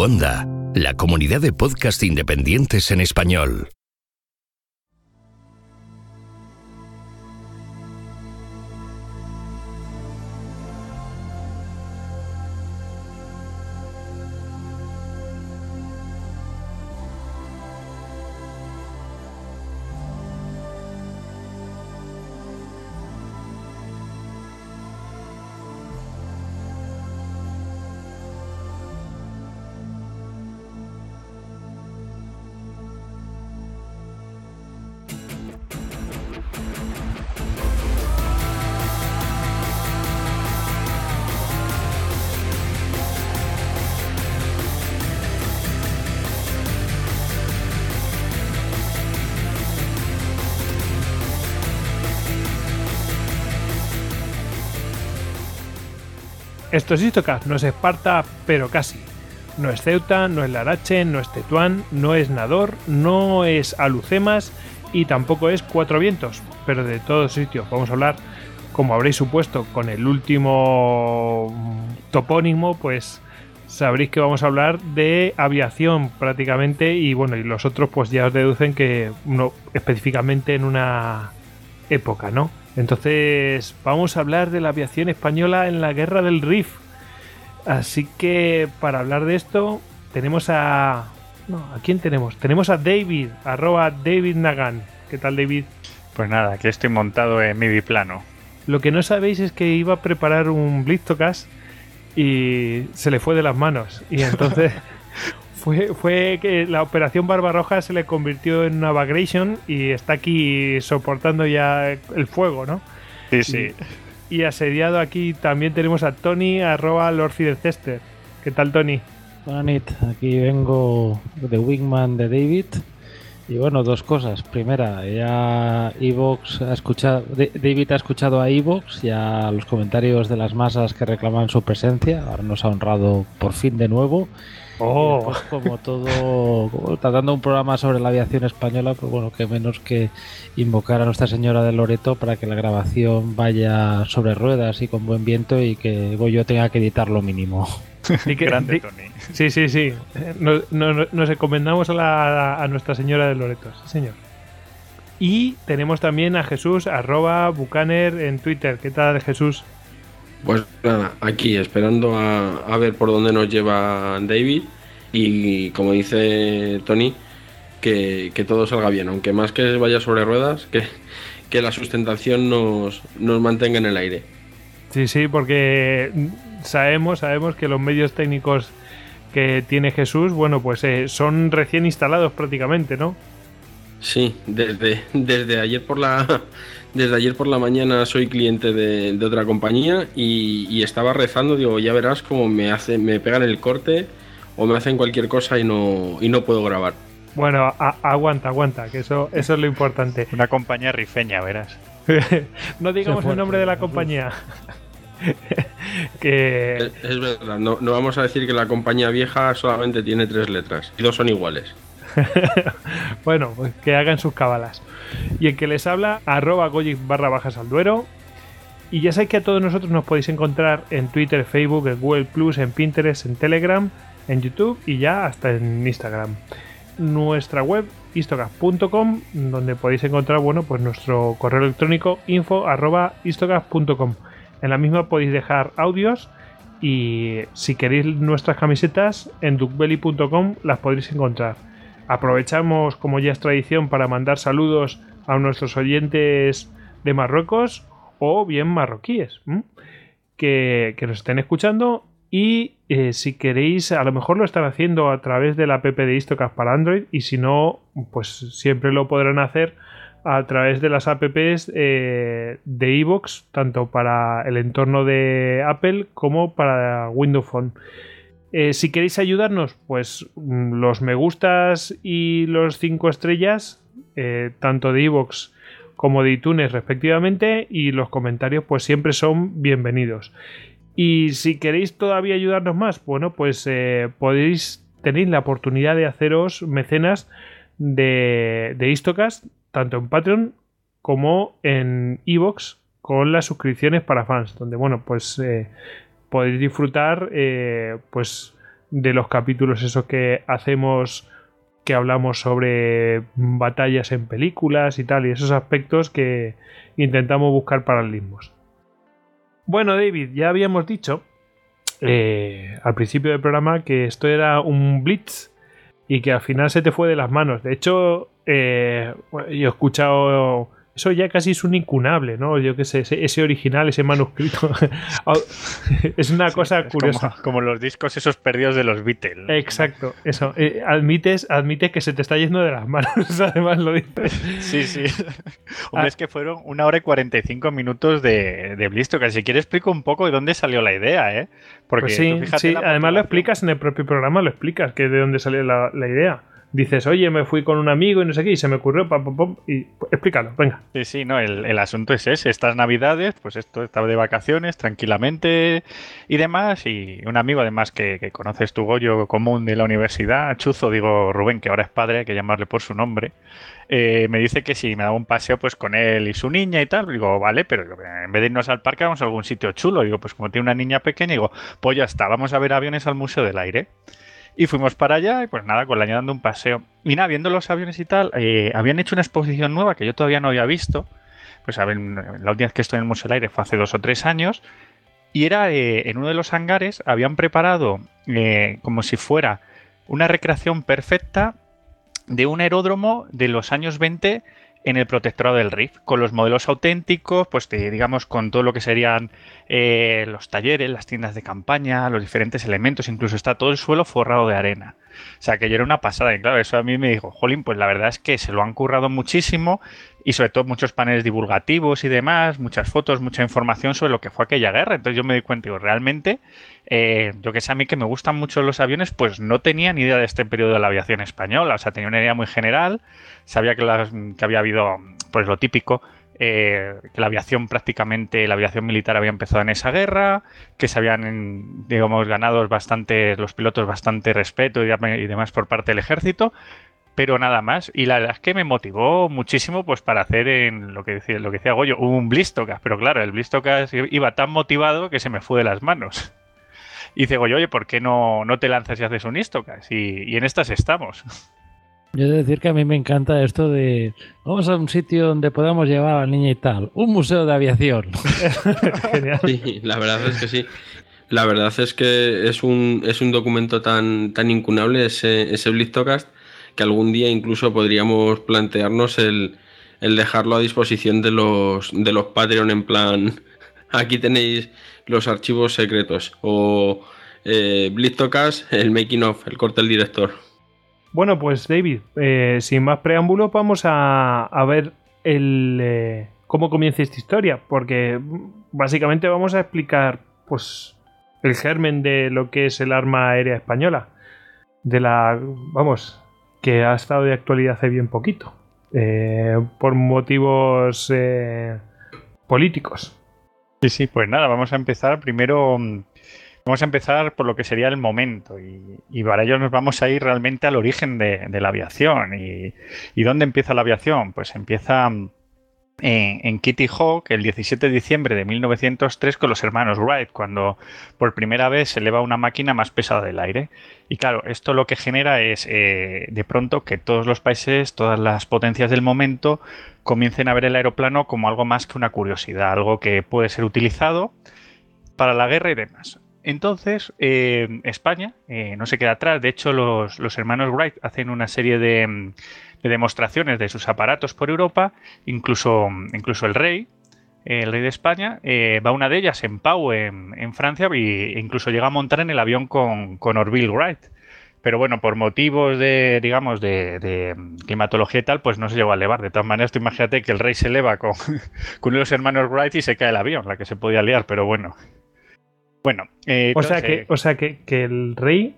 Wanda, la comunidad de podcast independientes en español. Esto es Histocast, no es Esparta, pero casi. No es Ceuta, no es Larache, no es Tetuán, no es Nador, no es Alucemas y tampoco es Cuatro Vientos, pero de todos sitios. Vamos a hablar, como habréis supuesto, con el último topónimo, pues sabréis que vamos a hablar de aviación prácticamente y bueno, y los otros pues ya os deducen que no específicamente en una época, ¿no? Entonces, vamos a hablar de la aviación española en la guerra del Rif. Así que, para hablar de esto, tenemos a. No, ¿a quién tenemos? Tenemos a David, arroba David Nagan. ¿Qué tal, David? Pues nada, aquí estoy montado en mi biplano. Lo que no sabéis es que iba a preparar un Blistocast y se le fue de las manos. Y entonces fue, que la operación Barbarroja se le convirtió en una Vagration y está aquí soportando ya el fuego, ¿no? Sí, sí. Y, asediado aquí también tenemos a Tony, arroba Lord ¿Qué tal, Tony? Buenas aquí vengo de Wingman de David. Y bueno, dos cosas. Primera, ya Evox ha escuchado, David ha escuchado a Evox y a los comentarios de las masas que reclaman su presencia. Ahora nos ha honrado por fin de nuevo. Oh. como todo, tratando un programa sobre la aviación española, pues bueno, que menos que invocar a Nuestra Señora de Loreto para que la grabación vaya sobre ruedas y con buen viento y que yo tenga que editar lo mínimo. Y que, Grande, Tony. Sí, sí, sí. Nos, encomendamos a, Nuestra Señora de Loreto, sí, señor. Y tenemos también a Jesús, arroba Bucaner en Twitter. ¿Qué tal, Jesús? Pues nada, aquí esperando a, ver por dónde nos lleva David y como dice Tony, que, todo salga bien, aunque más que vaya sobre ruedas, que, que la sustentación nos, nos mantenga en el aire. Sí, sí, porque sabemos, sabemos que los medios técnicos que tiene Jesús, bueno, pues eh, son recién instalados prácticamente, ¿no? Sí, desde, desde ayer por la desde ayer por la mañana soy cliente de, otra compañía y, estaba rezando, digo, ya verás cómo me, hace, me pegan el corte o me hacen cualquier cosa y no, y no puedo grabar. Bueno, aguanta, aguanta, que eso, eso es lo importante. Una compañía rifeña, verás. no digamos el nombre de la compañía. Es, verdad, no, no vamos a decir que la compañía vieja solamente tiene tres letras y dos son iguales. bueno, pues que hagan sus cabalas. Y el que les habla, arroba goyic barra bajas al duero. Y ya sabéis que a todos nosotros nos podéis encontrar en Twitter, Facebook, en Google Plus, en Pinterest, en Telegram, en YouTube y ya hasta en Instagram. Nuestra web istocast.com donde podéis encontrar bueno pues nuestro correo electrónico info En la misma podéis dejar audios y si queréis nuestras camisetas en duckbelly.com las podéis encontrar. Aprovechamos, como ya es tradición, para mandar saludos a nuestros oyentes de Marruecos o bien marroquíes que, que nos estén escuchando y eh, si queréis, a lo mejor lo están haciendo a través de la app de Istocast para Android y si no, pues siempre lo podrán hacer a través de las apps eh, de iVoox, tanto para el entorno de Apple como para Windows Phone. Eh, si queréis ayudarnos, pues mm, los me gustas y los cinco estrellas, eh, tanto de iVoox como de iTunes respectivamente, y los comentarios pues siempre son bienvenidos. Y si queréis todavía ayudarnos más, bueno, pues eh, podéis, tenéis la oportunidad de haceros mecenas de, de Istocast, tanto en Patreon como en iVoox, con las suscripciones para fans, donde bueno, pues podéis disfrutar eh, pues de los capítulos esos que hacemos que hablamos sobre batallas en películas y tal, y esos aspectos que intentamos buscar paralelismos. Bueno, David, ya habíamos dicho eh, al principio del programa que esto era un blitz y que al final se te fue de las manos. De hecho, eh, yo he escuchado eso ya casi es un incunable, ¿no? Yo qué sé, ese, original, ese manuscrito. es una cosa curiosa. Como, los discos esos perdidos de los Beatles. Exacto, eso. Eh, admites, que se te está yendo de las manos, además lo dices. Sí, sí. Ah. es que fueron una hora y 45 minutos de, de Que Si quieres, explico un poco de dónde salió la idea, ¿eh? Porque pues además lo explicas en el propio programa, lo explicas que de dónde salió la, la idea dices, oye, me fui con un amigo y no sé qué, y se me ocurrió, pam, pam, pam, y explícalo, venga. Sí, sí, no, el, asunto es ese, estas navidades, pues esto estaba de vacaciones, tranquilamente y demás, y un amigo además que, conoces tu Goyo común de la universidad, Chuzo, digo Rubén, que ahora es padre, hay que llamarle por su nombre, eh, me dice que si me da un paseo pues con él y su niña y tal, digo, vale, pero en vez de irnos al parque vamos a algún sitio chulo, digo, pues como tiene una niña pequeña, digo, pues ya está, vamos a ver aviones al Museo del Aire. Y fuimos para allá y pues nada, con la niña dando un paseo. Y nada, viendo los aviones y tal, eh, habían hecho una exposición nueva que yo todavía no había visto. Pues saben la última vez que estoy en el Museo del Aire fue hace dos o tres años. Y era eh, en uno de los hangares, habían preparado eh, como si fuera una recreación perfecta de un aeródromo de los años 20 en el protectorado del RIF, con los modelos auténticos, pues que digamos con todo lo que serían eh, los talleres, las tiendas de campaña, los diferentes elementos, incluso está todo el suelo forrado de arena. O sea, que yo era una pasada y claro, eso a mí me dijo, jolín, pues la verdad es que se lo han currado muchísimo y sobre todo muchos paneles divulgativos y demás, muchas fotos, mucha información sobre lo que fue aquella guerra. Entonces yo me di cuenta, digo, realmente eh, yo que sé, a mí que me gustan mucho los aviones, pues no tenía ni idea de este periodo de la aviación española. O sea, tenía una idea muy general, sabía que, que había habido, pues lo típico, eh, que la aviación prácticamente, la aviación militar había empezado en esa guerra, que se habían, digamos, ganado bastante, los pilotos bastante respeto y, demás por parte del ejército, pero nada más. Y la verdad es que me motivó muchísimo pues para hacer en lo que decía, lo que decía Goyo, un blistocas Pero claro, el blistocas iba tan motivado que se me fue de las manos. Y digo yo, oye, ¿por qué no, no te lanzas y haces un Istocas? Y, en estas estamos. Yo he de decir que a mí me encanta esto de vamos a un sitio donde podamos llevar a la niña y tal, un museo de aviación. Genial. Sí, la verdad es que sí. La verdad es que es un, es un documento tan, tan incunable ese, ese que algún día incluso podríamos plantearnos el, el dejarlo a disposición de los, de los Patreon en plan, aquí tenéis los archivos secretos o eh, el making of, el corte del director. Bueno, pues David, eh, sin más preámbulos, vamos a, ver el, eh, cómo comienza esta historia, porque mm, básicamente vamos a explicar pues el germen de lo que es el arma aérea española, de la, vamos, que ha estado de actualidad hace bien poquito, eh, por motivos políticos. Sí, sí, pues nada, vamos a empezar primero. Mm, vamos a empezar por lo que sería el momento y, para ello nos vamos a ir realmente al origen de, la aviación. Y, y, dónde empieza la aviación? Pues empieza mm, en, Kitty Hawk el 17 de diciembre de 1903 con los hermanos Wright, cuando por primera vez se eleva una máquina más pesada del aire. Y claro, esto lo que genera es eh, de pronto que todos los países, todas las potencias del momento, comiencen a ver el aeroplano como algo más que una curiosidad, algo que puede ser utilizado para la guerra y demás. Entonces, eh, España eh, no se queda atrás. De hecho, los, los hermanos Wright hacen una serie de de demostraciones de sus aparatos por Europa, incluso, incluso el rey, el rey de España, eh, va una de ellas en Pau, en, Francia, e incluso llega a montar en el avión con, Orville Wright. Pero bueno, por motivos de, digamos, de, climatología y tal, pues no se llegó a elevar. De todas maneras, imagínate que el rey se eleva con, con los hermanos Wright y se cae el avión, la que se podía liar, pero bueno. Bueno. Eh, o, sea que, o que, que el rey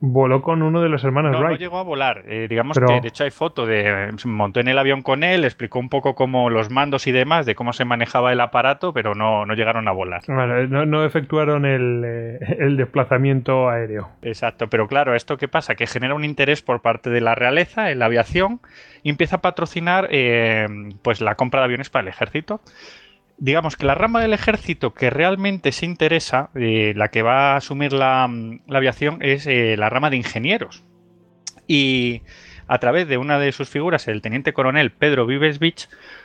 voló con uno de los hermanos Wright. No llegó a volar. Eh, digamos que, de hecho, hay foto de. Eh, montó en el avión con él, explicó un poco cómo los mandos y demás, de cómo se manejaba el aparato, pero no, llegaron a volar. Eh, no, efectuaron el, desplazamiento aéreo. Exacto, pero claro, ¿esto qué pasa? Que genera un interés por parte de la realeza en la aviación y empieza a patrocinar pues la compra de aviones para el ejército digamos que la rama del ejército que realmente se interesa, eh, la que va a asumir la, mm, aviación, es eh, la rama de ingenieros. Y a través de una de sus figuras, el teniente coronel Pedro Vives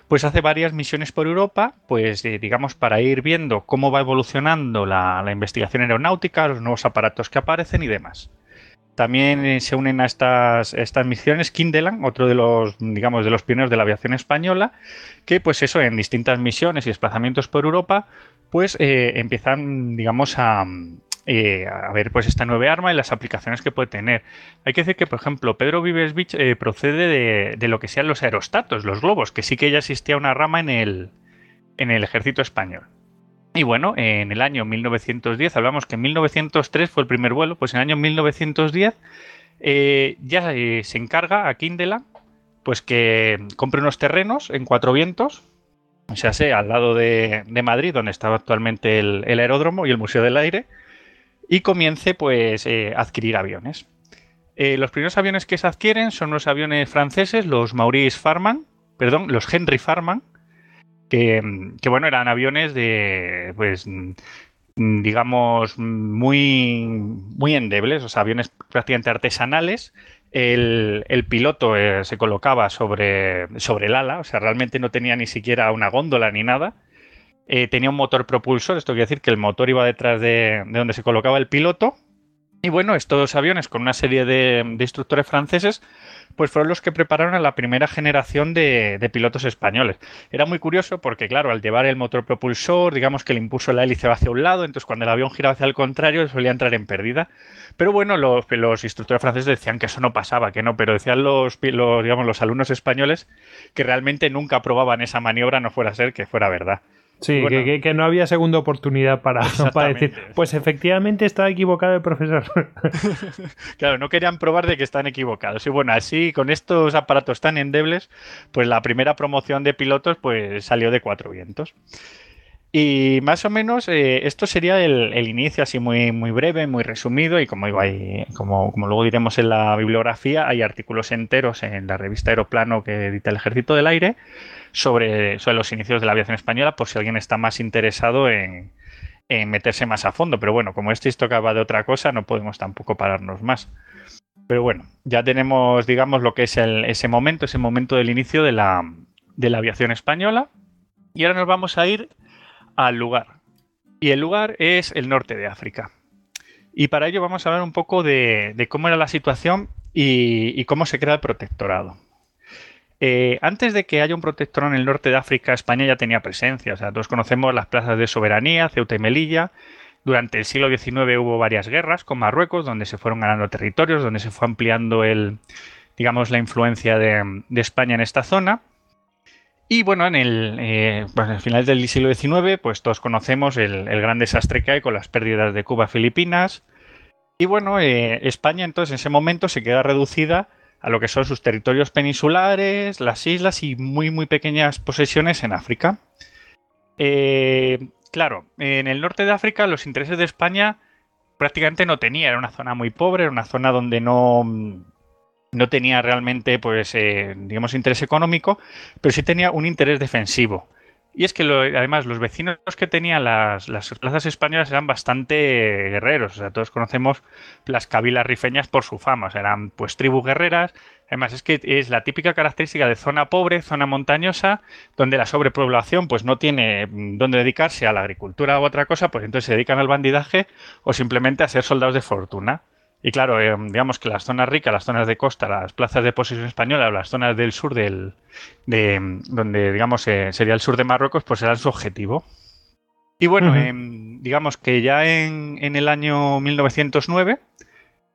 pues hace varias misiones por Europa, pues eh, digamos para ir viendo cómo va evolucionando la, investigación aeronáutica, los nuevos aparatos que aparecen y demás. También eh, se unen a estas, estas misiones Kindelan, otro de los, digamos, de los pioneros de la aviación española, que pues eso, en distintas misiones y desplazamientos por Europa, pues eh, empiezan, digamos, eh, a, ver pues esta nueva arma y las aplicaciones que puede tener. Hay que decir que, por ejemplo, Pedro Vives Beach procede de, lo que sean los aerostatos, los globos, que sí que ya existía una rama en el, en el ejército español. Y bueno, en el año 1910, hablamos que en 1903 fue el primer vuelo, pues en el año 1910 eh, ya eh, se encarga a Kindela pues que compre unos terrenos en Cuatro Vientos, o sea, al lado de, Madrid, donde está actualmente el, aeródromo y el Museo del Aire, y comience pues eh, a adquirir aviones. los primeros aviones que se adquieren son los aviones franceses, los Maurice Farman, perdón, los Henry Farman, que, bueno, eran aviones de, pues, digamos, muy, muy endebles, o aviones prácticamente artesanales. El, piloto eh, se colocaba sobre, sobre el ala, o sea, realmente no tenía ni siquiera una góndola ni nada. Eh, tenía un motor propulsor, esto quiere decir que el motor iba detrás de, de donde se colocaba el piloto y bueno, estos aviones con una serie de, instructores franceses, pues fueron los que prepararon a la primera generación de, pilotos españoles. Era muy curioso porque, claro, al llevar el motor propulsor, digamos que el impulso de la hélice va hacia un lado, entonces cuando el avión giraba hacia el contrario solía entrar en pérdida. Pero bueno, los, instructores franceses decían que eso no pasaba, que no, pero decían los, digamos, los alumnos españoles que realmente nunca probaban esa maniobra, no fuera a ser que fuera verdad. Sí, que, no había segunda oportunidad para, decir, pues efectivamente estaba equivocado el profesor. claro, no querían probar de que están equivocados. Y bueno, así con estos aparatos tan endebles, pues la primera promoción de pilotos pues salió de cuatro vientos. Y más o menos eh, esto sería el, inicio así muy, muy breve, muy resumido y como, hay, como, como, luego diremos en la bibliografía, hay artículos enteros en la revista Aeroplano que edita el Ejército del Aire sobre, sobre los inicios de la aviación española, por si alguien está más interesado en, meterse más a fondo. Pero bueno, como este tocaba de otra cosa, no podemos tampoco pararnos más. Pero bueno, ya tenemos, digamos, lo que es ese momento, ese momento del inicio de la, aviación española. Y ahora nos vamos a ir al lugar. Y el lugar es el norte de África. Y para ello vamos a hablar un poco de, cómo era la situación y, cómo se crea el protectorado. Eh, antes de que haya un protectorado en el norte de África, España ya tenía presencia. O todos conocemos las plazas de soberanía, Ceuta y Melilla. Durante el siglo XIX hubo varias guerras con Marruecos, donde se fueron ganando territorios, donde se fue ampliando la influencia de, España en esta zona. Y bueno, en el, eh, pues, final del siglo XIX, pues todos conocemos el, gran desastre que hay con las pérdidas de Cuba, Filipinas. Y bueno, eh, España entonces en ese momento se queda reducida a lo que son sus territorios peninsulares, las islas y muy, muy pequeñas posesiones en África. Eh, claro, en el norte de África los intereses de España prácticamente no tenía, era una zona muy pobre, era una zona donde no, no tenía realmente, pues, eh, digamos, interés económico, pero sí tenía un interés defensivo. Y es que además los vecinos que tenían las, plazas españolas eran bastante guerreros. sea, todos conocemos las cabilas rifeñas por su fama. eran pues tribus guerreras. Además es que es la típica característica de zona pobre, zona montañosa, donde la sobrepoblación pues no tiene mm, dónde dedicarse a la agricultura u otra cosa, pues entonces se dedican al bandidaje o simplemente a ser soldados de fortuna. Y claro, eh, digamos que las zonas ricas, las zonas de costa, las plazas de posesión española, las zonas del sur del, de, donde digamos eh, sería el sur de Marruecos, pues era su objetivo. Y bueno, em, digamos que ya en, el año 1909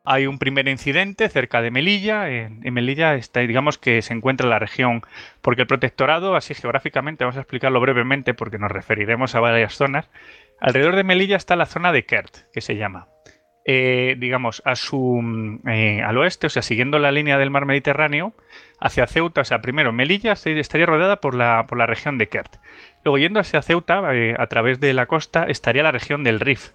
hay un primer incidente cerca de Melilla. En, Melilla está, digamos que se encuentra la región, porque el protectorado, así geográficamente, vamos a explicarlo brevemente porque nos referiremos a varias zonas. Alrededor de Melilla está la zona de Kert, que se llama. Eh, digamos, a su, eh, al oeste, o sea, siguiendo la línea del mar Mediterráneo, hacia Ceuta, o sea, primero Melilla estaría rodeada por la, por la región de Kert. Luego, yendo hacia Ceuta, eh, a través de la costa, estaría la región del Rif.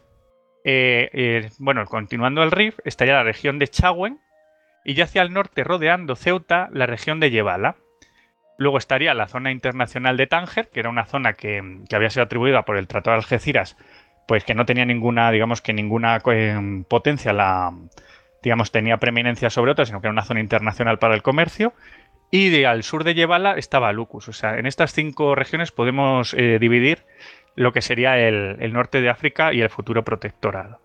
bueno, continuando el Rif, estaría la región de Chagüen y ya hacia el norte, rodeando Ceuta, la región de Yebala. Luego estaría la zona internacional de Tánger, que era una zona que, que había sido atribuida por el Tratado de Algeciras pues que no tenía ninguna, digamos que ninguna em, potencia, la, digamos, tenía preeminencia sobre otra, sino que era una zona internacional para el comercio. Y al sur de Yebala estaba Lucus. O sea, en estas cinco regiones podemos eh, dividir lo que sería el, norte de África y el futuro protectorado.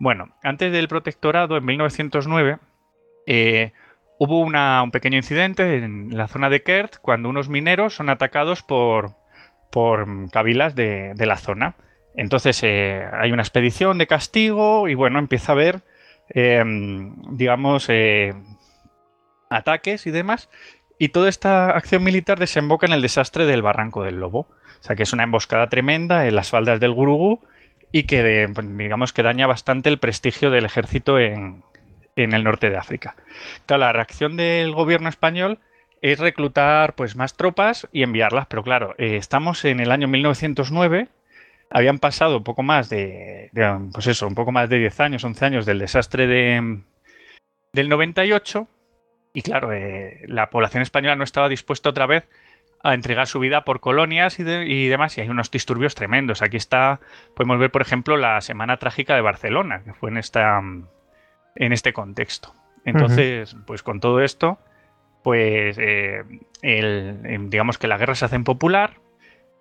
Bueno, antes del protectorado, en 1909, eh, hubo un pequeño incidente en la zona de Kert cuando unos mineros son atacados por, por mm, de la zona. Entonces eh, hay una expedición de castigo y bueno, empieza a haber, eh, digamos, eh, ataques y demás. Y toda esta acción militar desemboca en el desastre del Barranco del Lobo. O sea que es una emboscada tremenda en las faldas del Gurugú y que, pues, digamos, que daña bastante el prestigio del ejército en, el norte de África. la reacción del gobierno español es reclutar pues, más tropas y enviarlas, pero claro, estamos en el año 1909 habían pasado poco más de, pues eso, un poco más de 10 años, 11 años del desastre de, del 98 y claro, eh, la población española no estaba dispuesta otra vez a entregar su vida por colonias y, demás, y hay unos disturbios tremendos. Aquí está, podemos ver, por ejemplo, la Semana Trágica de Barcelona, que fue en, esta, en este contexto. Entonces, pues con todo esto, pues eh, el, digamos que la guerra se hace popular,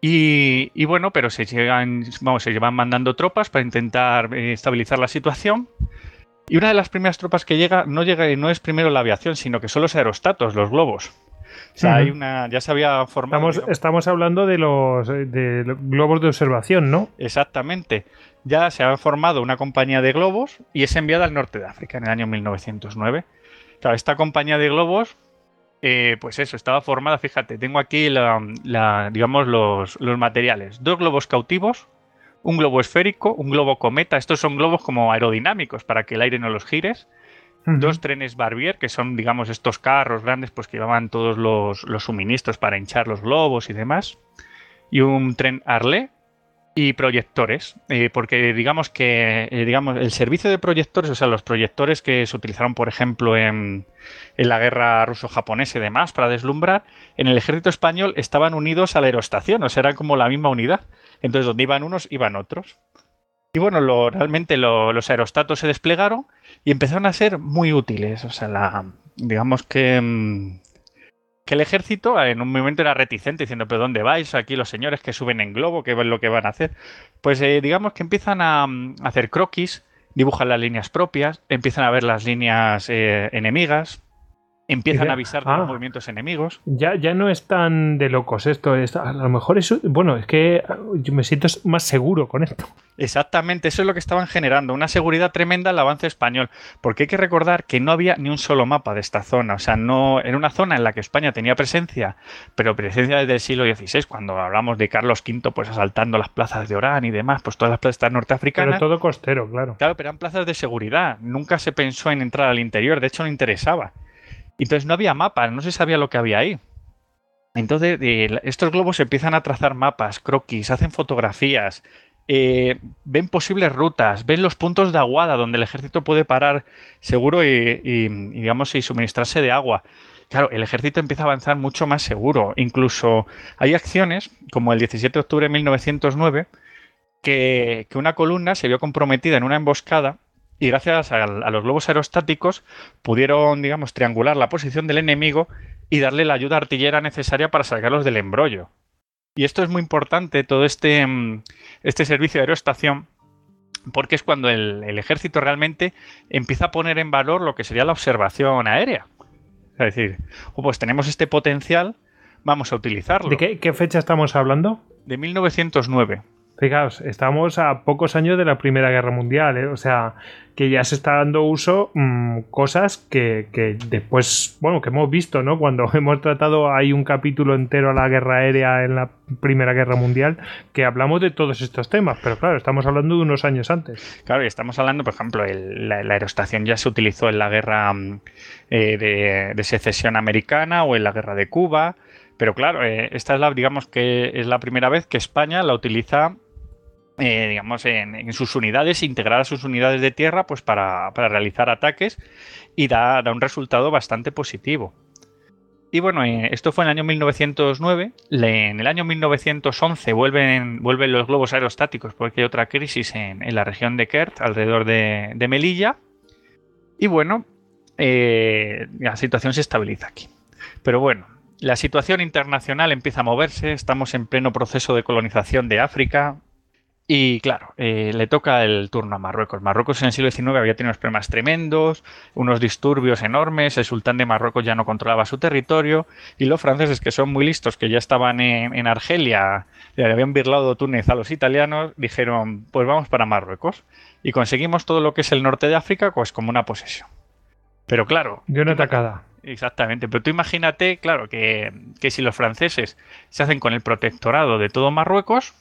y, bueno, pero se llegan, vamos, se llevan mandando tropas para intentar eh, estabilizar la situación. Y una de las primeras tropas que llega no llega no es primero la aviación, sino que son los aerostatos, los globos. O sea, hay una, ya se había formado. Estamos, hablando de los, eh, globos de observación, ¿no? Exactamente. Ya se ha formado una compañía de globos y es enviada al norte de África en el año 1909. esta compañía de globos eh, pues eso, estaba formada, fíjate, tengo aquí digamos los, materiales. Dos globos cautivos, un globo esférico, un globo cometa, estos son globos como aerodinámicos para que el aire no los gires. Dos trenes Barbier, que son, digamos, estos carros grandes pues, que llevaban todos los, los suministros para hinchar los globos y demás. Y un tren Arlé, y proyectores, eh, porque digamos que eh, digamos, el servicio de proyectores, o sea, los proyectores que se utilizaron, por ejemplo, en, la guerra ruso-japonesa y demás para deslumbrar, en el ejército español estaban unidos a la aerostación, o sea, eran como la misma unidad. Entonces, donde iban unos, iban otros. Y bueno, realmente los aerostatos se desplegaron y empezaron a ser muy útiles. O sea, la, digamos que mm, que el ejército eh, en un momento era reticente, diciendo, pero ¿dónde vais? Aquí los señores que suben en globo, ¿qué es lo que van a hacer? Pues eh, digamos que empiezan mm, a, hacer croquis, dibujan las líneas propias, empiezan a ver las líneas eh, enemigas, empiezan a avisar de los ah. movimientos enemigos. Ya, ya no están de locos esto, a lo mejor es. Bueno, es que ah, yo me siento más seguro con esto. Exactamente, eso es lo que estaban generando. Una seguridad tremenda al avance español. Porque hay que recordar que no había ni un solo mapa de esta zona. O sea, no. Era una zona en la que España tenía presencia, pero presencia desde el siglo XVI, cuando hablamos de Carlos V, pues asaltando las plazas de Orán y demás, pues todas las plazas norteafricanas. Pero todo costero, claro. Claro, pero eran plazas de seguridad. Nunca se pensó en entrar al interior, de hecho no interesaba. Entonces no había mapas, no se sabía lo que había ahí. Entonces eh, estos globos empiezan a trazar mapas, croquis, hacen fotografías, eh, ven posibles rutas, ven los puntos de aguada donde el ejército puede parar seguro y, digamos, y suministrarse de agua claro, el ejército empieza a avanzar mucho más seguro. Incluso hay acciones, como el 17 de octubre de 1909, que, una columna se vio comprometida en una emboscada y gracias a, los globos aerostáticos pudieron, digamos, triangular la posición del enemigo y darle la ayuda artillera necesaria para sacarlos del embrollo. Y esto es muy importante, todo este, mm, este servicio de aerostación, porque es cuando el, ejército realmente empieza a poner en valor lo que sería la observación aérea. Es decir, oh, pues tenemos este potencial, vamos a utilizarlo. ¿De qué, qué fecha estamos hablando? De 1909. Fijaos, estamos a pocos años de la Primera Guerra Mundial, ¿eh? o sea, que ya se está dando uso mm, cosas que, que, después, bueno, que hemos visto, ¿no? Cuando hemos tratado, hay un capítulo entero a la guerra aérea en la Primera Guerra Mundial, que hablamos de todos estos temas, pero claro, estamos hablando de unos años antes. Claro, y estamos hablando, por ejemplo, la, aerostación ya se utilizó en la guerra mm, eh, de, secesión americana o en la guerra de Cuba. Pero claro, eh, esta es la, digamos que es la primera vez que España la utiliza eh, digamos, en, sus unidades, integrar a sus unidades de tierra pues para, realizar ataques y da, un resultado bastante positivo. Y bueno, eh, esto fue en el año 1909. en el año 1911 vuelven, vuelven los globos aerostáticos porque hay otra crisis en, la región de Kert, alrededor de, Melilla. Y bueno, eh, la situación se estabiliza aquí. Pero bueno, la situación internacional empieza a moverse, estamos en pleno proceso de colonización de África, y claro, eh, le toca el turno a Marruecos. Marruecos en el siglo XIX había tenido unos problemas tremendos, unos disturbios enormes, el sultán de Marruecos ya no controlaba su territorio y los franceses, que son muy listos, que ya estaban en, Argelia, le habían birlado Túnez a los italianos, dijeron, pues vamos para Marruecos y conseguimos todo lo que es el norte de África, pues como una posesión. Pero claro... De una atacada. Exactamente, pero tú imagínate, claro, que, que si los franceses se hacen con el protectorado de todo Marruecos,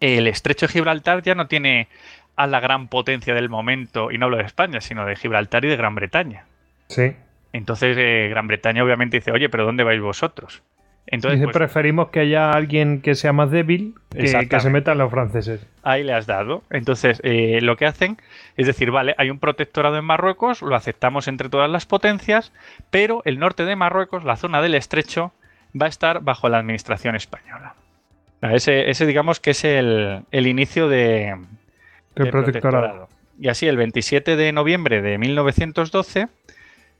el estrecho de Gibraltar ya no tiene a la gran potencia del momento, y no hablo de España, sino de Gibraltar y de Gran Bretaña. Sí. Entonces eh, Gran Bretaña obviamente dice, oye, pero ¿dónde vais vosotros? Entonces, pues, preferimos que haya alguien que sea más débil que, que se metan los franceses. Ahí le has dado. Entonces, eh, lo que hacen es decir, vale, hay un protectorado en Marruecos, lo aceptamos entre todas las potencias, pero el norte de Marruecos, la zona del estrecho, va a estar bajo la administración española. Ese, digamos que es el, inicio del protectorado. Y así el 27 de noviembre de 1912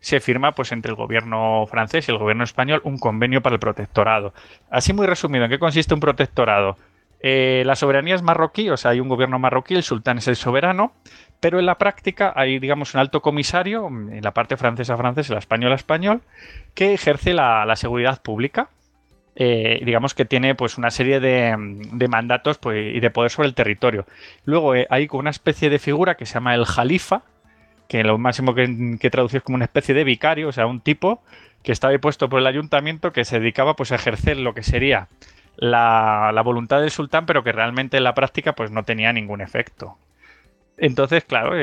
se firma pues entre el gobierno francés y el gobierno español un convenio para el protectorado. Así muy resumido, ¿en qué consiste un protectorado? Eh, la soberanía es marroquí, o sea, hay un gobierno marroquí, el sultán es el soberano, pero en la práctica hay, digamos, un alto comisario, en la parte francesa francesa y la española español, que ejerce la seguridad pública. Eh, digamos que tiene pues una serie de, mandatos pues, y de poder sobre el territorio. Luego eh, hay una especie de figura que se llama el Jalifa, que lo máximo que, que traducir es como una especie de vicario, o sea, un tipo que estaba puesto por el ayuntamiento que se dedicaba pues a ejercer lo que sería la, la, voluntad del sultán, pero que realmente en la práctica pues no tenía ningún efecto. Entonces, claro,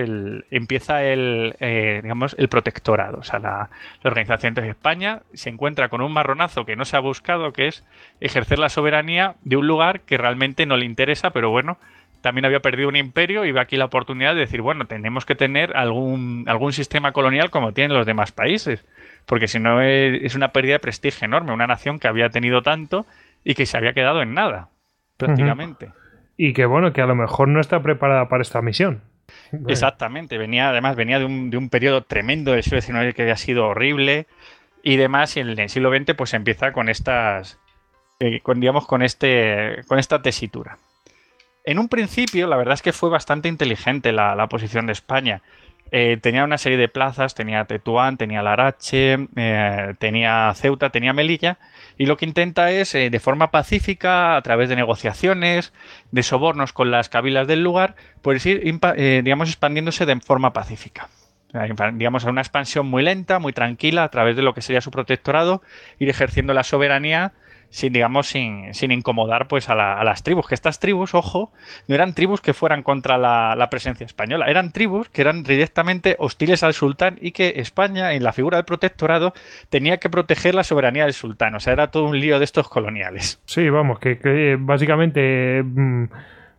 empieza el, eh, digamos, el protectorado. O sea, la, Organización de España se encuentra con un marronazo que no se ha buscado, que es ejercer la soberanía de un lugar que realmente no le interesa, pero bueno, también había perdido un imperio y ve aquí la oportunidad de decir, bueno, tenemos que tener algún, algún sistema colonial como tienen los demás países, porque si no es una pérdida de prestigio enorme, una nación que había tenido tanto y que se había quedado en nada, prácticamente y que bueno, que a lo mejor no está preparada para esta misión. Exactamente, venía además venía de un, de un periodo tremendo del siglo XIX que había sido horrible y demás, y en el siglo XX pues empieza con estas, eh, con, digamos, con, este, con esta tesitura. En un principio, la verdad es que fue bastante inteligente la, la posición de España. Eh, tenía una serie de plazas, tenía Tetuán, tenía Larache, eh, tenía Ceuta, tenía Melilla, y lo que intenta es, eh, de forma pacífica, a través de negociaciones, de sobornos con las cabilas del lugar, pues ir, eh, digamos, expandiéndose de forma pacífica. Digamos, a una expansión muy lenta, muy tranquila, a través de lo que sería su protectorado, ir ejerciendo la soberanía sin digamos, sin, sin incomodar pues a, las tribus, que estas tribus, ojo, no eran tribus que fueran contra la, presencia española, eran tribus que eran directamente hostiles al sultán y que España, en la figura del protectorado, tenía que proteger la soberanía del sultán, o sea, era todo un lío de estos coloniales. Sí, vamos, que, básicamente no mm,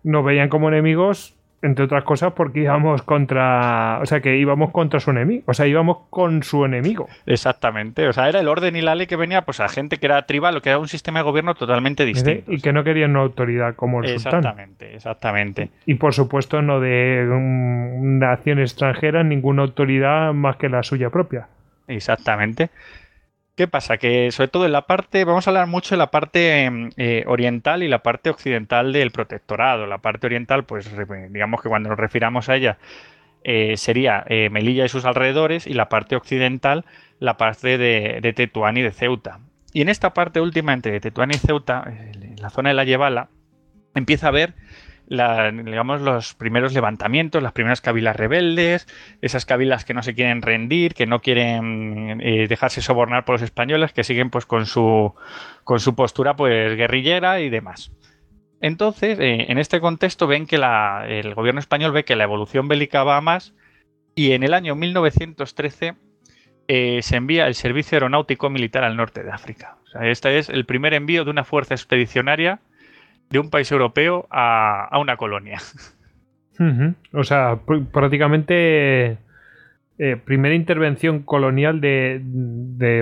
nos veían como enemigos entre otras cosas porque íbamos contra, o sea, que íbamos contra su enemigo, o sea, íbamos con su enemigo. Exactamente, o sea, era el orden y la ley que venía pues a gente que era tribal, lo que era un sistema de gobierno totalmente distinto. Y que no querían una autoridad como el Exactamente, sultán. exactamente. Y por supuesto no de una nación extranjera, ninguna autoridad más que la suya propia. Exactamente. ¿Qué pasa? Que sobre todo en la parte, vamos a hablar mucho de la parte em, eh, oriental y la parte occidental del protectorado. La parte oriental, pues digamos que cuando nos refiramos a ella, eh, sería eh, Melilla y sus alrededores, y la parte occidental, la parte de, Tetuán y de Ceuta. Y en esta parte última, entre Tetuán y Ceuta, en la zona de la Yebala, empieza a ver digamos, los primeros levantamientos, las primeras cabilas rebeldes, esas cabilas que no se quieren rendir, que no quieren eh, dejarse sobornar por los españoles, que siguen pues con su, con su postura pues guerrillera y demás. Entonces, eh, en este contexto ven que la, el gobierno español ve que la evolución bélica va más y en el año 1913 eh, se envía el servicio aeronáutico militar al norte de África. este es el primer envío de una fuerza expedicionaria de un país europeo a, una colonia. O sea, prácticamente eh, primera intervención colonial de,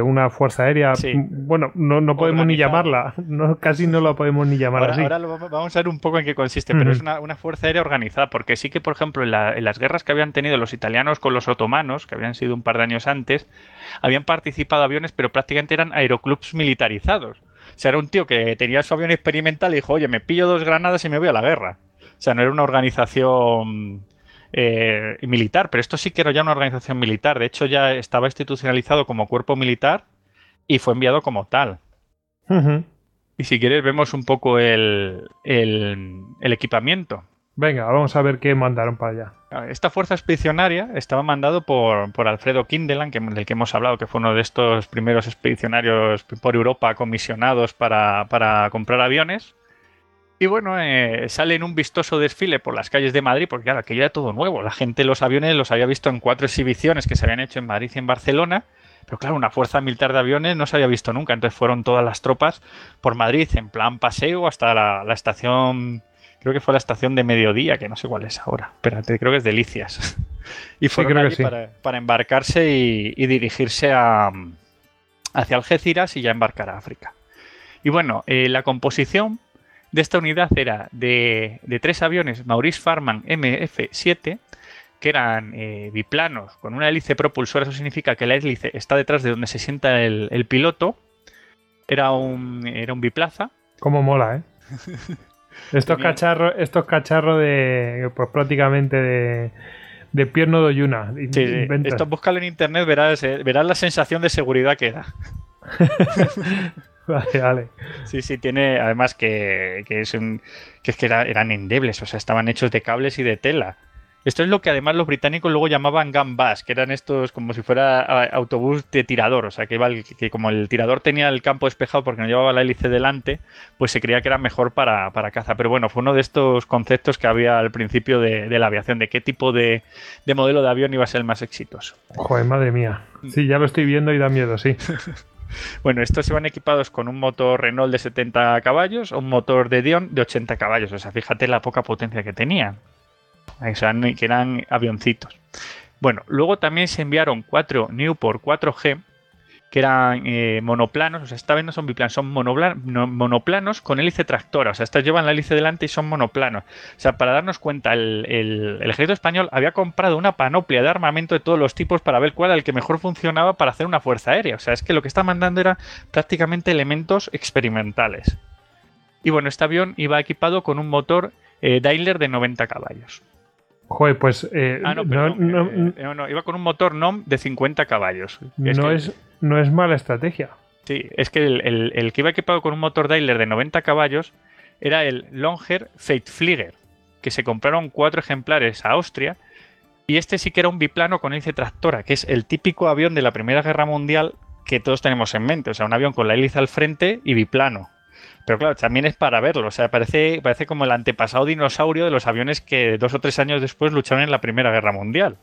una fuerza aérea. Bueno, no, podemos ni llamarla, no, casi no la podemos ni llamar así. Ahora vamos a ver un poco en qué consiste, pero es una, fuerza aérea organizada, porque sí que, por ejemplo, en, en, las guerras que habían tenido los italianos con los otomanos, que habían sido un par de años antes, habían participado aviones, pero prácticamente eran aeroclubs militarizados. O sea, era un tío que tenía su avión experimental y dijo, oye, me pillo dos granadas y me voy a la guerra. O sea, no era una organización eh, militar, pero esto sí que era ya una organización militar. De hecho, ya estaba institucionalizado como cuerpo militar y fue enviado como tal. Y si quieres, vemos un poco el equipamiento. Venga, vamos a ver qué mandaron para allá. Esta fuerza expedicionaria estaba mandado por, Alfredo Kindelan, del que hemos hablado, que fue uno de estos primeros expedicionarios por Europa comisionados para, comprar aviones. Y bueno, eh, sale en un vistoso desfile por las calles de Madrid, porque claro, aquello era todo nuevo. La gente los aviones los había visto en cuatro exhibiciones que se habían hecho en Madrid y en Barcelona. Pero claro, una fuerza militar de aviones no se había visto nunca. Entonces fueron todas las tropas por Madrid en plan paseo hasta la estación creo que fue la estación de mediodía, que no sé cuál es ahora. Espérate, creo que es Delicias. y fue para, embarcarse y, dirigirse hacia Algeciras y ya embarcar a África. Y bueno, eh, la composición de esta unidad era de, tres aviones Maurice Farman MF-7, que eran eh, biplanos con una hélice propulsora, eso significa que la hélice está detrás de donde se sienta el, piloto. Era un, era un biplaza. Cómo mola, ¿eh? Estos cacharros, estos cacharros de. Pues prácticamente de. pierno de Yuna. Sí, sí. en internet, verás, eh, verás la sensación de seguridad que da. Vale, vale. Sí, sí, tiene. Además que, que es un. que es que eran endebles, o sea, estaban hechos de cables y de tela. Esto es lo que además los británicos luego llamaban gambas, que eran estos como si fuera autobús de tirador, o sea, que, que como el tirador tenía el campo despejado porque no llevaba la hélice delante, pues se creía que era mejor para, caza. Pero bueno, fue uno de estos conceptos que había al principio de, la aviación, de qué tipo de, modelo de avión iba a ser el más exitoso. Joder, madre mía. Sí, ya lo estoy viendo y da miedo, sí. Bueno, estos iban equipados con un motor Renault de 70 caballos, o un motor de Dion de 80 caballos. O sea, fíjate la poca potencia que tenía que eran avioncitos. Bueno, luego también se enviaron cuatro Newport 4G, que eran eh, monoplanos, o sea, esta vez no son biplanos, son monoplanos con hélice tractora, o sea, estas llevan la hélice delante y son monoplanos. O sea, para darnos cuenta, el, ejército español había comprado una panoplia de armamento de todos los tipos para ver cuál era el que mejor funcionaba para hacer una fuerza aérea. O sea, es que lo que está mandando era prácticamente elementos experimentales. Y bueno, este avión iba equipado con un motor eh, Daimler de 90 caballos. Joder, pues. Eh, ah, eh, eh, no, no, iba con un motor NOM de 50 caballos. no, es, no es mala estrategia. Sí, es que el, que iba equipado con un motor Daimler de 90 caballos era el Longer Feitflieger, que se compraron cuatro ejemplares a Austria. Y este sí que era un biplano con hélice tractora, que es el típico avión de la Primera Guerra Mundial que todos tenemos en mente. O sea, un avión con la hélice al frente y biplano. Pero claro, también es para verlo. O sea, parece, parece como el antepasado dinosaurio de los aviones que dos o tres años después lucharon en la Primera Guerra Mundial.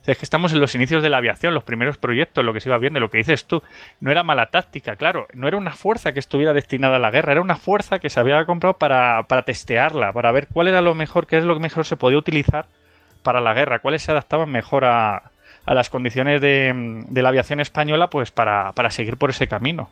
O sea, es que estamos en los inicios de la aviación, los primeros proyectos, lo que se iba viendo, lo que dices tú. No era mala táctica, claro. No era una fuerza que estuviera destinada a la guerra, era una fuerza que se había comprado para, testearla, para ver cuál era lo mejor, qué es lo que mejor se podía utilizar para la guerra, cuáles se adaptaban mejor a, las condiciones de, la aviación española, pues para, seguir por ese camino.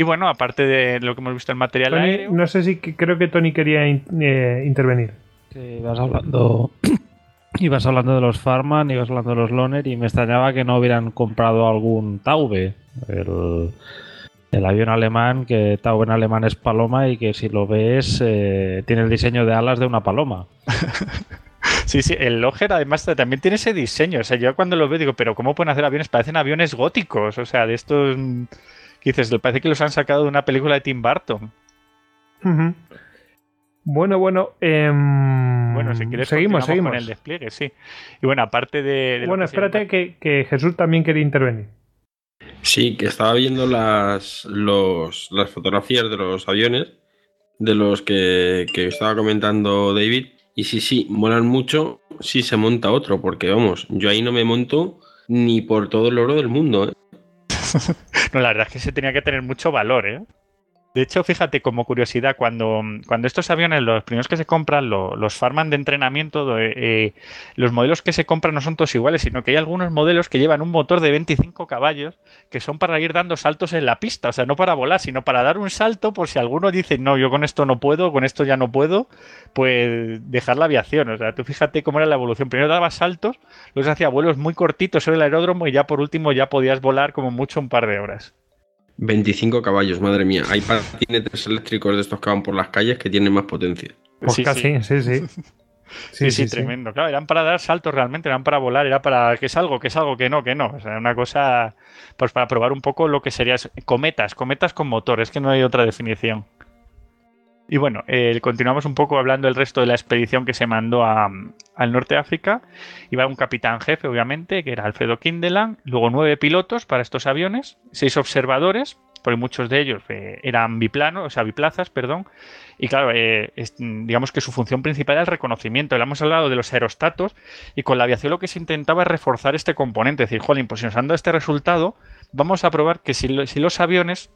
Y bueno, aparte de lo que hemos visto en material No sé si creo que Tony quería eh, intervenir. Sí, vas hablando. ibas hablando de los Farman, ibas hablando de los Loner y me extrañaba que no hubieran comprado algún Taube, el, avión alemán, que Taube en alemán es paloma y que si lo ves eh, tiene el diseño de alas de una paloma. Sí, sí, el Loger además también tiene ese diseño. O sea, yo cuando lo veo digo, pero ¿cómo pueden hacer aviones? Parecen aviones góticos, o sea, de estos que dices, parece que los han sacado de una película de Tim Burton. Bueno, bueno. Em, bueno, si quieres, seguimos, seguimos. con el despliegue, sí. Y bueno, aparte de. bueno, espérate que, Jesús también quería intervenir. Sí, que estaba viendo las, las fotografías de los aviones, de los que, que estaba comentando David. Y sí, sí, molan mucho si se monta otro, porque vamos, yo ahí no me monto ni por todo el oro del mundo. ¿eh? no, la verdad es que se tenía que tener mucho valor, ¿eh? De hecho, fíjate como curiosidad, cuando, cuando estos aviones, los primeros que se compran, los farman de entrenamiento, eh, eh, los modelos que se compran no son todos iguales, sino que hay algunos modelos que llevan un motor de 25 caballos que son para ir dando saltos en la pista, o sea, no para volar, sino para dar un salto por si alguno dice, no, yo con esto no puedo, con esto ya no puedo, pues dejar la aviación. O sea, tú fíjate cómo era la evolución. Primero dabas saltos, luego hacía vuelos muy cortitos sobre el aeródromo y ya por último ya podías volar como mucho un par de horas. 25 caballos, madre mía. Hay patinetes eléctricos de estos que van por las calles que tienen más potencia. Pues sí, sí, sí. sí. Sí, tremendo. Claro, eran para dar saltos realmente, eran para volar, era para que es algo, que es algo, que no, que no. O sea, una cosa, pues para probar un poco lo que serían cometas, cometas con motor, es que no hay otra definición. Y bueno, eh, continuamos un poco hablando del resto de la expedición que se mandó a, al norte de África. Iba un capitán jefe, obviamente, que era Alfredo Kindeland, luego nueve pilotos para estos aviones, seis observadores, porque muchos de ellos eh, eran biplanos, o sea, biplazas, perdón. Y claro, eh, digamos que su función principal era el reconocimiento. Le hemos hablado de los aerostatos y con la aviación lo que se intentaba es reforzar este componente. Es decir, jolín, pues si nos han este resultado, vamos a probar que si, si los aviones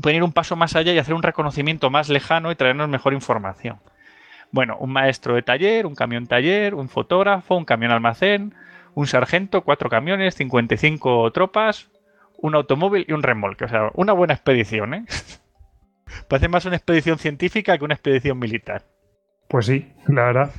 pueden ir un paso más allá y hacer un reconocimiento más lejano y traernos mejor información. Bueno, un maestro de taller, un camión taller, un fotógrafo, un camión almacén, un sargento, cuatro camiones, 55 tropas, un automóvil y un remolque. O sea, una buena expedición, ¿eh? Parece más una expedición científica que una expedición militar. Pues sí, la verdad.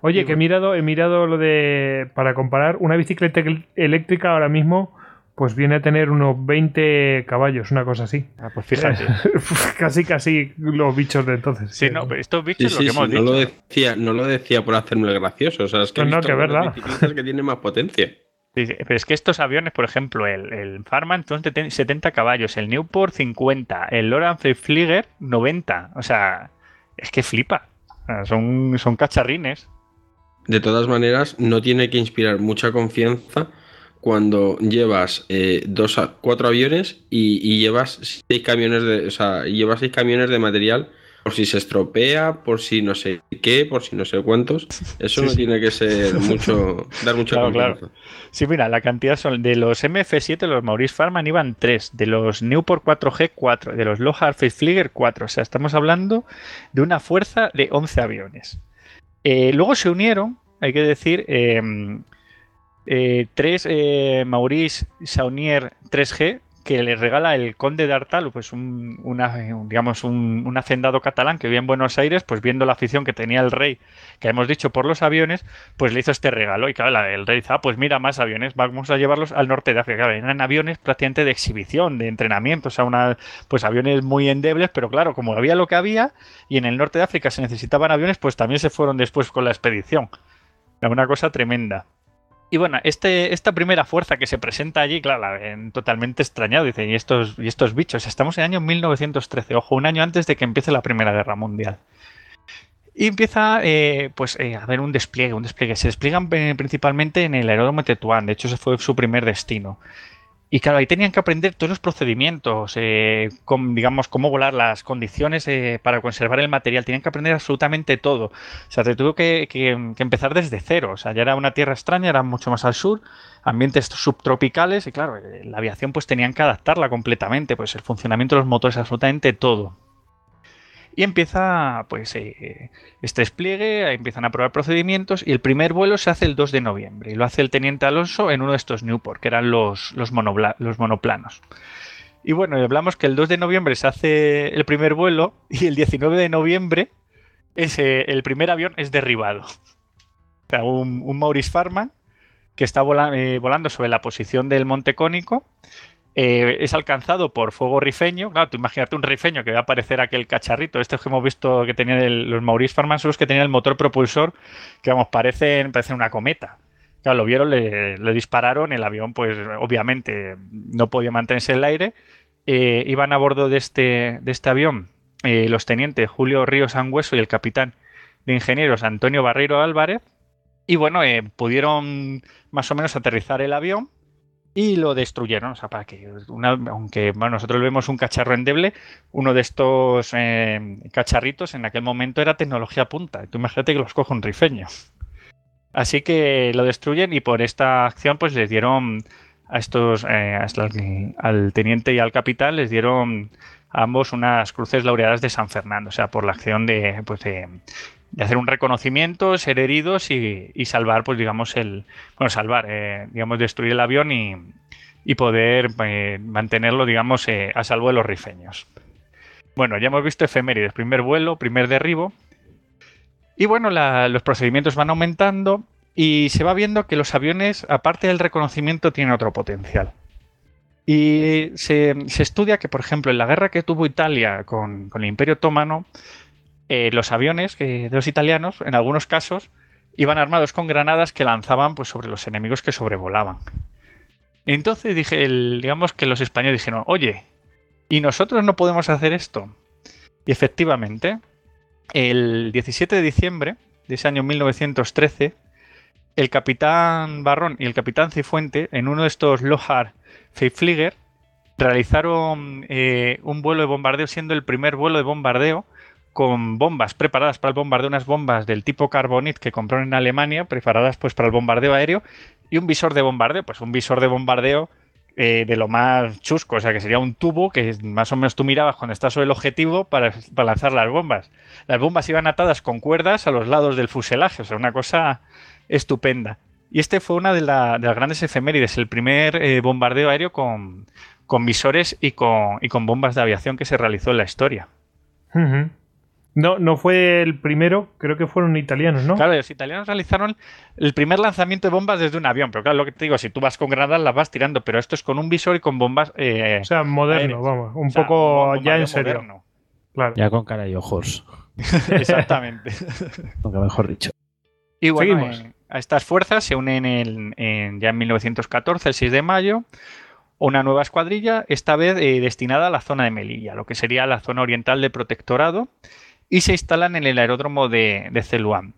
Oye, que he mirado, he mirado lo de. para comparar una bicicleta eléctrica ahora mismo pues viene a tener unos 20 caballos, una cosa así. Ah, pues fíjate. casi, casi los bichos de entonces. Sí, no, pero estos bichos lo que hemos dicho. No lo, decía, no lo decía por hacerme gracioso, o sea, es que, que tiene más potencia. pero es que estos aviones, por ejemplo, el, el Farman son 70 caballos, el Newport 50, el Loran Flieger 90. O sea, es que flipa. Son, son cacharrines. De todas maneras, no tiene que inspirar mucha confianza cuando llevas eh, dos a, cuatro aviones y, llevas seis camiones de, o sea, llevas seis camiones de material por si se estropea, por si no sé qué, por si no sé cuántos. Eso no tiene que ser mucho, dar mucho claro, Sí, mira, la cantidad son de los MF7, los Maurice Farman iban tres. de los Newport 4G 4, de los Lohar Flieger 4. O sea, estamos hablando de una fuerza de 11 aviones. Eh, luego se unieron, hay que decir, eh, eh, tres, eh, Maurice Saunier 3G, que le regala el conde de pues un, digamos, un, hacendado catalán que vivía en Buenos Aires, pues viendo la afición que tenía el rey, que hemos dicho por los aviones, pues le hizo este regalo. Y claro, el rey dice, ah, pues mira, más aviones, vamos a llevarlos al norte de África. Claro, eran aviones prácticamente de exhibición, de entrenamiento, o una, pues aviones muy endebles, pero claro, como había lo que había, y en el norte de África se necesitaban aviones, pues también se fueron después con la expedición. Una cosa tremenda. Y bueno, este, esta primera fuerza que se presenta allí, claro, la totalmente extrañado. Dicen, ¿y estos, y estos bichos? Estamos en el año 1913, ojo, un año antes de que empiece la Primera Guerra Mundial. Y empieza eh, pues, eh, a haber un despliegue, un despliegue. Se despliegan eh, principalmente en el aeródromo de Tetuán, de hecho ese fue su primer destino. Y claro, ahí tenían que aprender todos los procedimientos, eh, digamos, cómo volar las condiciones eh, para conservar el material. Tenían que aprender absolutamente todo. O sea, se tuvo que, que, empezar desde cero. O sea, ya era una tierra extraña, era mucho más al sur, ambientes subtropicales y claro, eh, la aviación pues tenían que adaptarla completamente, pues el funcionamiento de los motores, absolutamente todo y empieza pues eh, este despliegue, empiezan a probar procedimientos y el primer vuelo se hace el 2 de noviembre y lo hace el teniente Alonso en uno de estos Newport, que eran los, los, monoplanos. Y bueno, hablamos que el 2 de noviembre se hace el primer vuelo y el 19 de noviembre ese, eh, el primer avión es derribado. O sea, un, Maurice Farman que está eh, volando sobre la posición del Monte Cónico eh, es alcanzado por fuego rifeño. Claro, imagínate un rifeño que va a aparecer aquel cacharrito, estos que hemos visto que tenía los Maurice Farman, que tenía el motor propulsor, que vamos, parecen, parecen una cometa. Claro, lo vieron, le, dispararon, el avión pues obviamente no podía mantenerse en el aire. Eh, iban a bordo de este, de este avión eh, los tenientes Julio Ríos Angüeso y el capitán de ingenieros Antonio Barreiro Álvarez. Y bueno, pudieron más o menos aterrizar el avión y lo destruyeron. O sea, para que aunque nosotros vemos un cacharro endeble, uno de estos eh, cacharritos en aquel momento era tecnología punta. Tú imagínate que los cojo un rifeño. Así que lo destruyen y por esta acción pues les dieron a estos, eh, este, al teniente y al capitán, les dieron a ambos unas cruces laureadas de San Fernando, o sea, por la acción de, pues, de hacer un reconocimiento, ser heridos y, salvar, pues digamos, el. Bueno, salvar, eh, digamos, destruir el avión y, poder eh, mantenerlo, digamos, eh, a salvo de los rifeños. Bueno, ya hemos visto efemérides: primer vuelo, primer derribo. Y bueno, los procedimientos van aumentando y se va viendo que los aviones, aparte del reconocimiento, tienen otro potencial. Y se, se estudia que, por ejemplo, en la guerra que tuvo Italia con, con el Imperio Otomano, eh, los aviones de los italianos, en algunos casos, iban armados con granadas que lanzaban pues, sobre los enemigos que sobrevolaban. Entonces dije, digamos que los españoles dijeron, oye, ¿y nosotros no podemos hacer esto? Y efectivamente, el 17 de diciembre de ese año 1913, el capitán Barrón y el capitán Cifuente, en uno de estos Lohar Feiflieger, realizaron eh, un vuelo de bombardeo, siendo el primer vuelo de bombardeo con bombas preparadas para el bombardeo, unas bombas del tipo Carbonit que compraron en Alemania, preparadas pues para el bombardeo aéreo, y un visor de bombardeo, pues un visor de bombardeo eh, de lo más chusco, o sea que sería un tubo que más o menos tú mirabas cuando estás sobre el objetivo para, para lanzar las bombas. Las bombas iban atadas con cuerdas a los lados del fuselaje, o sea, una cosa estupenda. Y este fue una de, las grandes efemérides, el primer eh, bombardeo aéreo con, con visores y con, y con bombas de aviación que se realizó en la historia. No, no fue el primero, creo que fueron italianos, ¿no? Claro, los italianos realizaron el primer lanzamiento de bombas desde un avión, pero claro, lo que te digo, si tú vas con granadas las vas tirando, pero esto es con un visor y con bombas... Eh, o sea, moderno, vamos, un poco ya en serio. Ya con cara y ojos. Exactamente. mejor dicho. Y bueno, eh, a estas fuerzas se unen en, ya en 1914, el 6 de mayo, una nueva escuadrilla, esta vez eh, destinada a la zona de Melilla, lo que sería la zona oriental de protectorado y se instalan en el aeródromo de, de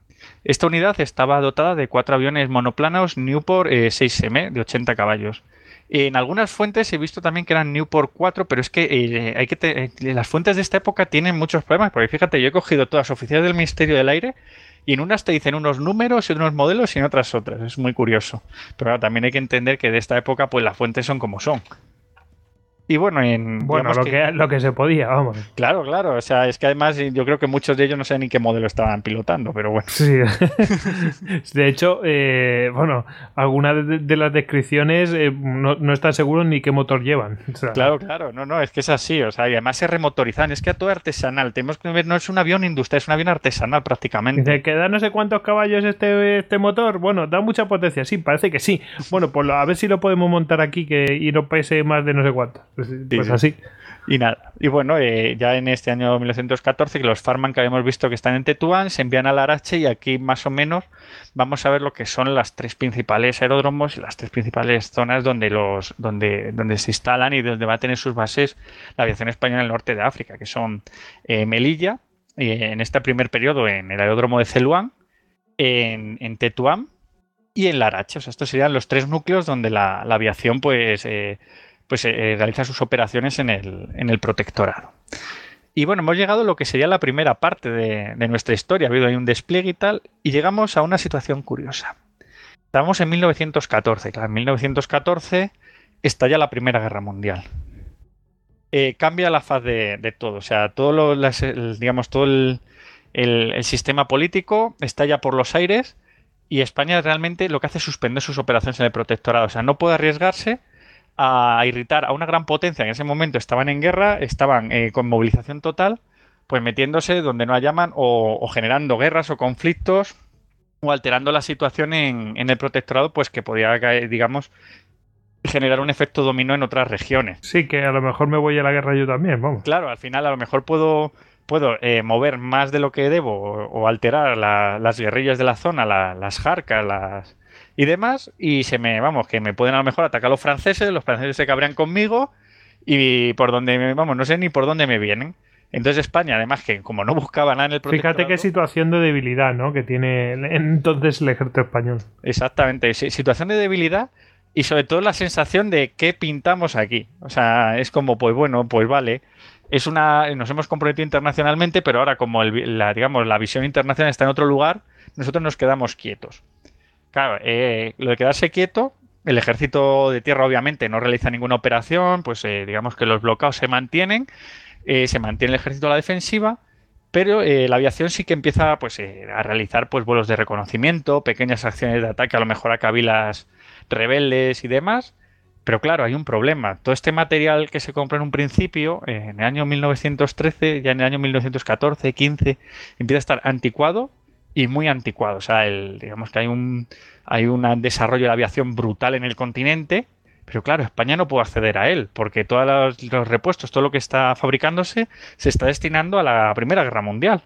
Esta unidad estaba dotada de cuatro aviones monoplanos Newport 6M eh, de 80 caballos. En algunas fuentes he visto también que eran Newport 4, pero es que, eh, hay que eh, las fuentes de esta época tienen muchos problemas, porque fíjate, yo he cogido todas oficiales del Ministerio del Aire y en unas te dicen unos números y unos modelos y en otras otras. Es muy curioso. Pero también hay que entender que de esta época pues las fuentes son como son. Y bueno, en, bueno lo que, lo que se podía, vamos. Claro, claro. O sea, es que además yo creo que muchos de ellos no saben ni qué modelo estaban pilotando, pero bueno. Sí. de hecho, eh, bueno, algunas de, las descripciones eh, no, están seguros ni qué motor llevan. claro, claro. No, no, es que es así. O sea, y además se remotorizan. Es que a todo artesanal. Tenemos que ver, no es un avión industrial, es un avión artesanal prácticamente. De que da no sé cuántos caballos este, este, motor. Bueno, da mucha potencia. Sí, parece que sí. Bueno, pues a ver si lo podemos montar aquí que, y no pese más de no sé cuánto. Pues, pues, pues así. Y nada, y bueno, eh, ya en este año 1914, que los Farman que habíamos visto que están en Tetuán se envían a Larache y aquí más o menos vamos a ver lo que son las tres principales aeródromos y las tres principales zonas donde, los, donde, donde se instalan y donde va a tener sus bases la aviación española en el norte de África, que son eh, Melilla, eh, en este primer periodo en el aeródromo de Celuán, en, Tetuán y en Larache. O sea, estos serían los tres núcleos donde la aviación pues pues eh, eh, realiza sus operaciones en el, protectorado. Y bueno, hemos llegado a lo que sería la primera parte de, nuestra historia. Ha habido ahí un despliegue y tal, y llegamos a una situación curiosa. Estamos en 1914, claro, en 1914 estalla la Primera Guerra Mundial. Eh, cambia la faz de, todo, o sea, todo, digamos, todo el, el sistema político estalla por los aires y España realmente lo que hace es suspender sus operaciones en el protectorado, o sea, no puede arriesgarse a irritar a una gran potencia. En ese momento estaban en guerra, estaban eh, con movilización total, pues metiéndose donde no la llaman o, generando guerras o conflictos o alterando la situación en, el protectorado, pues que podía, digamos, generar un efecto dominó en otras regiones. Sí, que a lo mejor me voy a la guerra yo también, vamos. Claro, al final a lo mejor puedo, puedo eh, mover más de lo que debo o, alterar las guerrillas de la zona, las jarcas, las, y demás. Y se me, vamos, que me pueden a lo mejor atacar los franceses, los franceses se cabrean conmigo y por donde, vamos, no sé ni por dónde me vienen. Entonces España, además que como no buscaba nada en el Fíjate qué situación de debilidad, ¿no? Que tiene entonces el ejército español. Exactamente, situación de debilidad y sobre todo la sensación de qué pintamos aquí. O sea, es como, pues bueno, pues vale. Es una, nos hemos comprometido internacionalmente, pero ahora como la, digamos, la visión internacional está en otro lugar, nosotros nos quedamos quietos. Claro, eh, lo de quedarse quieto, el ejército de tierra obviamente no realiza ninguna operación, pues eh, digamos que los bloqueos se mantienen, eh, se mantiene el ejército a la defensiva, pero la aviación sí que empieza pues, a realizar pues, vuelos de reconocimiento, pequeñas acciones de ataque a lo mejor a cabilas rebeldes y demás. Pero claro, hay un problema. Todo este material que se compró en un principio, en el año 1913, ya en el año 1914, 15, empieza a estar anticuado y muy anticuado. O sea, digamos que hay un, hay un desarrollo de aviación brutal en el continente, pero claro, España no puede acceder a él, porque todos los, repuestos, todo lo que está fabricándose, se está destinando a la Primera Guerra Mundial.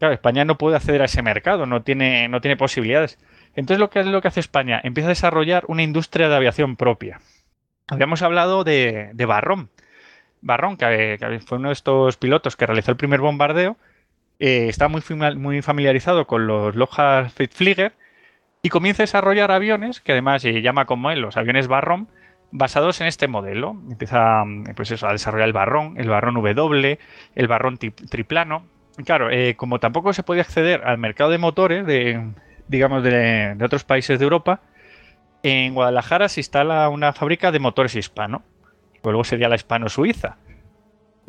España no puede acceder a ese mercado, no tiene, no tiene posibilidades. Entonces, lo que, lo que hace España? Empieza a desarrollar una industria de aviación propia. Habíamos hablado de, Barrón. Barrón, que fue uno de estos pilotos que realizó el primer bombardeo, eh, está muy, familiarizado con los Lojas flieger y comienza a desarrollar aviones, que además se llama como él los aviones barron, basados en este modelo. Empieza mm, pues eso, a desarrollar el Barrón, el Barrón W, el Barrón triplano. claro, eh, como tampoco se podía acceder al mercado de motores de, digamos, de, de otros países de Europa, en Guadalajara se instala una fábrica de motores hispano, que luego sería la hispano-suiza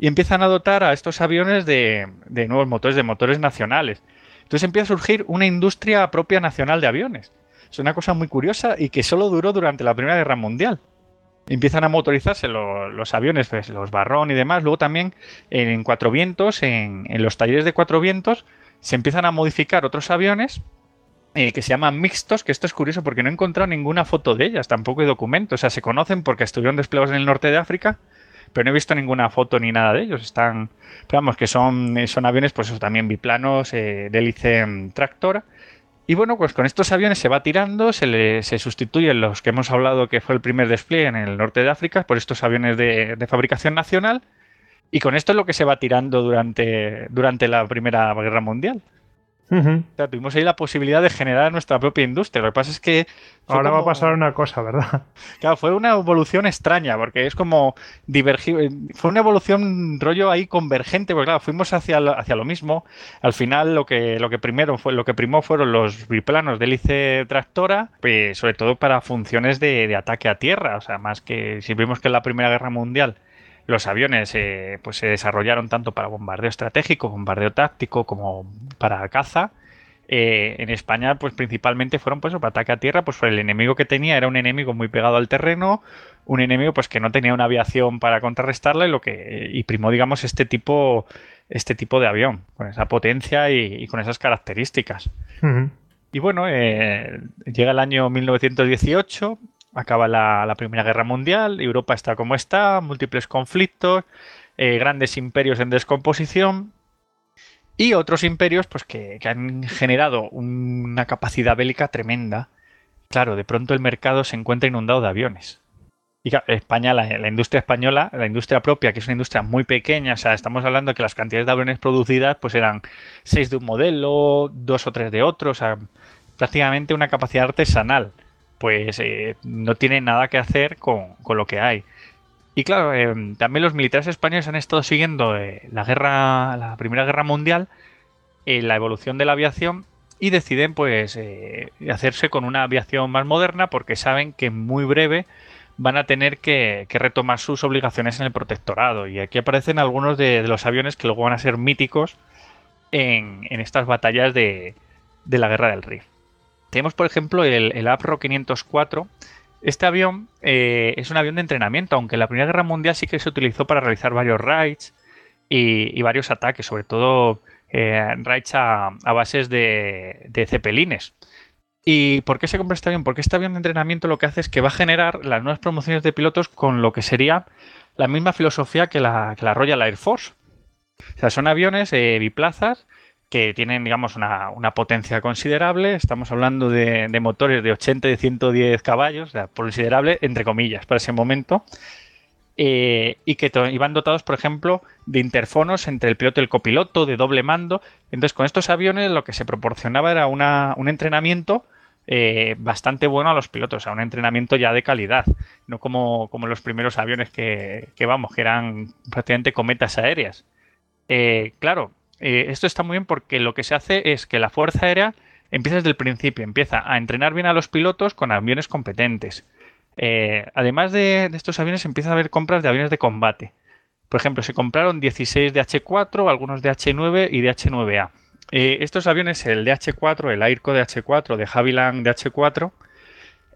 y empiezan a dotar a estos aviones de, nuevos motores, de motores nacionales. Entonces empieza a surgir una industria propia nacional de aviones. Es una cosa muy curiosa y que solo duró durante la Primera Guerra Mundial empiezan a motorizarse los, aviones, pues, los barrón y demás. Luego también en Cuatro Vientos, en, los talleres de Cuatro Vientos, se empiezan a modificar otros aviones eh, que se llaman mixtos, que esto es curioso porque no he encontrado ninguna foto de ellas, tampoco hay documentos. O sea, se conocen porque estuvieron desplegados en el norte de África pero no he visto ninguna foto ni nada de ellos. Están, que son, eh, son aviones, pues eso, también biplanos, eh, de hélice mm, tractora. Y bueno, pues con estos aviones se va tirando, se, le, sustituyen los que hemos hablado que fue el primer despliegue en el norte de África por estos aviones de, fabricación nacional. Y con esto es lo que se va tirando durante, durante la Primera Guerra Mundial tuvimos ahí la posibilidad de generar nuestra propia industria. Lo que pasa es que. Ahora va a pasar una cosa, ¿verdad? Claro, fue una evolución extraña, porque es como divergir. Eh, fue una evolución rollo ahí convergente, porque claro, fuimos hacia, hacia lo mismo. Al final, lo que, lo que primero fue, lo que primó fueron los biplanos de hélice tractora, pues, sobre todo para funciones de, de ataque a tierra. O sea, más que si vimos que en la Primera Guerra Mundial los aviones eh, pues se desarrollaron tanto para bombardeo estratégico, bombardeo táctico, como para caza. Eh, en España, pues principalmente fueron pues, para ataque a tierra, pues por el enemigo que tenía era un enemigo muy pegado al terreno, un enemigo pues que no tenía una aviación para contrarrestarla y lo que eh, y primó digamos este tipo este tipo de avión con esa potencia y, con esas características y bueno llega el año 1918 acaba la, Primera Guerra Mundial, Europa está como está, múltiples conflictos, eh, grandes imperios en descomposición y otros imperios pues, que, han generado una capacidad bélica tremenda. Claro, de pronto el mercado se encuentra inundado de aviones. Y España, la, industria española, la industria propia, que es una industria muy pequeña, o sea, estamos hablando de que las cantidades de aviones producidas pues eran seis de un modelo, dos o tres de otro, o sea, prácticamente una capacidad artesanal pues eh, no tiene nada que hacer con, lo que hay. Y claro, eh, también los militares españoles han estado siguiendo eh, la guerra, la Primera Guerra Mundial, la evolución de la aviación y deciden pues hacerse con una aviación más moderna porque saben que muy breve van a tener que, retomar sus obligaciones en el protectorado. Y aquí aparecen algunos de, los aviones que luego van a ser míticos en, estas batallas de, de la Guerra del Rif. Tenemos, por ejemplo, el, APRO 504. Este avión eh, es un avión de entrenamiento, aunque en la Primera Guerra Mundial sí que se utilizó para realizar varios raids y, varios ataques, sobre todo eh, raids a, bases de, cepelines. ¿Y por qué se compra este avión? Porque este avión de entrenamiento lo que hace es que va a generar las nuevas promociones de pilotos con lo que sería la misma filosofía que la, Royal Air Force. O sea, son aviones eh, biplazas que tienen, digamos, una, potencia considerable. Estamos hablando de, motores de 80 y 110 caballos, o considerable, entre comillas, para ese momento. Eh, y que iban dotados, por ejemplo, de interfonos entre el piloto y el copiloto, de doble mando. Entonces, con estos aviones lo que se proporcionaba era un entrenamiento eh, bastante bueno a los pilotos, o un entrenamiento ya de calidad, no como, como los primeros aviones que, vamos, que eran prácticamente cometas aéreas. Eh, claro, eh, esto está muy bien porque lo que se hace es que la Fuerza Aérea empieza desde el principio, empieza a entrenar bien a los pilotos con aviones competentes. Eh, además de, estos aviones, empieza a haber compras de aviones de combate. Por ejemplo, se compraron 16 de H4, algunos de H9 y de H9A. Eh, estos aviones, el de h 4 el AIRCO de H4, de Havilland de H4,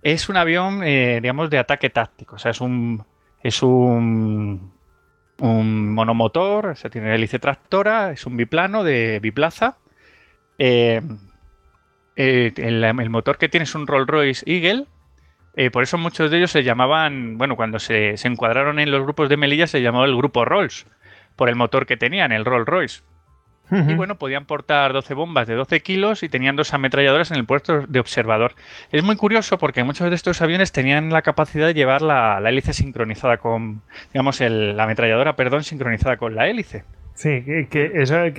es un avión, digamos, de ataque táctico. O sea, es un, es un un monomotor, o sea, tiene hélice tractora, es un biplano de biplaza. Eh, eh, el, motor que tiene es un Rolls Royce Eagle. Eh, por eso muchos de ellos se llamaban, bueno, cuando se, se, encuadraron en los grupos de Melilla se llamaba el grupo Rolls, por el motor que tenían, el Rolls Royce. Y bueno, podían portar 12 bombas de 12 kilos y tenían dos ametralladoras en el puesto de observador. Es muy curioso porque muchos de estos aviones tenían la capacidad de llevar la, hélice sincronizada con, digamos, la ametralladora, perdón, sincronizada con la hélice. Sí, que,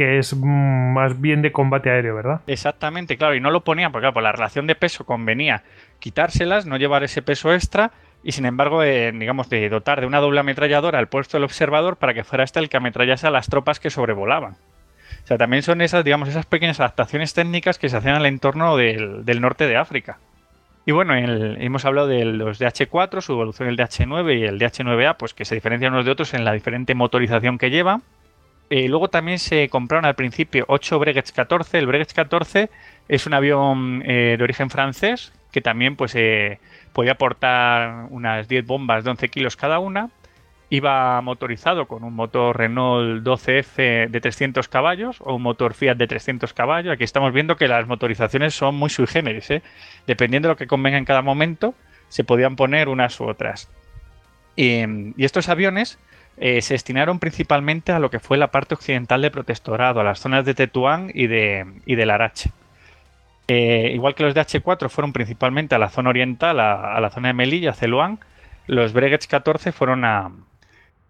es mm, más bien de combate aéreo, ¿verdad? Exactamente, claro, y no lo ponían porque por la relación de peso convenía quitárselas, no llevar ese peso extra y sin embargo, eh, digamos, de dotar de una doble ametralladora al puesto del observador para que fuera este el que ametrallase a las tropas que sobrevolaban. O sea, también son esas, digamos, esas pequeñas adaptaciones técnicas que se hacen al entorno del, norte de África. Y bueno, hemos hablado de los DH4, su evolución el DH9 y el DH9A, pues que se diferencian unos de otros en la diferente motorización que lleva. Eh, luego también se compraron al principio 8 Breguets 14. El Breguets 14 es un avión eh, de origen francés que también pues, eh, podía aportar unas 10 bombas de 11 kilos cada una iba motorizado con un motor Renault 12F de 300 caballos o un motor Fiat de 300 caballos. Aquí estamos viendo que las motorizaciones son muy sui generis. ¿eh? Dependiendo de lo que convenga en cada momento, se podían poner unas u otras. Y, estos aviones eh, se destinaron principalmente a lo que fue la parte occidental de protectorado, a las zonas de Tetuán y de, de Larache. Eh, igual que los de H4 fueron principalmente a la zona oriental, a, la zona de Melilla, a Celuán, los Breguets 14 fueron a,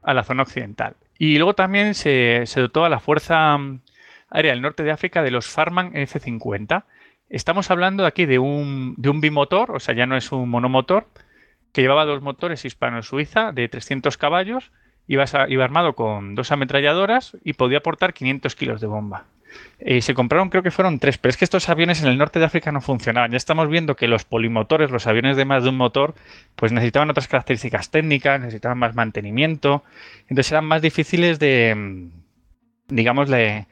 a la zona occidental. Y luego también se, dotó a la Fuerza Aérea del Norte de África de los Farman F-50. Estamos hablando aquí de un, de un bimotor, o sea, ya no es un monomotor, que llevaba dos motores hispano-suiza de 300 caballos, iba, iba, armado con dos ametralladoras y podía aportar 500 kilos de bomba. Y se compraron, creo que fueron tres, pero es que estos aviones en el norte de África no funcionaban. Ya estamos viendo que los polimotores, los aviones de más de un motor, pues necesitaban otras características técnicas, necesitaban más mantenimiento, entonces eran más difíciles de, mm, digamos, de,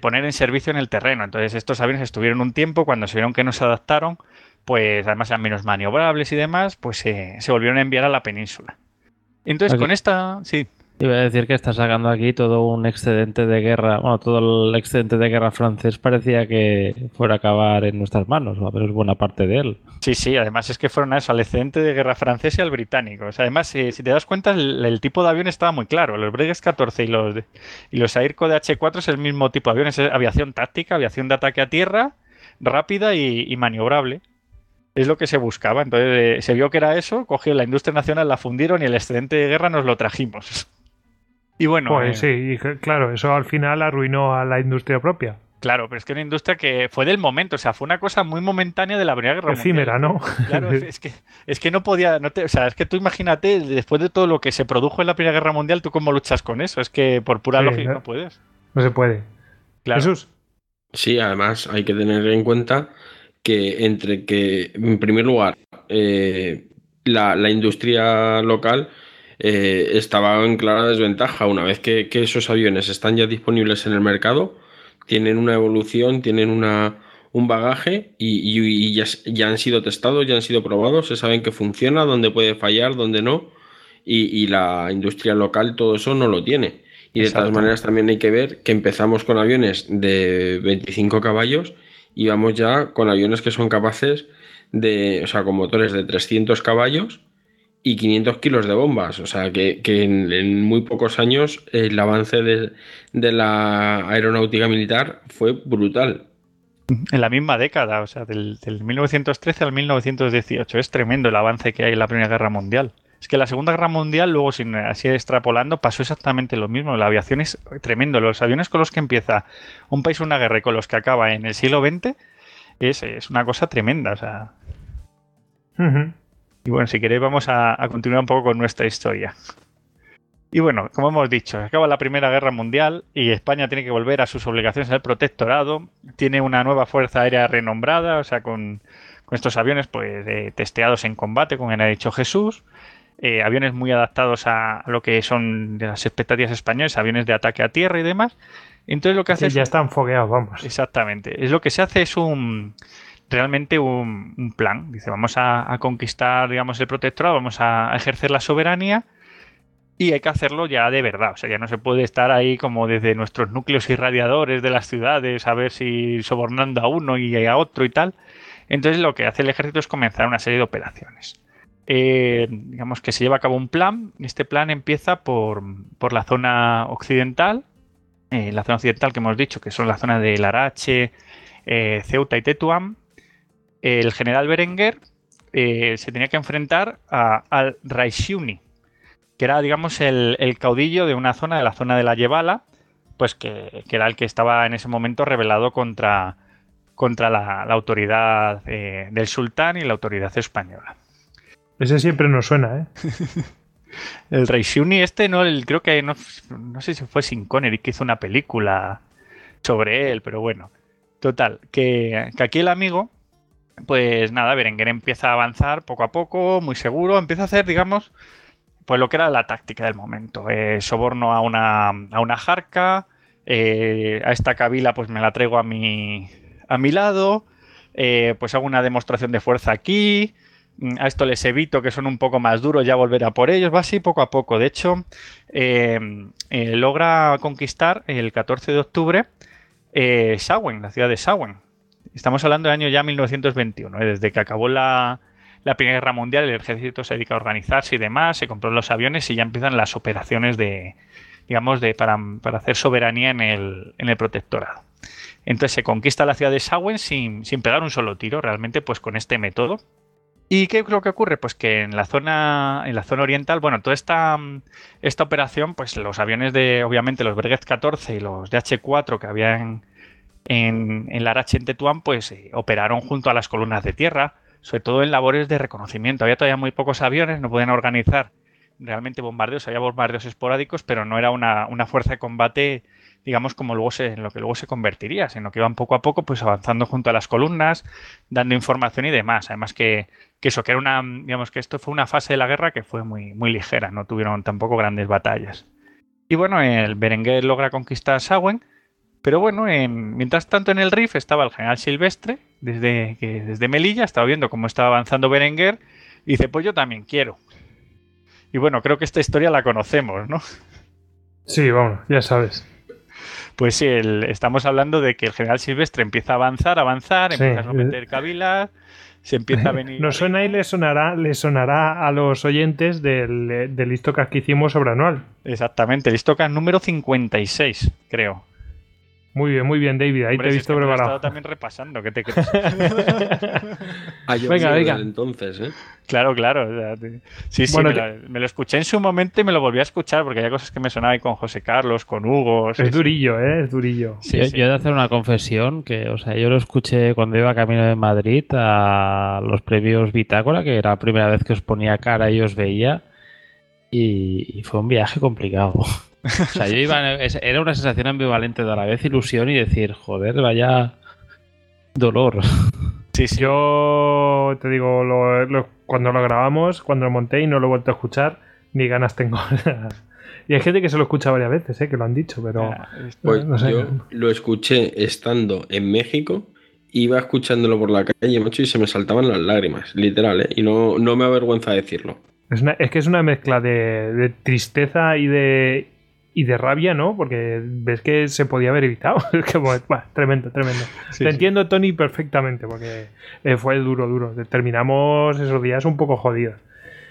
poner en servicio en el terreno. Entonces estos aviones estuvieron un tiempo, cuando se vieron que no se adaptaron, pues además eran menos maniobrables y demás, pues se volvieron a enviar a la península. Entonces con esta, sí. Iba a decir que está sacando aquí todo un excedente de guerra, bueno, todo el excedente de guerra francés parecía que fuera a acabar en nuestras manos, pero es buena parte de él. Sí, sí, además es que fueron a eso, al excedente de guerra francés y al británico. además, si, te das cuenta, el, tipo de avión estaba muy claro. Los Bregues 14 y los, y los Airco de H4 es el mismo tipo de avión, es aviación táctica, aviación de ataque a tierra, rápida y, maniobrable es lo que se buscaba. Entonces eh, se vio que era eso, cogió la industria nacional, la fundieron y el excedente de guerra nos lo trajimos. Y bueno. Pues eh, sí, claro, eso al final arruinó a la industria propia. Claro, pero es que una industria que fue del momento, o sea, fue una cosa muy momentánea de la Primera Guerra Efímera, era ¿no? Claro, es, que, es que no podía, o sea, es que tú imagínate, después de todo lo que se produjo en la Primera Guerra Mundial, ¿tú cómo luchas con eso? Es que por pura lógica ¿no? puedes. No se puede. Claro. Jesús. Sí, además hay que tener en cuenta que entre que, en primer lugar, eh, la, la industria local eh, estaba en clara desventaja. Una vez que, esos aviones están ya disponibles en el mercado, tienen una evolución, tienen una, un bagaje y, ya, han sido testados, ya han sido probados, se saben que funciona, dónde puede fallar, dónde no, y, y la industria local todo eso no lo tiene. Y de todas maneras también hay que ver que empezamos con aviones de 25 caballos y vamos ya con aviones que son capaces de, o sea, con motores de 300 caballos y 500 kilos de bombas. O sea, que, en, muy pocos años el avance de, la aeronáutica militar fue brutal. En la misma década, o sea, del, 1913 al 1918. Es tremendo el avance que hay en la Primera Guerra Mundial. Es que la Segunda Guerra Mundial, luego, sin, así extrapolando, pasó exactamente lo mismo. La aviación es tremendo. Los aviones con los que empieza un país una guerra y con los que acaba en el siglo XX es, una cosa tremenda. Y bueno, si queréis vamos a, continuar un poco con nuestra historia. Y bueno, como hemos dicho, acaba la Primera Guerra Mundial y España tiene que volver a sus obligaciones al protectorado. Tiene una nueva fuerza aérea renombrada, o sea, con, estos aviones pues, eh, testeados en combate, como el ha dicho Jesús. Eh, aviones muy adaptados a lo que son las expectativas españolas, aviones de ataque a tierra y demás. Entonces lo que hace es ya están fogueados, vamos. Exactamente. Es lo que se hace es un realmente un, plan. Dice, vamos a, conquistar, digamos, el protectorado, vamos a ejercer la soberanía y hay que hacerlo ya de verdad. O sea, ya no se puede estar ahí como desde nuestros núcleos irradiadores de las ciudades a ver si sobornando a uno y a otro y tal. Entonces lo que hace el ejército es comenzar una serie de operaciones. Eh, digamos que se lleva a cabo un plan. Este plan empieza por, la zona occidental, eh, la zona occidental que hemos dicho, que son la zona de Larache, eh, Ceuta y Tetuán, el general Berenguer eh, se tenía que enfrentar al Raishuni, que era, digamos, el, caudillo de una zona, de la zona de la Yebala, pues que, era el que estaba en ese momento rebelado contra, contra la, autoridad eh, del sultán y la autoridad española. Ese siempre nos suena, ¿eh? el Raishuni este, no, el, creo que no, sé si fue Sin Connery que hizo una película sobre él, pero bueno. Total, que aquí el amigo pues nada, Berenguer empieza a avanzar poco a poco, muy seguro, empieza a hacer, digamos, pues lo que era la táctica del momento. Eh, soborno a una, jarca, eh, a esta cabila pues me la traigo a mi, a mi lado, eh, pues hago una demostración de fuerza aquí, mm, a esto les evito que son un poco más duros, ya volverá por ellos, va así poco a poco. De hecho, logra conquistar el 14 de octubre Sawen, la ciudad de Sawen, Estamos hablando del año ya 1921, ¿eh? desde que acabó la, Primera Guerra Mundial, el ejército se dedica a organizarse y demás, se compró los aviones y ya empiezan las operaciones de, digamos, de, para, hacer soberanía en el, en el protectorado. Entonces se conquista la ciudad de Sauen sin, sin pegar un solo tiro, realmente, pues con este método. ¿Y qué es lo que ocurre? Pues que en la zona, en la zona oriental, bueno, toda esta, esta operación, pues los aviones de, obviamente, los Breguet 14 y los de h 4 que habían en, la Arache en Tetuán, pues eh, operaron junto a las columnas de tierra, sobre todo en labores de reconocimiento. Había todavía muy pocos aviones, no podían organizar realmente bombardeos, había bombardeos esporádicos, pero no era una, fuerza de combate, digamos, como luego se, lo que luego se convertiría, sino que iban poco a poco pues avanzando junto a las columnas, dando información y demás. Además que, eso, que era una, digamos que esto fue una fase de la guerra que fue muy, muy ligera, no tuvieron tampoco grandes batallas. Y bueno, el Berenguer logra conquistar Sawen, pero bueno, mientras tanto en el RIF estaba el general Silvestre, desde, que, desde Melilla, estaba viendo cómo estaba avanzando Berenguer, y dice, pues yo también quiero. Y bueno, creo que esta historia la conocemos, ¿no? Sí, vamos, ya sabes. Pues sí, estamos hablando de que el general Silvestre empieza a avanzar, avanzar, empieza a eh, meter Kabila, se empieza a eh, venir... Nos suena y le sonará, le sonará a los oyentes del, del que hicimos sobre anual. Exactamente, el toca número 56, creo. Muy bien, muy bien, David. Ahí te he visto preparado. también repasando, ¿qué te crees? Ah, venga, venga. Entonces, ¿eh? Claro, claro. Sí, sí, me, lo, escuché en su momento y me lo volví a escuchar porque hay cosas que me sonaban con José Carlos, con Hugo. es durillo, ¿eh? Es durillo. Sí, yo, he de hacer una confesión que, o sea, yo lo escuché cuando iba camino de Madrid a los previos Bitácora, que era la primera vez que os ponía cara y os veía. y fue un viaje complicado era una sensación ambivalente de a la vez ilusión y decir, joder, vaya dolor. Sí, Yo te digo, cuando lo grabamos, cuando lo monté y no lo he vuelto a escuchar, ni ganas tengo. y hay gente que se lo escucha varias veces, ¿eh? que lo han dicho, pero. Ah, pues yo lo escuché estando en México, iba escuchándolo por la calle, mucho y se me saltaban las lágrimas, literal, ¿eh? y no, me avergüenza decirlo. Es, que es una mezcla de tristeza y de, y de rabia, ¿no? Porque ves que se podía haber evitado. tremendo, tremendo. Te entiendo, Tony, perfectamente, porque eh, fue duro, duro. Terminamos esos días un poco jodidos.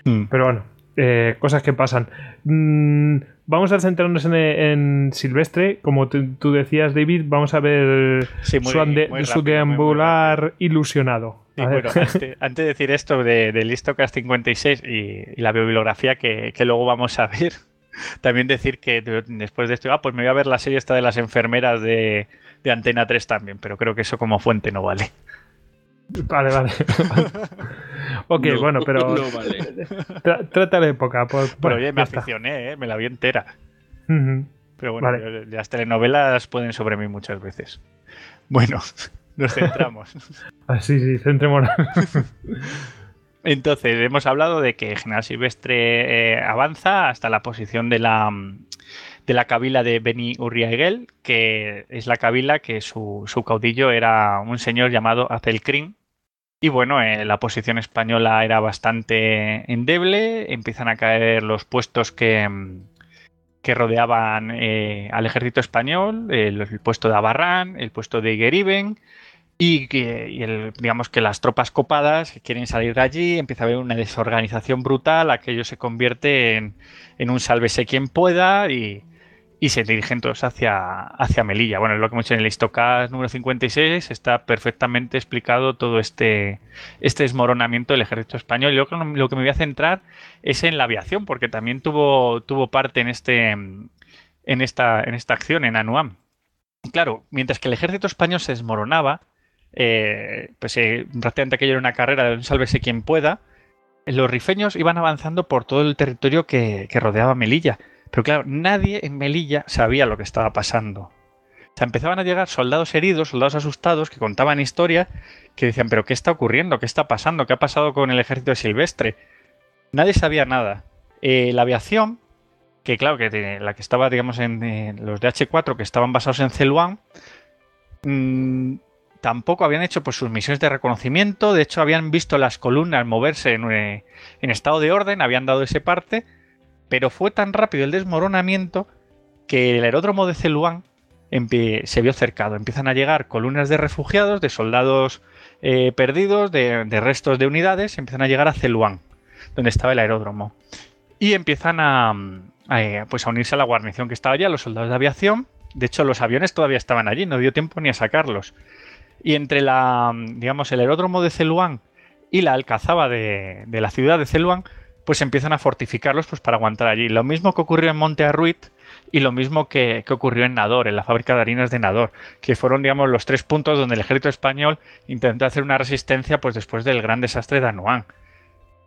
Mm. Pero bueno, eh, cosas que pasan. Mm, vamos a centrarnos en, Silvestre. Como tú decías, David, vamos a ver su, deambular ilusionado. antes, de decir esto de, de es 56 y, y la bibliografía que, luego vamos a ver, también decir que después de esto, ah, pues me voy a ver la serie esta de las enfermeras de, Antena 3 también, pero creo que eso como fuente no vale. Vale, vale. ok, bueno, pero. trata la época. Pues, pero oye, me aficioné, eh, me la vi entera. Pero bueno, las telenovelas pueden sobre mí muchas veces. Bueno, nos centramos. Ah, sí, sí, centrémonos. Entonces, hemos hablado de que General Silvestre eh, avanza hasta la posición de la, de cabila de Beni Urriagel, que es la cabila que su, su caudillo era un señor llamado Azelcrin. Y bueno, eh, la posición española era bastante endeble, empiezan a caer los puestos que, rodeaban eh, al ejército español, el, puesto de Abarrán, el puesto de Igeriben y, que, digamos que las tropas copadas que quieren salir de allí, empieza a haber una desorganización brutal, aquello se convierte en, un sálvese quien pueda y, se dirigen todos hacia, hacia Melilla. Bueno, lo que hemos hecho en el Istocas número 56 está perfectamente explicado todo este, este desmoronamiento del ejército español. Yo que lo que me voy a centrar es en la aviación, porque también tuvo, tuvo parte en, este, en, esta, en esta acción en Anuam. Claro, mientras que el ejército español se desmoronaba, eh, pues eh, prácticamente aquello era una carrera de un sálvese quien pueda, los rifeños iban avanzando por todo el territorio que, rodeaba Melilla. Pero claro, nadie en Melilla sabía lo que estaba pasando. O empezaban a llegar soldados heridos, soldados asustados, que contaban historias, que decían, pero ¿qué está ocurriendo? ¿Qué está pasando? ¿Qué ha pasado con el ejército silvestre? Nadie sabía nada. Eh, la aviación, que claro, que la que estaba, digamos, en eh, los de H 4 que estaban basados en Celuán, mmm, tampoco habían hecho pues, sus misiones de reconocimiento, de hecho habían visto las columnas moverse eh, en, estado de orden, habían dado ese parte, pero fue tan rápido el desmoronamiento que el aeródromo de Celuán se vio cercado. Empiezan a llegar columnas de refugiados, de soldados eh, perdidos, de, restos de unidades, empiezan a llegar a Celuán, donde estaba el aeródromo. Y empiezan a, mm, eh, pues, a unirse a la guarnición que estaba allá, los soldados de aviación. De hecho, los aviones todavía estaban allí, no dio tiempo ni a sacarlos. Y entre la, digamos, el aeródromo de Celuán y la alcazaba de, la ciudad de Celuán, pues empiezan a fortificarlos pues, para aguantar allí. Lo mismo que ocurrió en Monte Arruit y lo mismo que, ocurrió en Nador, en la fábrica de harinas de Nador, que fueron, digamos, los tres puntos donde el ejército español intentó hacer una resistencia pues, después del gran desastre de Anuán.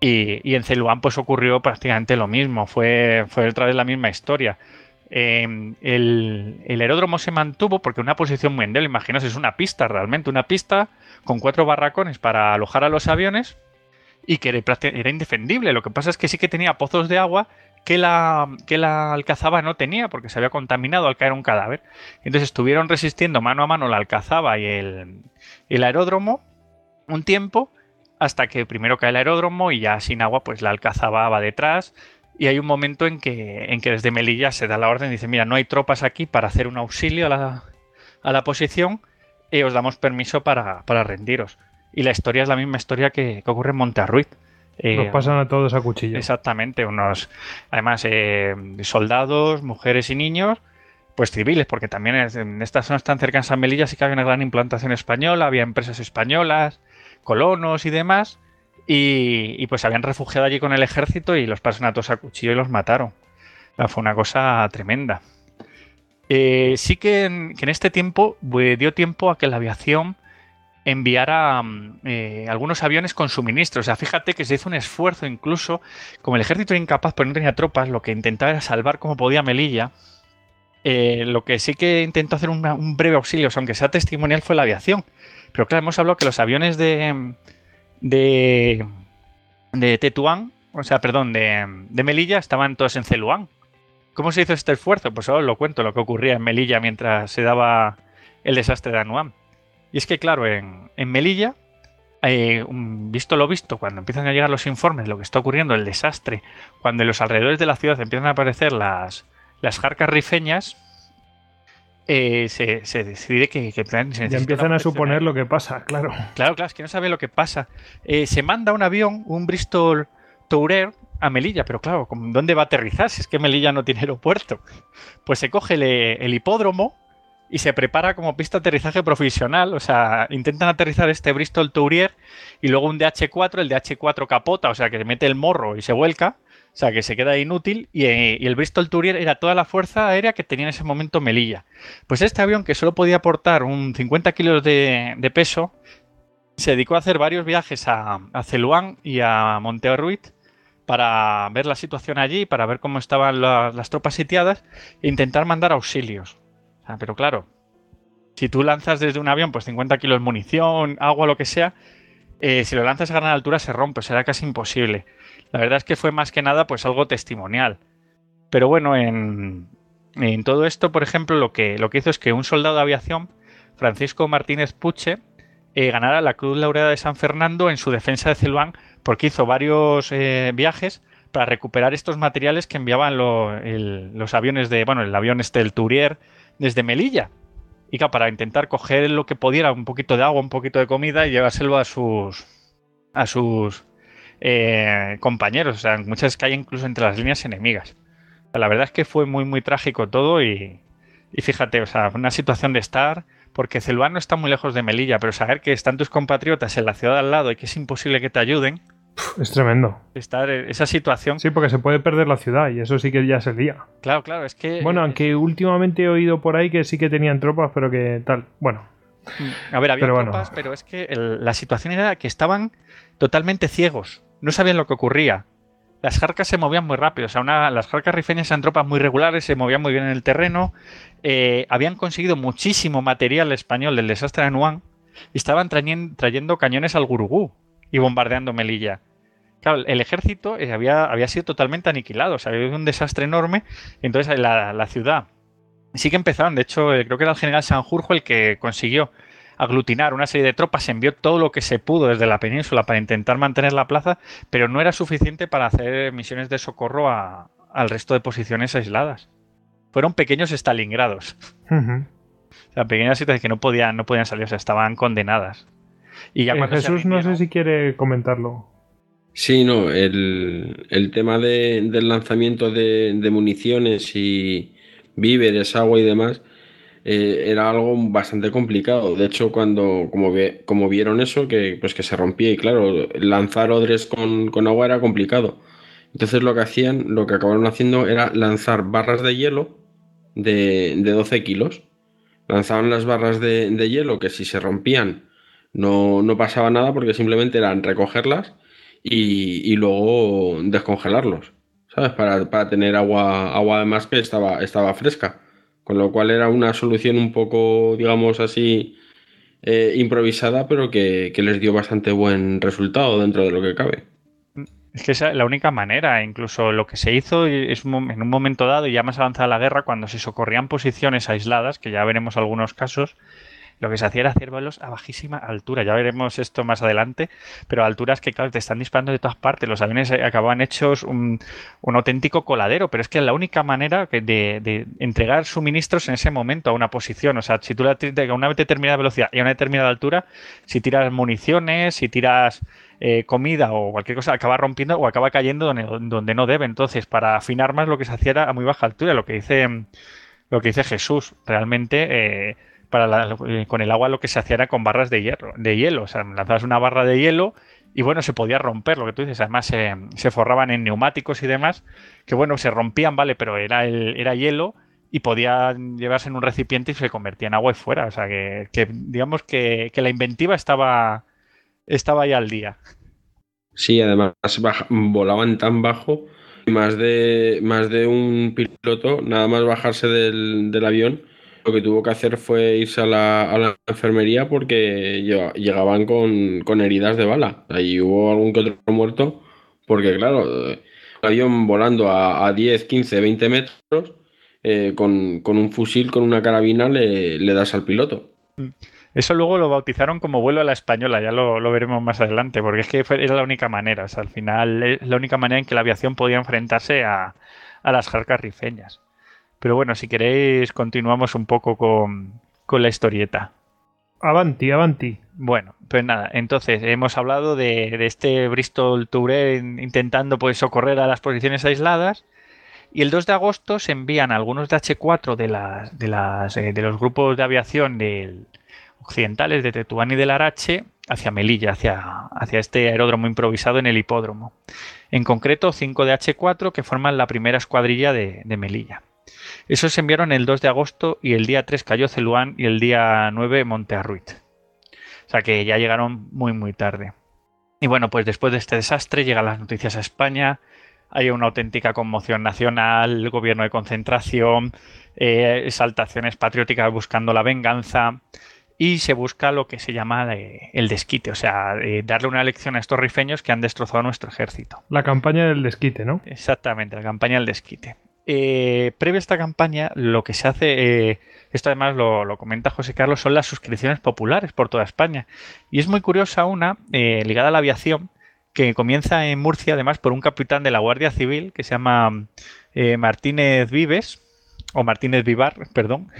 Y, en Celuán pues ocurrió prácticamente lo mismo, fue, fue otra vez la misma historia. Em, el, aeródromo se mantuvo porque una posición muy endeble, imaginaos, es una pista realmente, una pista con cuatro barracones para alojar a los aviones y que era, indefendible. Lo que pasa es que sí que tenía pozos de agua que la, que la alcazaba no tenía porque se había contaminado al caer un cadáver. Entonces estuvieron resistiendo mano a mano la alcazaba y el, el aeródromo un tiempo hasta que primero cae el aeródromo y ya sin agua pues la alcazaba va detrás, y hay un momento en que, en que desde Melilla se da la orden, dice, mira, no hay tropas aquí para hacer un auxilio a la, posición y eh, os damos permiso para, rendiros. Y la historia es la misma historia que, ocurre en Monterruiz. Eh, pasan a todos a cuchillo. Exactamente, unos, además, eh, soldados, mujeres y niños, pues civiles, porque también en estas zonas tan cercanas a Melilla sí que había una gran implantación española, había empresas españolas, colonos y demás, y, pues se habían refugiado allí con el ejército y los pasan a todos a cuchillo y los mataron. fue una cosa tremenda. Eh, sí que en, este tiempo dio tiempo a que la aviación enviara mm, eh, algunos aviones con suministros. O sea, fíjate que se hizo un esfuerzo incluso, como el ejército era incapaz, porque no tenía tropas, lo que intentaba era salvar como podía Melilla. Eh, lo que sí que intentó hacer un breve auxilio, aunque sea testimonial, fue la aviación. Pero claro, hemos hablado que los aviones de, de, de Tetuán, o sea, perdón, de, de Melilla, estaban todos en Celuán. ¿Cómo se hizo este esfuerzo? Pues ahora os lo cuento, lo que ocurría en Melilla mientras se daba el desastre de Anuán. Y es que, claro, en, Melilla, eh, visto lo visto, cuando empiezan a llegar los informes lo que está ocurriendo, el desastre, cuando en los alrededores de la ciudad empiezan a aparecer las, las jarcas rifeñas, eh, se, decide que, se empiezan a suponer lo que pasa, claro. Claro, claro, es que no sabe lo que pasa. Eh, se manda un avión, un Bristol Tourer, a Melilla, pero claro, ¿dónde va a aterrizar si es que Melilla no tiene aeropuerto? Pues se coge el, hipódromo y se prepara como pista de aterrizaje profesional. O sea, intentan aterrizar este Bristol Tourier y luego un DH4, el DH4 capota, o sea, que mete el morro y se vuelca. O sea, que se queda inútil y, el Bristol Tourier era toda la fuerza aérea que tenía en ese momento Melilla. Pues este avión, que solo podía aportar un 50 kilos de, peso, se dedicó a hacer varios viajes a, a Celuán y a Monteorruit para ver la situación allí, para ver cómo estaban las tropas sitiadas e intentar mandar auxilios. pero claro, si tú lanzas desde un avión pues 50 kilos de munición, agua, lo que sea, eh, si lo lanzas a gran altura se rompe, será casi imposible. La verdad es que fue más que nada pues algo testimonial. Pero bueno, en, en todo esto, por ejemplo, lo que, lo que hizo es que un soldado de aviación, Francisco Martínez Puche, eh, ganara la Cruz Laureada de San Fernando en su defensa de Celuán porque hizo varios eh, viajes para recuperar estos materiales que enviaban los aviones de, bueno, el avión este, el Tourier, desde Melilla. Y para intentar coger lo que pudiera, un poquito de agua, un poquito de comida y llevárselo a sus, a sus eh, compañeros, o sea, muchas hay incluso entre las líneas enemigas. la verdad es que fue muy, muy trágico todo y, fíjate, o sea, una situación de estar, porque Celuán no está muy lejos de Melilla, pero saber que están tus compatriotas en la ciudad al lado y que es imposible que te ayuden. Es tremendo. Estar en esa situación. Sí, porque se puede perder la ciudad y eso sí que ya sería día. Claro, claro, es que. Bueno, aunque últimamente he oído por ahí que sí que tenían tropas, pero que tal. Bueno. A ver, había tropas, bueno. pero es que la situación era que estaban totalmente ciegos no sabían lo que ocurría. Las jarcas se movían muy rápido, o sea, las jarcas rifeñas eran tropas muy regulares, se movían muy bien en el terreno, eh, habían conseguido muchísimo material español del desastre de Nuán y estaban trayendo, cañones al Gurugú y bombardeando Melilla. el ejército eh, había, sido totalmente aniquilado, había habido un desastre enorme, entonces eh, la, la ciudad sí que empezaron, de hecho, creo que era el general Sanjurjo el que consiguió aglutinar una serie de tropas, envió todo lo que se pudo desde la península para intentar mantener la plaza, pero no era suficiente para hacer misiones de socorro a, al resto de posiciones aisladas. Fueron pequeños Stalingrados. O sea, pequeñas situaciones que no podían, no podían salir, o sea, estaban condenadas. Y ya eh, Jesús, no sé si quiere comentarlo. Sí, no, el, tema del lanzamiento de, municiones y víveres, agua y demás, eh, era algo bastante complicado. De hecho, cuando como, como vieron eso, que, pues que se rompía y claro, lanzar odres con, con, agua era complicado. Entonces lo que hacían, lo que acabaron haciendo era lanzar barras de hielo de, de 12 kilos. Lanzaban las barras de, hielo que si se rompían no, no pasaba nada porque simplemente eran recogerlas y, luego descongelarlos. ¿Sabes? Para, para tener agua, agua además que estaba, estaba fresca. Con lo cual era una solución un poco, digamos así, eh, improvisada, pero que, les dio bastante buen resultado dentro de lo que cabe. Es que es la única manera, incluso lo que se hizo es en un momento dado, y ya más avanzada la guerra, cuando se socorrían posiciones aisladas, que ya veremos algunos casos, lo que se hacía era hacer vuelos a bajísima altura. Ya veremos esto más adelante, pero a alturas que, claro, te están disparando de todas partes. Los aviones eh, acababan hechos un, auténtico coladero, pero es que la única manera de, entregar suministros en ese momento a una posición. O sea, si tú la, una determinada velocidad y a una determinada altura, si tiras municiones, si tiras eh, comida o cualquier cosa acaba rompiendo o acaba cayendo donde, no debe. Entonces, para afinar más lo que se hacía era a muy baja altura, lo que dice, lo que dice Jesús. Realmente eh, eh, con el agua lo que se hacía era con barras de hierro, de hielo. O sea, lanzabas una barra de hielo y bueno, se podía romper, lo que tú dices. Además, se, forraban en neumáticos y demás, que bueno, se rompían, vale, pero era, el, era hielo y podía llevarse en un recipiente y se convertía en agua y fuera. O sea, que, digamos que, la inventiva estaba, estaba ya al día. Sí, además volaban tan bajo, más de, más de un piloto, nada más bajarse del, del avión, lo que tuvo que hacer fue irse a la, enfermería porque llegaban con, heridas de bala. Ahí hubo algún que otro muerto, porque claro, eh, un avión volando a, 10, 15, 20 metros, eh, con, un fusil, con una carabina, le, das al piloto. Mm. Eso luego lo bautizaron como vuelo a la española, ya lo, veremos más adelante, porque es que era la única manera, al final la única manera en que la aviación podía enfrentarse a, a las jarcas rifeñas. Pero bueno, si queréis, continuamos un poco con, la historieta. Avanti, avanti. Bueno, pues nada, entonces hemos hablado de, este Bristol Touré intentando pues socorrer a las posiciones aisladas. Y el 2 de agosto se envían algunos H 4 de, las, de, eh, de los grupos de aviación del, occidentales de Tetuán y del Arache hacia Melilla, hacia, hacia este aeródromo improvisado en el hipódromo. En concreto, 5 de h 4 que forman la primera escuadrilla de Melilla. Esos se enviaron el 2 de agosto y el día 3 cayó Celuán y el día 9 Monte O sea que ya llegaron muy muy tarde. Y bueno, pues después de este desastre llegan las noticias a España, hay una auténtica conmoción nacional, gobierno de concentración, eh, exaltaciones patrióticas buscando la venganza y se busca lo que se llama eh, el desquite, o sea, eh, darle una lección a estos rifeños que han destrozado nuestro ejército. La campaña del desquite, ¿no? Exactamente, la campaña del desquite eh, previo a esta campaña, lo que se hace, eh, esto además lo, comenta José Carlos, son las suscripciones populares por toda España. Y es muy curiosa una eh, ligada a la aviación que comienza en Murcia, además, por un capitán de la Guardia Civil que se llama eh, Martínez Vives, o Martínez Vivar, perdón.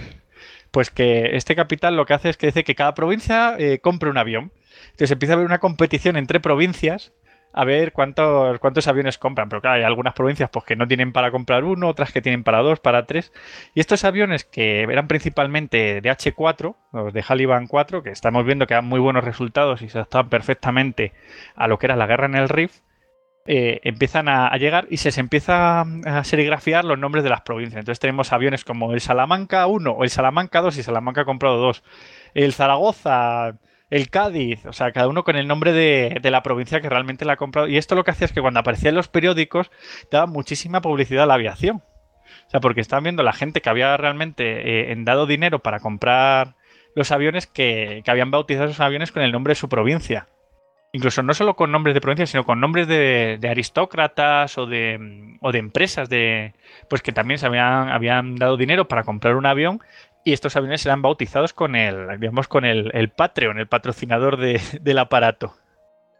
Pues que este capitán lo que hace es que dice que cada provincia compre un avión. Entonces empieza a haber una competición entre provincias a ver cuántos, cuántos aviones compran. Pero claro, hay algunas provincias pues, que no tienen para comprar uno, otras que tienen para dos, para tres. Y estos aviones que eran principalmente de H4, los de Haliban 4, que estamos viendo que dan muy buenos resultados y se adaptan perfectamente a lo que era la guerra en el Rif, eh, empiezan a, llegar y se, se empieza a serigrafiar los nombres de las provincias. Entonces tenemos aviones como el Salamanca 1 o el Salamanca 2 y Salamanca ha comprado dos. El Zaragoza el Cádiz, o sea, cada uno con el nombre de, la provincia que realmente la ha comprado. Y esto lo que hacía es que cuando aparecían los periódicos, daba muchísima publicidad a la aviación. O sea, porque estaban viendo la gente que había realmente eh, dado dinero para comprar los aviones que, habían bautizado esos aviones con el nombre de su provincia. Incluso no solo con nombres de provincias, sino con nombres de, de aristócratas o de, o de, empresas de, pues que también se habían, habían, dado dinero para comprar un avión y estos aviones serán bautizados con el, digamos, con el, Patreon, el patrocinador del aparato.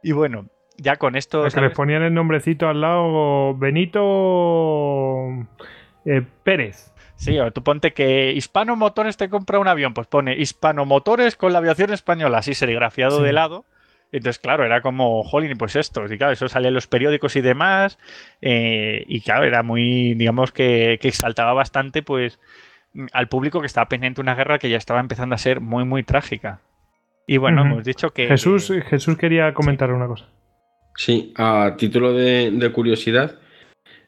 Y bueno, ya con esto... Se les ponían el nombrecito al lado Benito eh, Pérez. Sí, o tú ponte que Hispano Motores te compra un avión, pues pone Hispano Motores con la aviación española, así serigrafiado de lado. Entonces, claro, era como, jolín, pues esto. Y claro, eso salía en los periódicos y demás. Eh, y claro, era muy, digamos que, que exaltaba bastante, pues, al público que estaba pendiente una guerra que ya estaba empezando a ser muy, muy trágica. Y bueno, hemos dicho que... Jesús, Jesús quería comentar una cosa. Sí, a título de, curiosidad,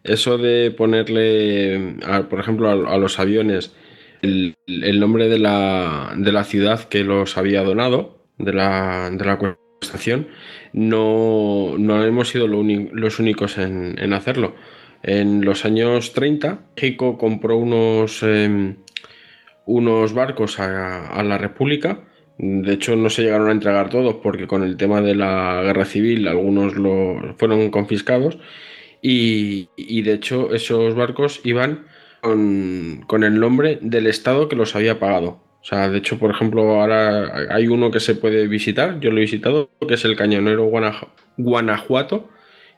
eso de ponerle, por ejemplo, a, los aviones el, el, nombre de la, de la ciudad que los había donado, de la, de la estación, no, no hemos sido los únicos en, en hacerlo. En los años 30, México compró unos, em, unos barcos a, la República. De hecho, no se llegaron a entregar todos porque con el tema de la guerra civil algunos lo, fueron confiscados. Y, de hecho, esos barcos iban con, con el nombre del Estado que los había pagado. O sea, de hecho, por ejemplo, ahora hay uno que se puede visitar, yo lo he visitado, que es el cañonero Guanajuato,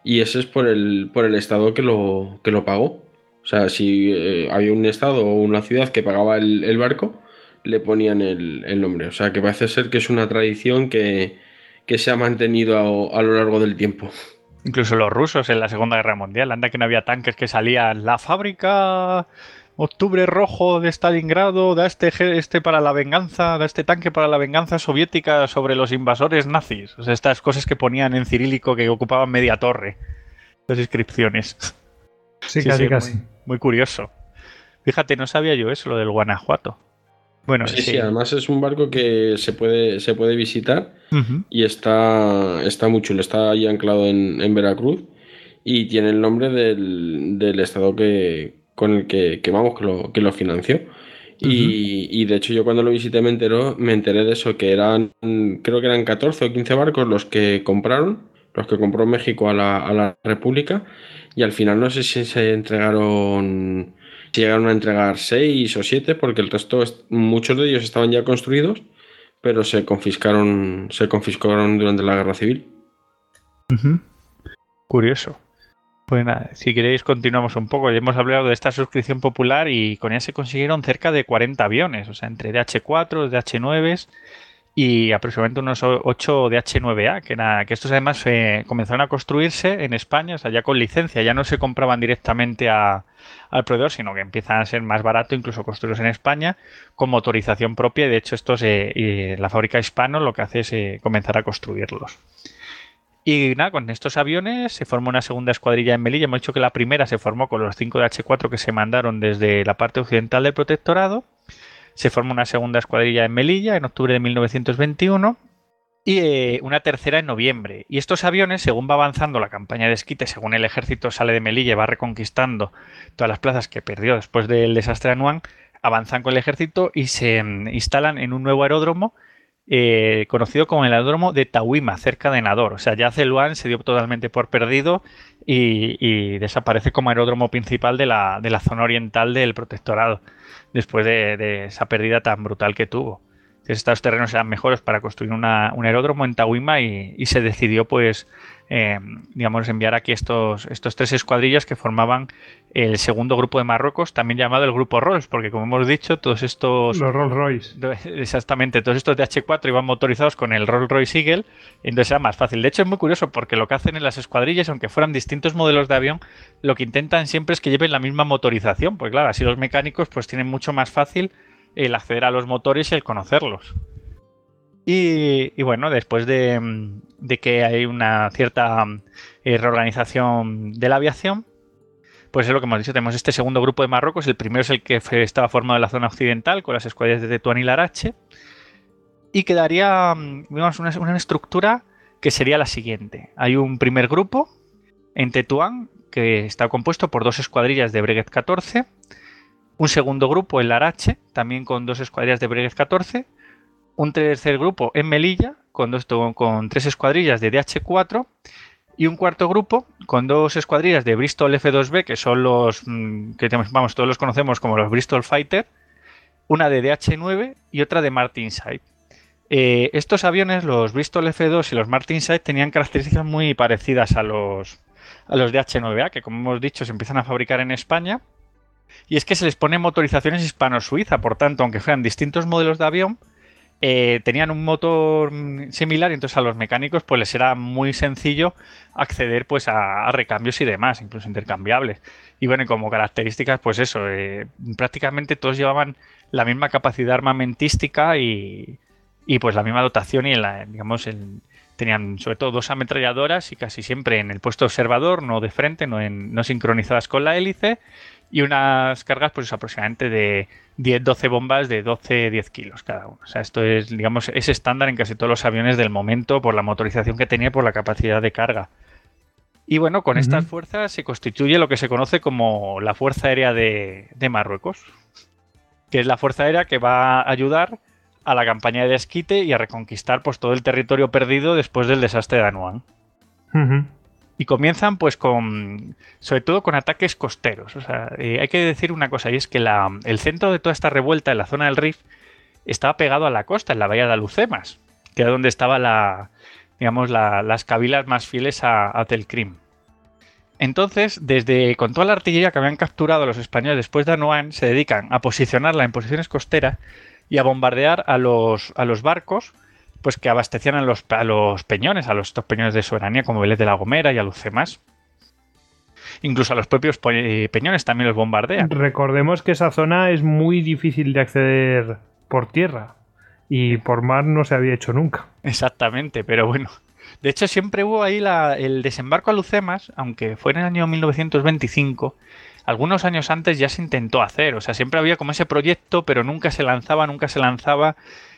y ese es por el, por el Estado que lo, que lo pagó. O sea, si eh, había un Estado o una ciudad que pagaba el, barco, le ponían el, nombre. O sea, que parece ser que es una tradición que, se ha mantenido a, a lo largo del tiempo. Incluso los rusos en la Segunda Guerra Mundial, anda que no había tanques que salían la fábrica Octubre rojo de Stalingrado, da este, este para la venganza, da este tanque para la venganza soviética sobre los invasores nazis. estas cosas que ponían en cirílico que ocupaban media torre. Las inscripciones. Sí, casi, casi. Muy, curioso. Fíjate, no sabía yo eso, lo del Guanajuato. Bueno, sí, sí, además es un barco que se puede, se puede visitar y está, está muy chulo, está ahí anclado en, Veracruz y tiene el nombre del estado que, con el que, que vamos, que lo, que financió. y, de hecho yo cuando lo visité me, me enteré de eso, que eran, creo que eran 14 o 15 barcos los que compraron, los que compró México a la, a la República, y al final no sé si se entregaron, si llegaron a entregar 6 o 7, porque el resto, muchos de ellos estaban ya construidos, pero se confiscaron, se confiscaron durante la guerra civil. Curioso. Pues si queréis continuamos un poco. Ya hemos hablado de esta suscripción popular y con ella se consiguieron cerca de 40 aviones, o sea, entre DH4, DH9 y aproximadamente unos 8 DH9A, que, nada, que estos además eh, comenzaron a construirse en España, o sea, ya con licencia, ya no se compraban directamente al proveedor, sino que empiezan a ser más barato incluso construirlos en España con motorización propia. De hecho, estos, la fábrica hispano lo que hace es eh, comenzar a construirlos. Y nada, con estos aviones se formó una segunda escuadrilla en Melilla. Hemos dicho que la primera se formó con los 5 de H4 que se mandaron desde la parte occidental del protectorado. Se formó una segunda escuadrilla en Melilla en octubre de 1921 y eh, una tercera en noviembre. Y estos aviones, según va avanzando la campaña de esquite, según el ejército sale de Melilla y va reconquistando todas las plazas que perdió después del desastre de Anuán, avanzan con el ejército y se mm, instalan en un nuevo aeródromo eh, conocido como el aeródromo de Tawima, cerca de Nador. O sea, ya Celuán se dio totalmente por perdido y, desaparece como aeródromo principal de la, de la, zona oriental del protectorado, después de esa pérdida tan brutal que tuvo estos terrenos eran mejores para construir un aeródromo en Tawima y, se decidió pues eh, digamos enviar aquí estos, estos tres escuadrillas que formaban el segundo grupo de Marruecos, también llamado el grupo Rolls, porque como hemos dicho, todos estos... Los Rolls Royce. Exactamente, todos estos de h 4 iban motorizados con el Rolls Royce Eagle, entonces era más fácil. De hecho es muy curioso porque lo que hacen en las escuadrillas, aunque fueran distintos modelos de avión, lo que intentan siempre es que lleven la misma motorización, porque claro, así los mecánicos pues tienen mucho más fácil el acceder a los motores y el conocerlos. Y, bueno, después de, que hay una cierta eh, reorganización de la aviación, pues es lo que hemos dicho, tenemos este segundo grupo de Marruecos, el primero es el que estaba formado en la zona occidental con las escuadrillas de Tetuán y Larache, y quedaría una, una estructura que sería la siguiente. Hay un primer grupo en Tetuán que está compuesto por dos escuadrillas de Breguet 14, un segundo grupo en Larache, también con dos escuadrillas de Breguet 14. Un tercer grupo en Melilla, con, con tres escuadrillas de DH4. Y un cuarto grupo con dos escuadrillas de Bristol F2B, que son los mm, que vamos, todos los conocemos como los Bristol Fighter. Una de DH9 y otra de Martinside. Eh, estos aviones, los Bristol F2 y los Martinside, tenían características muy parecidas a los, a los DH9A, que como hemos dicho se empiezan a fabricar en España y es que se les pone motorizaciones hispano-suiza, por tanto, aunque fueran distintos modelos de avión, eh, tenían un motor similar y entonces a los mecánicos pues les era muy sencillo acceder pues a, recambios y demás, incluso intercambiables. Y bueno, como características pues eso, eh, prácticamente todos llevaban la misma capacidad armamentística y, y pues la misma dotación y tenían sobre todo dos ametralladoras y casi siempre en el puesto observador, no de frente, no, no sincronizadas con la hélice y unas cargas pues aproximadamente de 10-12 bombas de 12-10 kilos cada uno. O sea, esto es, digamos, es estándar en casi todos los aviones del momento por la motorización que tenía, por la capacidad de carga. Y bueno, con estas fuerzas se constituye lo que se conoce como la Fuerza Aérea de, Marruecos, que es la Fuerza Aérea que va a ayudar a la campaña de Esquite y a reconquistar pues, todo el territorio perdido después del desastre de Anuán y comienzan pues con sobre todo con ataques costeros. O sea, eh, hay que decir una cosa y es que la, el centro de toda esta revuelta en la zona del Rif estaba pegado a la costa, en la bahía de Alucemas, que era donde estaban la, digamos, la, las cabilas más fieles a, a Telcrim. Entonces, desde con toda la artillería que habían capturado los españoles después de Anuan, se dedican a posicionarla en posiciones costeras y a bombardear a a los barcos pues que abastecían a los, los peñones, a los, estos peñones de soberanía como Vélez de la Gomera y a Lucemas. Incluso a los propios eh, peñones también los bombardean. Recordemos que esa zona es muy difícil de acceder por tierra y por mar no se había hecho nunca. Exactamente, pero bueno. De hecho, siempre hubo ahí el desembarco a Lucemas, aunque fue en el año 1925, algunos años antes ya se intentó hacer, o sea, siempre había como ese proyecto, pero nunca se lanzaba, nunca se lanzaba,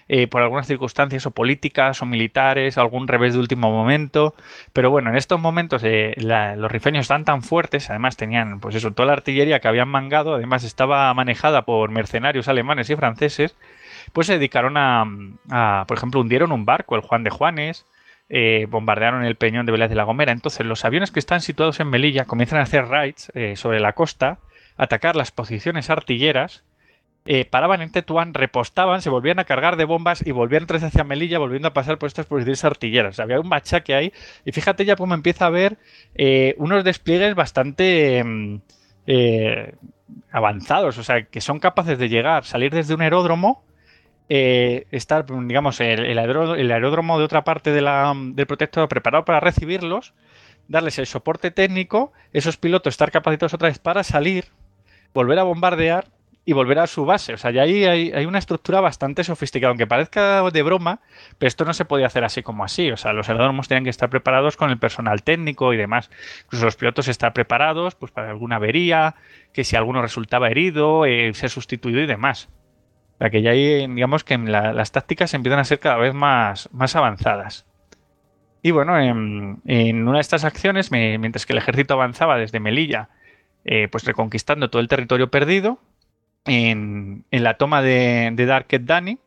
eh, por algunas circunstancias o políticas o militares, algún revés de último momento. Pero bueno, en estos momentos eh, los rifeños están tan fuertes, además tenían pues toda la artillería que habían mangado, además estaba manejada por mercenarios alemanes y franceses, pues se dedicaron a, por ejemplo, hundieron un barco, el Juan de Juanes, eh, bombardearon el peñón de Velázquez de la Gomera. Entonces, los aviones que están situados en Melilla comienzan a hacer raids sobre la costa, atacar las posiciones artilleras eh, paraban en Tetuán, repostaban, se volvían a cargar de bombas y volvían tres hacia Melilla, volviendo a pasar por estas posiciones artilleras. había un machaque ahí. Y fíjate ya cómo empieza a ver eh, unos despliegues bastante mm, eh, avanzados, o sea, que son capaces de llegar, salir desde un aeródromo. estar, digamos, el, aeródromo, de otra parte del protector preparado para recibirlos, darles el soporte técnico, esos pilotos estar capacitados otra vez para salir, volver a bombardear y volver a su base. O sea, ya ahí hay, una estructura bastante sofisticada, aunque parezca de broma, pero esto no se podía hacer así como así. O sea, los aeródromos tenían que estar preparados con el personal técnico y demás. Incluso los pilotos están preparados pues, para alguna avería, que si alguno resultaba herido, eh, ser sustituido y demás. O sea, que ya ahí, digamos que las tácticas empiezan a ser cada vez más, más avanzadas. Y bueno, en, una de estas acciones, mientras que el ejército avanzaba desde Melilla, eh, pues reconquistando todo el territorio perdido, en, la toma de, de Darket Danny,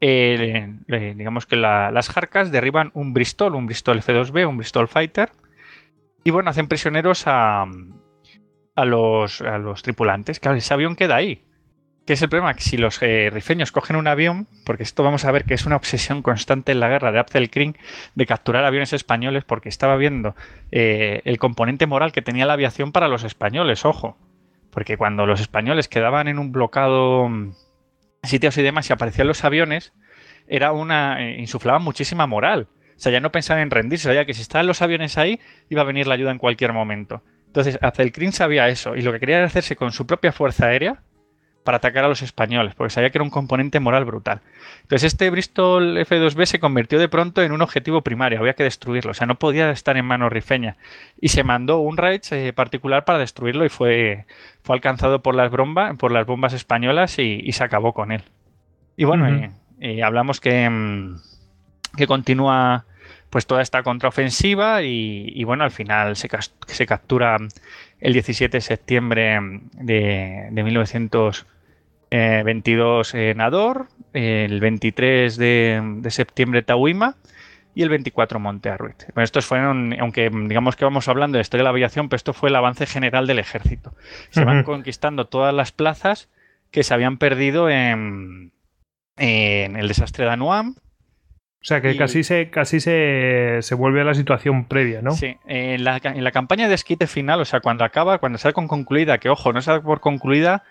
eh, digamos que las jarcas derriban un Bristol, un Bristol F2B, un Bristol Fighter, y bueno, hacen prisioneros a, los, tripulantes. Claro, ese avión queda ahí. ¿Qué es el problema? Que si los eh, rifeños cogen un avión, porque esto vamos a ver que es una obsesión constante en la guerra de Abdelkring de capturar aviones españoles, porque estaba viendo eh, el componente moral que tenía la aviación para los españoles, ojo. Porque cuando los españoles quedaban en un blocado, mm, sitios y demás, y aparecían los aviones, era una. Eh, insuflaba muchísima moral. O sea, ya no pensaban en rendirse, ya que si estaban los aviones ahí, iba a venir la ayuda en cualquier momento. Entonces, Azelcrin sabía eso, y lo que quería era hacerse con su propia fuerza aérea, para atacar a los españoles, porque sabía que era un componente moral brutal. Entonces este Bristol F2B se convirtió de pronto en un objetivo primario, había que destruirlo, o sea, no podía estar en manos rifeña. Y se mandó un raid eh, particular para destruirlo y fue, fue alcanzado por las, bombas, por las bombas españolas y, se acabó con él. Y bueno, eh, eh, hablamos que, mm, que continúa pues toda esta contraofensiva y, bueno, al final se, se captura el 17 de septiembre de, 1922 eh, eh, Nador, el 23 de, septiembre Tahuima y el 24 Monte Bueno, estos fueron, aunque digamos que vamos hablando de la historia de la aviación, pero esto fue el avance general del ejército. Se van conquistando todas las plazas que se habían perdido en el desastre de Anuam, o sea, que casi, se, casi se, vuelve a la situación previa, ¿no? Sí, en la, en la, campaña de esquite final, o sea, cuando acaba, cuando sale con concluida, que ojo, no sale por concluida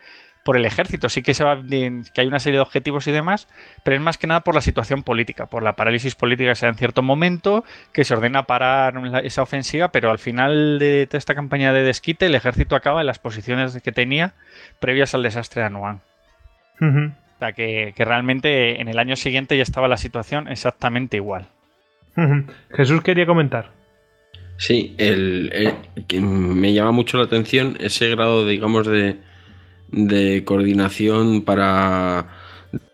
por el ejército, sí que, se va, que hay una serie de objetivos y demás, pero es más que nada por la situación política, por la parálisis política que se en cierto momento, que se ordena parar esa ofensiva, pero al final de esta campaña de desquite, el ejército acaba en las posiciones que tenía previas al desastre de Anuán que, realmente en el año siguiente ya estaba la situación exactamente igual. Jesús quería comentar. Sí, el, que me llama mucho la atención ese grado, digamos, de, de coordinación para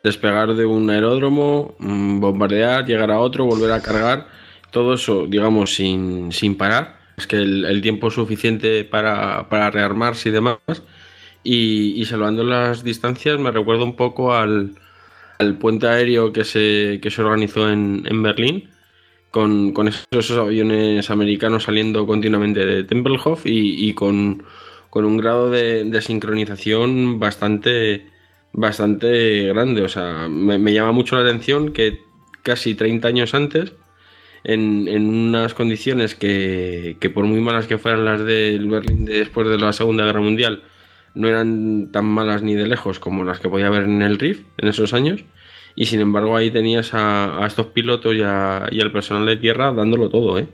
despegar de un aeródromo, mm, bombardear, llegar a otro, volver a cargar, todo eso, digamos, sin, parar. Es que el, tiempo suficiente para, para rearmarse y demás y, salvando las distancias me recuerdo un poco al, puente aéreo que se, que se organizó en, en Berlín, con, con esos, aviones americanos saliendo continuamente de Tempelhof y, con, un grado de, sincronización bastante, bastante grande. O sea, me, llama mucho la atención que casi 30 años antes, en, unas condiciones que, por muy malas que fueran las del Berlín después de la Segunda Guerra Mundial, no eran tan malas ni de lejos como las que podía ver en el RIF en esos años. Y sin embargo ahí tenías a, estos pilotos y, y al personal de tierra dándolo todo, ¿eh?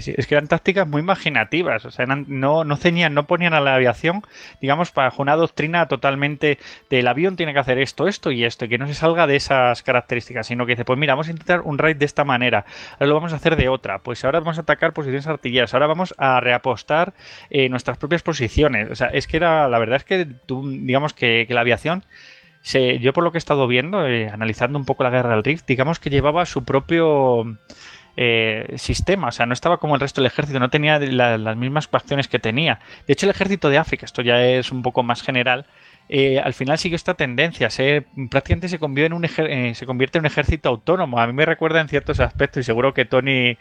Sí, es que eran tácticas muy imaginativas, o sea, no, no no ponían a la aviación, digamos, bajo una doctrina totalmente del avión tiene que hacer esto, esto y esto, y que no se salga de esas características, sino que dice, pues mira, vamos a intentar un raid de esta manera, ahora lo vamos a hacer de otra, pues ahora vamos a atacar posiciones artilleras, ahora vamos a reapostar eh, nuestras propias posiciones, o sea, es que era, la verdad es que tú, digamos que, la aviación yo por lo que he estado viendo, eh, analizando un poco la guerra del Rift, digamos que llevaba su propio eh, sistema, o sea, no estaba como el resto del ejército, no tenía las mismas facciones que tenía. De hecho, el ejército de África, esto ya es un poco más general, eh, al final sigue esta tendencia, se, prácticamente se convierte, en un eh, se convierte en un ejército autónomo. A mí me recuerda en ciertos aspectos y seguro que Tony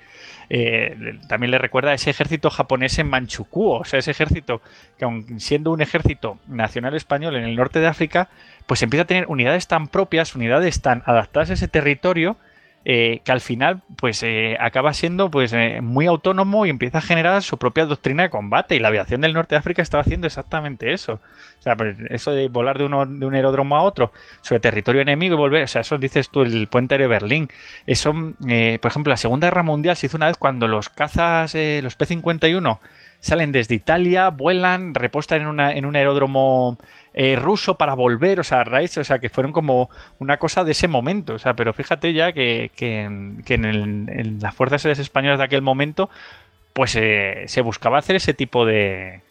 también le recuerda a ese ejército japonés en Manchukuo, o sea, ese ejército que siendo un ejército nacional español en el norte de África, pues empieza a tener unidades tan propias, unidades tan adaptadas a ese territorio, eh, que al final pues eh, acaba siendo pues eh, muy autónomo y empieza a generar su propia doctrina de combate y la aviación del norte de África estaba haciendo exactamente eso o sea pues, eso de volar de, un aeródromo a otro sobre territorio enemigo y volver o sea eso dices tú el puente de Berlín eso mm, por ejemplo la segunda guerra mundial se hizo una vez cuando los cazas los P-51 salen desde Italia, vuelan, repostan en, un aeródromo eh, ruso para volver, o sea, raíz o sea, que fueron como una cosa de ese momento, o sea, pero fíjate ya que, en, las Fuerzas Españolas de aquel momento, pues eh, se buscaba hacer ese tipo de,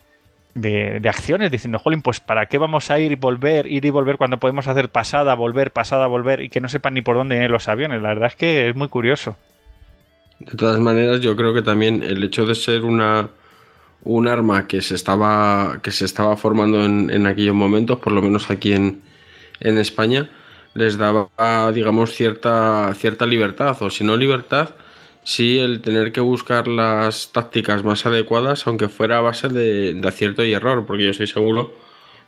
de, de, acciones, diciendo, jolín, pues ¿para qué vamos a ir y volver, ir y volver cuando podemos hacer pasada, volver, pasada, volver y que no sepan ni por dónde vienen los aviones? La verdad es que es muy curioso. De todas maneras, yo creo que también el hecho de ser una, un arma que se estaba, que se estaba formando en, en aquellos momentos, por lo menos aquí en, en España, les daba, digamos, cierta, cierta libertad, o si no libertad, sí el tener que buscar las tácticas más adecuadas, aunque fuera a base de, acierto y error, porque yo estoy seguro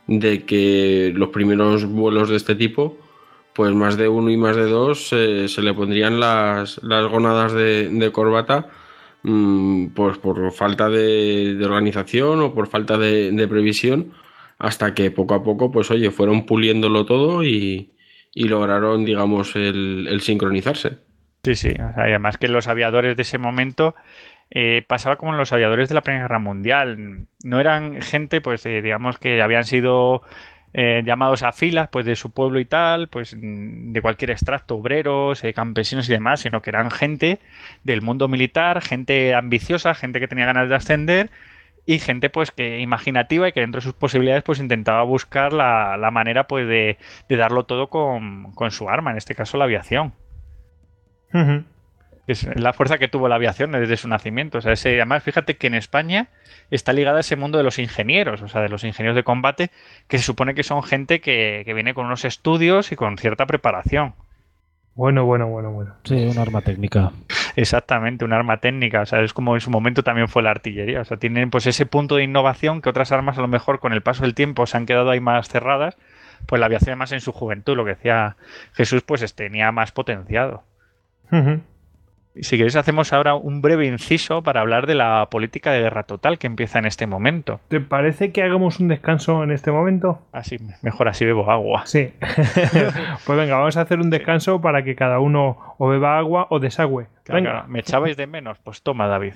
de que los primeros vuelos de este tipo, pues más de uno y más de dos eh, se le pondrían las, las gonadas de corbata Mm, pues por falta de, organización o por falta de, previsión, hasta que poco a poco, pues oye, fueron puliéndolo todo y, lograron, digamos, el, sincronizarse. Sí, sí, además que los aviadores de ese momento eh, pasaba como los aviadores de la Primera Guerra Mundial, no eran gente, pues eh, digamos que habían sido eh, llamados a filas pues de su pueblo y tal, pues mm, de cualquier extracto, obreros, eh, campesinos y demás, sino que eran gente del mundo militar, gente ambiciosa, gente que tenía ganas de ascender y gente pues que imaginativa y que dentro de sus posibilidades pues intentaba buscar la, manera pues de, de, darlo todo con, su arma, en este caso la aviación es la fuerza que tuvo la aviación desde su nacimiento. O sea, ese, además, fíjate que en España está ligada a ese mundo de los ingenieros, o sea, de los ingenieros de combate, que se supone que son gente que, viene con unos estudios y con cierta preparación. Bueno, bueno, bueno, bueno. Sí, un arma técnica. Exactamente, un arma técnica. O sea, es como en su momento también fue la artillería. O sea, tienen pues ese punto de innovación que otras armas a lo mejor con el paso del tiempo se han quedado ahí más cerradas. Pues la aviación además en su juventud, lo que decía Jesús, pues tenía más potenciado. Si queréis, hacemos ahora un breve inciso para hablar de la política de guerra total que empieza en este momento. ¿Te parece que hagamos un descanso en este momento? Así, mejor así bebo agua. Sí. pues venga, vamos a hacer un descanso para que cada uno o beba agua o desagüe. Venga. me echabais de menos, pues toma, David.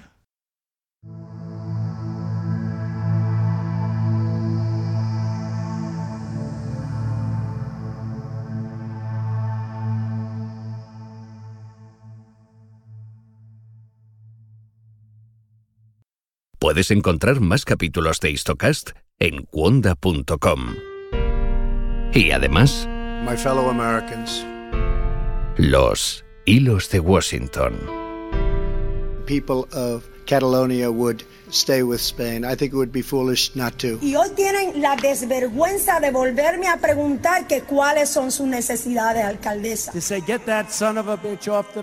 Puedes encontrar más capítulos de Histocast en cuonda.com. Y además, Los hilos de Washington. Y hoy tienen la desvergüenza de volverme a preguntar qué cuáles son sus necesidades, alcaldesa. get that son of a bitch off the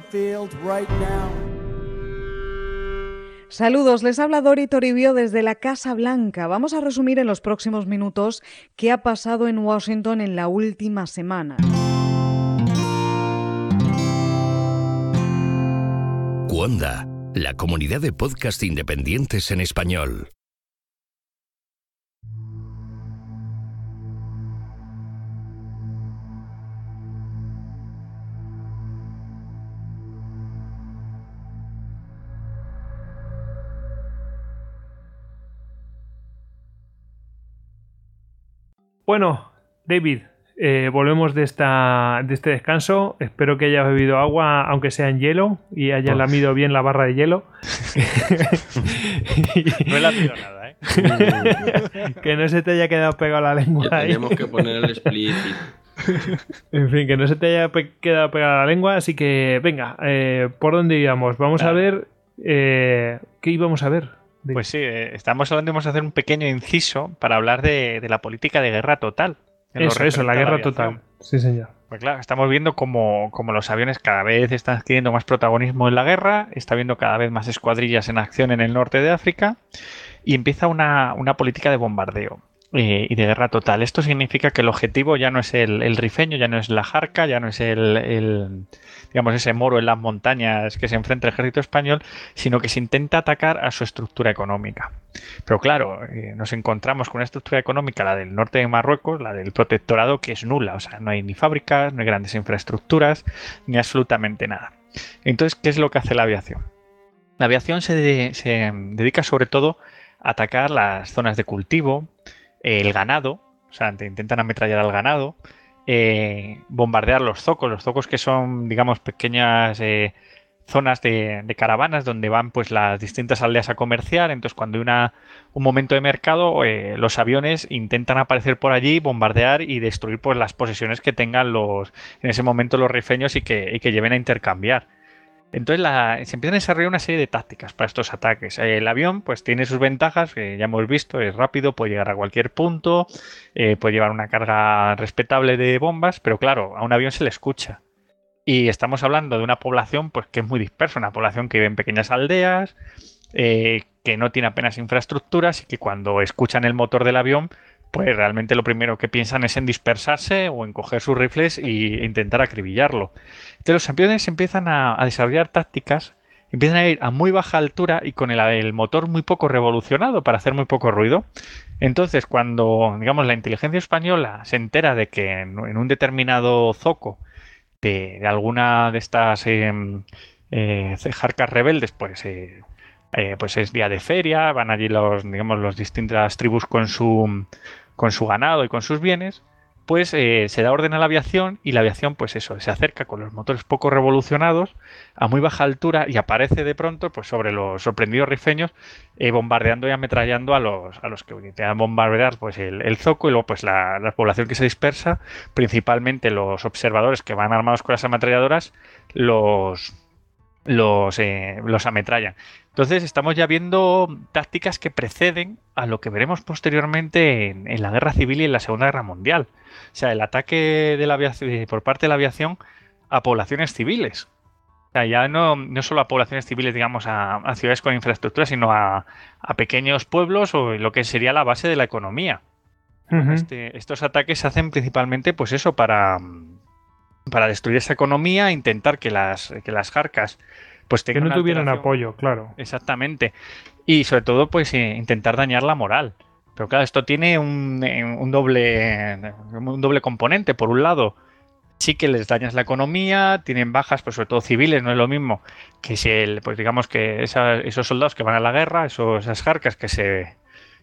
Saludos, les habla Dori Toribio desde la Casa Blanca. Vamos a resumir en los próximos minutos qué ha pasado en Washington en la última semana. Cuanda, la comunidad de podcast independientes en español. Bueno, David, eh, volvemos de, de este descanso. Espero que hayas bebido agua, aunque sea en hielo, y hayas lamido bien la barra de hielo. no he lamido nada, ¿eh? que no se te haya quedado pegado la lengua. Ya tenemos que poner el split. en fin, que no se te haya quedado pegada la lengua. Así que, venga, eh, ¿por dónde íbamos? Vamos a ver. Eh, ¿Qué íbamos a ver? Pues sí, eh, estamos hablando, vamos a hacer un pequeño inciso para hablar de, la política de guerra total. la guerra total. Sí, señor. Pues claro, estamos viendo cómo los aviones cada vez están adquiriendo más protagonismo en la guerra, está viendo cada vez más escuadrillas en acción en el norte de África y empieza una política de bombardeo. Eh, y de guerra total. Esto significa que el objetivo ya no es el, rifeño, ya no es la jarca, ya no es el, digamos, ese moro en las montañas que se enfrenta el ejército español, sino que se intenta atacar a su estructura económica. Pero claro, eh, nos encontramos con una estructura económica, la del norte de Marruecos, la del protectorado, que es nula. O sea, no hay ni fábricas, no hay grandes infraestructuras, ni absolutamente nada. Entonces, ¿qué es lo que hace la aviación? La aviación se dedica sobre todo a atacar las zonas de cultivo, el ganado, o sea, intentan ametrallar al ganado, eh, bombardear los zocos, los zocos que son, digamos, pequeñas eh, zonas de, caravanas donde van pues las distintas aldeas a comerciar, entonces cuando hay un momento de mercado, eh, los aviones intentan aparecer por allí, bombardear y destruir pues las posesiones que tengan los, en ese momento los rifeños y que, y que lleven a intercambiar. Entonces se empiezan a desarrollar una serie de tácticas para estos ataques. El avión pues tiene sus ventajas, que ya hemos visto, es rápido, puede llegar a cualquier punto, eh, puede llevar una carga respetable de bombas, pero claro, a un avión se le escucha. Y estamos hablando de una población pues, que es muy dispersa, una población que vive en pequeñas aldeas, eh, que no tiene apenas infraestructuras y que cuando escuchan el motor del avión pues realmente lo primero que piensan es en dispersarse o en coger sus rifles e intentar acribillarlo. Entonces los campeones empiezan a, desarrollar tácticas, empiezan a ir a muy baja altura y con el, motor muy poco revolucionado para hacer muy poco ruido. Entonces cuando, digamos, la inteligencia española se entera de que en, un determinado zoco de, alguna de estas em, eh, jarcas rebeldes, pues... Eh, eh, pues es día de feria, van allí los, digamos, las distintas tribus con su con su ganado y con sus bienes, pues eh, se da orden a la aviación y la aviación, pues eso, se acerca con los motores poco revolucionados a muy baja altura y aparece de pronto, pues sobre los sorprendidos rifeños, eh, bombardeando y ametrallando a los, los que intentan bombardear pues el, el, zoco y luego pues la, la, población que se dispersa, principalmente los observadores que van armados con las ametralladoras, los, los, eh, los ametrallan. Entonces estamos ya viendo tácticas que preceden a lo que veremos posteriormente en, la Guerra Civil y en la Segunda Guerra Mundial. O sea, el ataque de la aviación, por parte de la aviación a poblaciones civiles. O sea, ya no, no solo a poblaciones civiles, digamos, a, ciudades con infraestructura, sino a, pequeños pueblos o lo que sería la base de la economía. Este, estos ataques se hacen principalmente, pues eso, para, para destruir esa economía, intentar que las, que las jarcas pues que no tuvieran apoyo, claro. Exactamente. Y sobre todo, pues eh, intentar dañar la moral. Pero claro, esto tiene eh, un, doble, un doble componente. Por un lado, sí que les dañas la economía, tienen bajas, pues sobre todo civiles, no es lo mismo que si el, pues digamos que esos soldados que van a la guerra, esas jarcas que se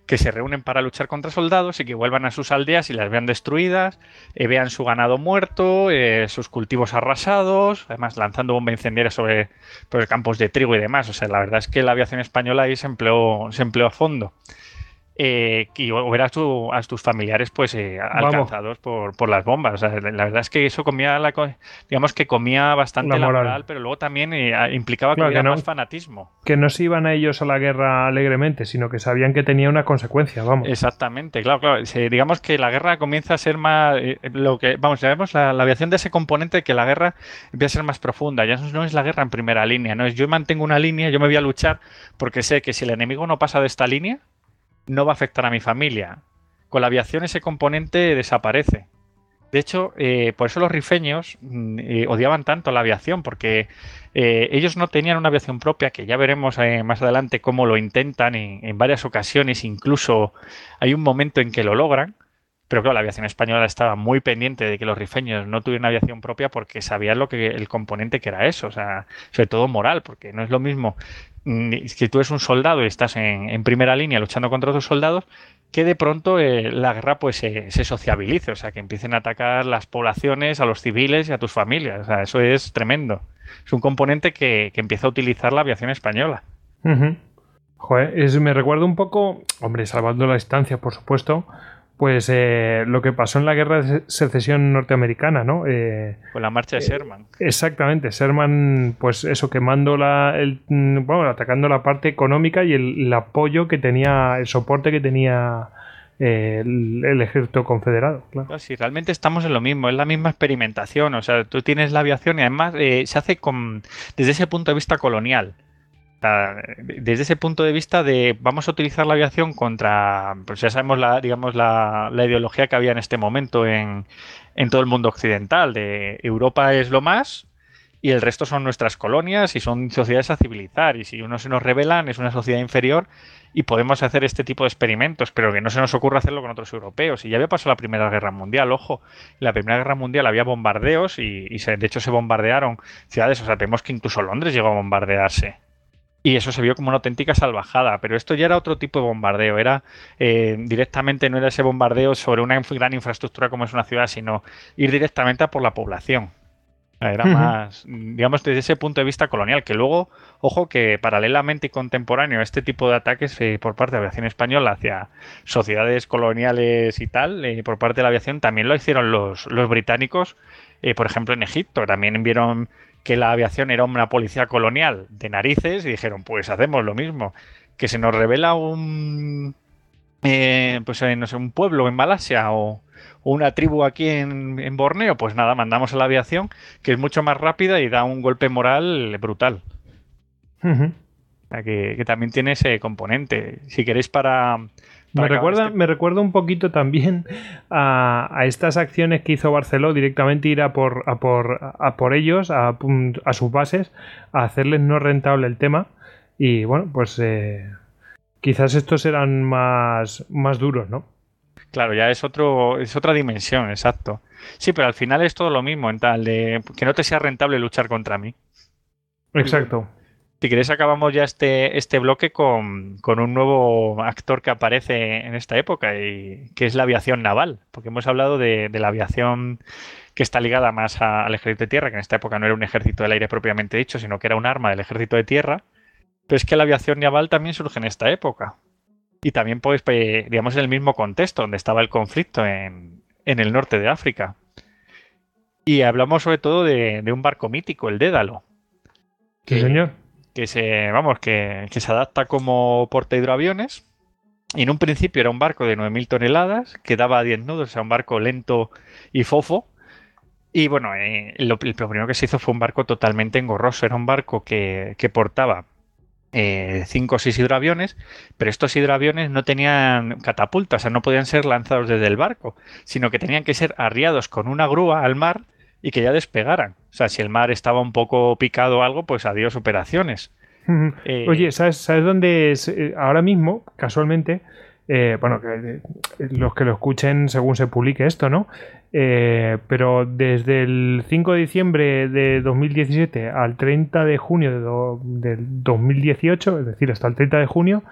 que se reúnen para luchar contra soldados y que vuelvan a sus aldeas y las vean destruidas, eh, vean su ganado muerto, eh, sus cultivos arrasados, además lanzando bomba incendiaria sobre, sobre, campos de trigo y demás. O sea, la verdad es que la aviación española ahí se empleó, se empleó a fondo. Eh, y o ver a, tus familiares pues eh, alcanzados por, las bombas. la verdad es que eso comía, la, digamos que comía bastante la moral, pero luego también eh, implicaba que había más fanatismo. Que no se iban a ellos a la guerra alegremente, sino que sabían que tenía una consecuencia, vamos. Exactamente, claro, claro. digamos que la guerra comienza a ser más, lo que, vamos, ya vemos la, aviación de ese componente que la guerra empieza a ser más profunda. Ya no, no es la guerra en primera línea, no es yo mantengo una línea, yo me voy a luchar porque sé que si el enemigo no pasa de esta línea, no va a afectar a mi familia. Con la aviación ese componente desaparece. De hecho, eh, por eso los rifeños mm, eh, odiaban tanto la aviación, porque eh, ellos no tenían una aviación propia, que ya veremos más adelante cómo lo intentan en, en, varias ocasiones, incluso hay un momento en que lo logran, pero claro, la aviación española estaba muy pendiente de que los rifeños no tuvieran aviación propia porque sabían lo que el componente que era eso, o sea, sobre todo moral, porque no es lo mismo si tú eres un soldado y estás en, en primera línea luchando contra otros soldados, que de pronto eh, la guerra pues se, sociabilice, o sea, que empiecen a atacar las poblaciones, a los civiles y a tus familias. O sea, eso es tremendo. Es un componente que, empieza a utilizar la aviación española. Joder, me recuerda un poco, hombre, salvando la distancia, por supuesto, pues eh, lo que pasó en la guerra de secesión norteamericana, ¿no? Eh, con la marcha de eh, Sherman. Exactamente, Sherman, pues eso, quemando la, el, mm, bueno, atacando la parte económica y el, apoyo que tenía, el soporte que tenía el, ejército confederado. Claro. sí, realmente estamos en lo mismo, es la misma experimentación. O sea, tú tienes la aviación y además se hace con, desde ese punto de vista colonial desde ese punto de vista de vamos a utilizar la aviación contra, pues ya sabemos la, digamos, la, ideología que había en este momento en, en, todo el mundo occidental, de Europa es lo más y el resto son nuestras colonias y son sociedades a civilizar y si uno se nos rebelan es una sociedad inferior y podemos hacer este tipo de experimentos, pero que no se nos ocurra hacerlo con otros europeos. Y ya había pasado la Primera Guerra Mundial, ojo, en la Primera Guerra Mundial había bombardeos y, de hecho se bombardearon ciudades, o sea, tenemos que incluso Londres llegó a bombardearse y eso se vio como una auténtica salvajada. Pero esto ya era otro tipo de bombardeo, era eh, directamente, no era ese bombardeo sobre una gran infraestructura como es una ciudad, sino ir directamente a por la población. Era más, digamos, desde ese punto de vista colonial, que luego, ojo, que paralelamente y contemporáneo a este tipo de ataques eh, por parte de la aviación española hacia sociedades coloniales y tal, eh, por parte de la aviación, también lo hicieron los, británicos, por ejemplo, en Egipto, también vieron que la aviación era una policía colonial de narices y dijeron, pues hacemos lo mismo. Que se nos revela un, eh, pues eh, un pueblo en Malasia o, una tribu aquí en, Borneo, pues nada, mandamos a la aviación, que es mucho más rápida y da un golpe moral brutal. que, también tiene ese componente. Si queréis para, este me recuerda, me un poquito también a, estas acciones que hizo Barceló, directamente ir a por, a por, a por ellos, a, sus bases, a hacerles no rentable el tema. Y bueno, pues eh, quizás estos eran más, más duros, ¿no? Claro, ya es otro, es otra dimensión, exacto. Sí, pero al final es todo lo mismo, en tal de que no te sea rentable luchar contra mí. Exacto. Si querés, acabamos ya este, este bloque con, un nuevo actor que aparece en esta época, y, que es la aviación naval, porque hemos hablado de, la aviación que está ligada más al ejército de tierra, que en esta época no era un ejército del aire propiamente dicho, sino que era un arma del ejército de tierra. Pero es que la aviación naval también surge en esta época. Y también, pues, digamos, en el mismo contexto donde estaba el conflicto en, el norte de África. Y hablamos sobre todo de, un barco mítico, el Dédalo. Sí señor? que se, vamos, que, se adapta como porta hidroaviones. Y en un principio era un barco de 9.000 toneladas que daba a 10 nudos, o sea, un barco lento y fofo. Y bueno, eh, lo, primero que se hizo fue un barco totalmente engorroso. Era un barco que, portaba 5 eh, o 6 hidroaviones, pero estos hidroaviones no tenían catapultas, o sea, no podían ser lanzados desde el barco, sino que tenían que ser arriados con una grúa al mar y que ya despegaran. O sea, si el mar estaba un poco picado o algo, pues adiós operaciones. Eh, Oye, ¿sabes, ¿sabes dónde es? Eh, ahora mismo, casualmente, eh, bueno, los que lo escuchen según se publique esto, ¿no? pero desde el 5 de diciembre de 2017 al 30 de junio de del 2018, es decir, hasta el 30 de junio,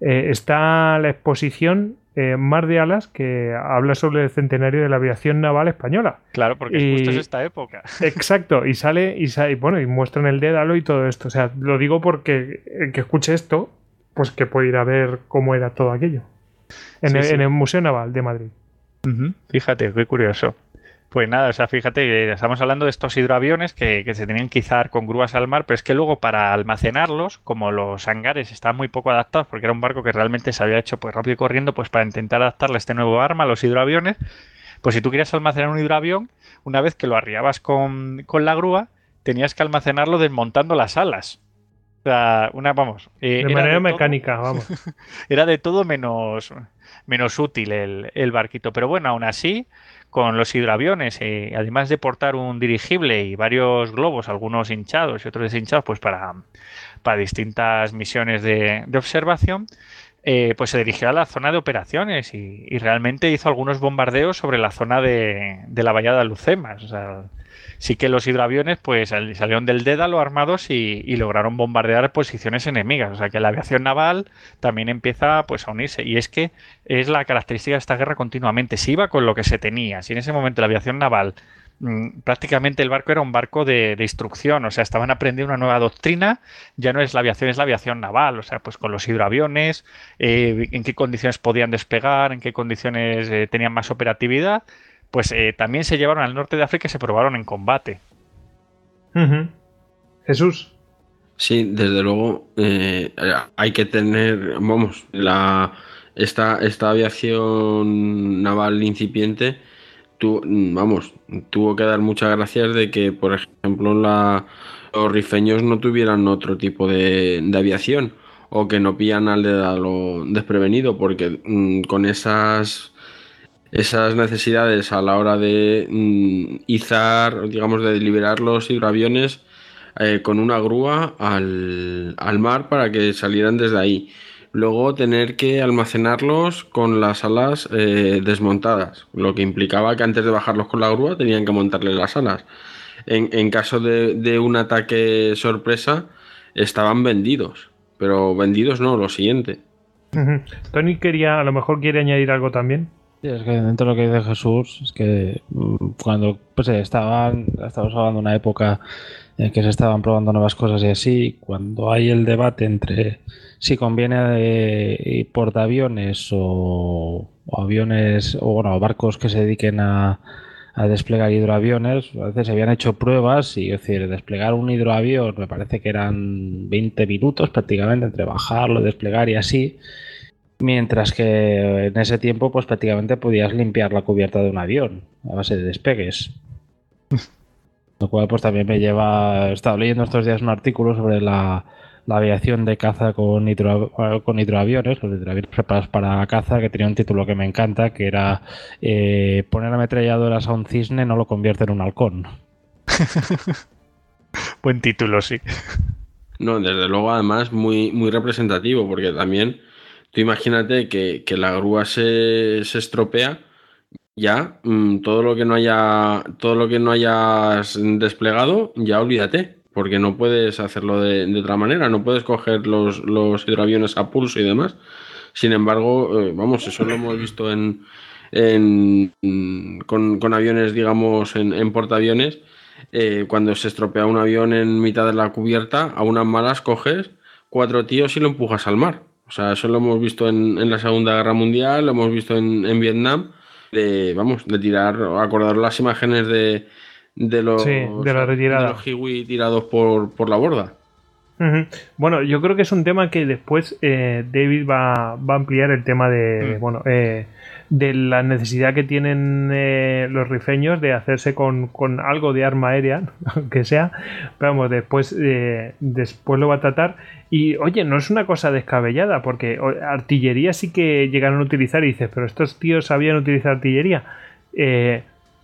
eh, está la exposición eh, Mar de Alas, que habla sobre el centenario de la aviación naval española. Claro, porque justo es esta época. Exacto, y sale, y bueno, y muestran el dédalo y todo esto. O sea, lo digo porque el eh, que escuche esto, pues que puede ir a ver cómo era todo aquello. En, el, Museo Naval de Madrid. Fíjate, qué curioso. Pues nada, o sea, fíjate, eh, estamos hablando de estos hidroaviones que, se tenían que izar con grúas al mar, pero es que luego para almacenarlos, como los hangares estaban muy poco adaptados, porque era un barco que realmente se había hecho pues rápido y corriendo, pues para intentar adaptarle este nuevo arma a los hidroaviones, pues si tú querías almacenar un hidroavión, una vez que lo arriabas con, la grúa, tenías que almacenarlo desmontando las alas. O sea, una, vamos. Eh, de manera mecánica, vamos. era de todo menos, menos útil el, el barquito. Pero bueno, aún así, con los hidroaviones, eh, además de portar un dirigible y varios globos, algunos hinchados y otros deshinchados, pues para, para distintas misiones de, de observación, eh, pues se dirigió a la zona de operaciones y, realmente hizo algunos bombardeos sobre la zona de, la vallada de O sí que los hidroaviones pues salieron del dédalo armados y, lograron bombardear posiciones enemigas. O sea que la aviación naval también empieza pues a unirse. Y es que es la característica de esta guerra continuamente. Se iba con lo que se tenía. Si en ese momento la aviación naval Mm, prácticamente el barco era un barco de, instrucción, o sea, estaban aprendiendo una nueva doctrina, ya no es la aviación, es la aviación naval, o sea, pues con los hidroaviones, eh, en qué condiciones podían despegar, en qué condiciones eh, tenían más operatividad, pues eh, también se llevaron al norte de África y se probaron en combate. Jesús. Sí, desde luego hay que tener, vamos, la, esta, esta aviación naval incipiente Mm, vamos, tuvo que dar muchas gracias de que, por ejemplo, los rifeños no tuvieran otro tipo de, aviación o que no pillan al lo desprevenido, porque mm, con esas, esas necesidades a la hora de mm, izar, digamos, de liberar los hidroaviones eh, con una grúa al, al mar para que salieran desde ahí luego tener que almacenarlos con las alas eh, desmontadas, lo que implicaba que antes de bajarlos con la grúa tenían que montarle las alas. En, caso de, un ataque sorpresa, estaban vendidos, pero vendidos no, lo siguiente. Tony quería, a lo mejor quiere añadir algo también. Sí, es que dentro de lo que dice Jesús, es que mm, cuando pues, eh, estaban, estamos hablando de una época en que se estaban probando nuevas cosas y así, cuando hay el debate entre si conviene portaaviones o, aviones o bueno, barcos que se dediquen a, desplegar hidroaviones. A veces se habían hecho pruebas y es decir, desplegar un hidroavión me parece que eran 20 minutos prácticamente entre bajarlo, desplegar y así. Mientras que en ese tiempo, pues prácticamente podías limpiar la cubierta de un avión a base de despegues. Lo cual, pues también me lleva. He estado leyendo estos días un artículo sobre la, la aviación de caza con, nitro, con nitroaviones, los preparados para caza, que tenía un título que me encanta, que era eh, poner ametralladoras a un cisne no lo convierte en un halcón. Buen título, sí. No, desde luego, además, muy, muy representativo, porque también tú imagínate que, la grúa se, estropea ya mm, todo lo que no haya todo lo que no hayas desplegado ya olvídate porque no puedes hacerlo de, otra manera, no puedes coger los, hidroaviones a pulso y demás. Sin embargo, eh, vamos, eso lo hemos visto en, con, aviones, digamos, en, portaaviones. Eh, cuando se estropea un avión en mitad de la cubierta, a unas malas coges cuatro tíos y lo empujas al mar. O sea, eso lo hemos visto en, la Segunda Guerra Mundial, lo hemos visto en, Vietnam. vamos, de tirar, acordar las imágenes de, de los, sí, de la los Hiwi tirados por, la borda. Bueno, yo creo que es un tema que después eh, David va, va, a ampliar el tema de, mm. bueno, eh, de la necesidad que tienen eh, los rifeños de hacerse con, algo de arma aérea, aunque sea, pero vamos, después, después lo va a tratar. Y oye, no es una cosa descabellada, porque artillería sí que llegaron a utilizar y dices, pero estos tíos sabían utilizar artillería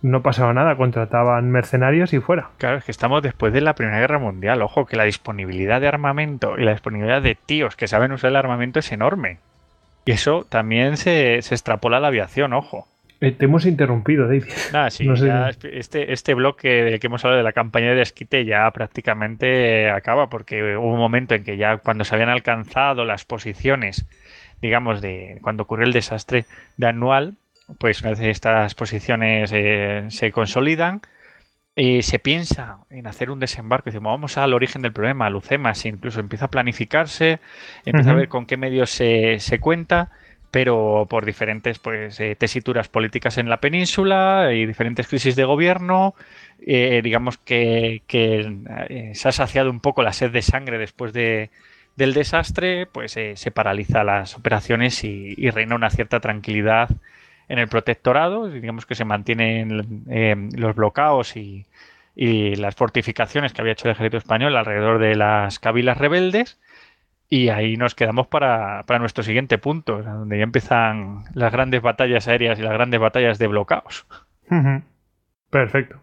no pasaba nada, contrataban mercenarios y fuera. Claro, es que estamos después de la Primera Guerra Mundial, ojo, que la disponibilidad de armamento y la disponibilidad de tíos que saben usar el armamento es enorme. Y eso también se, se extrapola a la aviación, ojo. Eh, te hemos interrumpido, David. Ah, sí, este, este bloque del que hemos hablado de la campaña de desquite ya prácticamente acaba, porque hubo un momento en que ya cuando se habían alcanzado las posiciones, digamos, de cuando ocurrió el desastre de Anual, pues estas posiciones eh, se consolidan. y se piensa en hacer un desembarco. Decimos, vamos al origen del problema, Lucemas. Incluso empieza a planificarse, empieza a ver con qué medios se, cuenta, pero por diferentes pues, eh, tesituras políticas en la península y diferentes crisis de gobierno, eh, digamos que, se ha saciado un poco la sed de sangre después de, del desastre, pues se paraliza las operaciones y reina una cierta tranquilidad en el protectorado, digamos que se mantienen eh, los bloqueos y, las fortificaciones que había hecho el ejército español alrededor de las cabilas rebeldes. Y ahí nos quedamos para, para nuestro siguiente punto, donde ya empiezan las grandes batallas aéreas y las grandes batallas de bloqueos. Perfecto.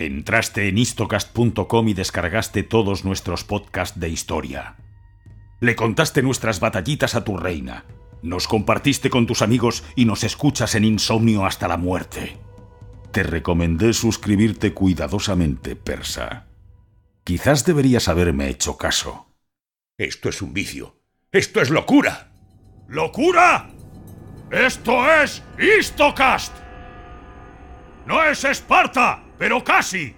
Entraste en Istocast.com y descargaste todos nuestros podcasts de historia. Le contaste nuestras batallitas a tu reina. Nos compartiste con tus amigos y nos escuchas en insomnio hasta la muerte. Te recomendé suscribirte cuidadosamente, persa. Quizás deberías haberme hecho caso. Esto es un vicio. Esto es locura. ¿Locura? Esto es Istocast. No es Esparta pero casi.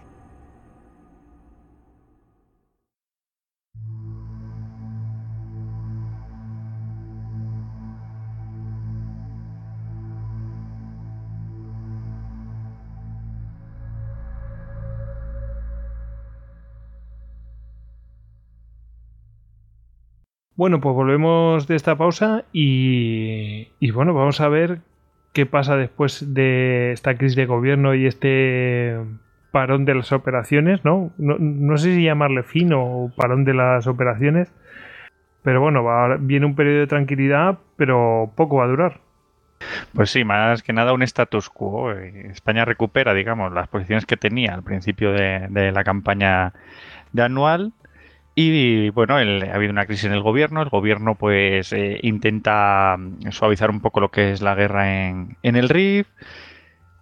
Bueno, pues volvemos de esta pausa y, y, bueno, vamos a ver qué pasa después de esta crisis de gobierno y este parón de las operaciones, ¿no? No, sé si llamarle fin o parón de las operaciones, pero bueno, viene un periodo de tranquilidad, pero poco va a durar. Pues sí, más que nada un status quo. España recupera, digamos, las posiciones que tenía al principio de, de la campaña de anual y bueno, ha habido una crisis en el gobierno. El gobierno pues eh, intenta mm, suavizar un poco lo que es la guerra en, el RIF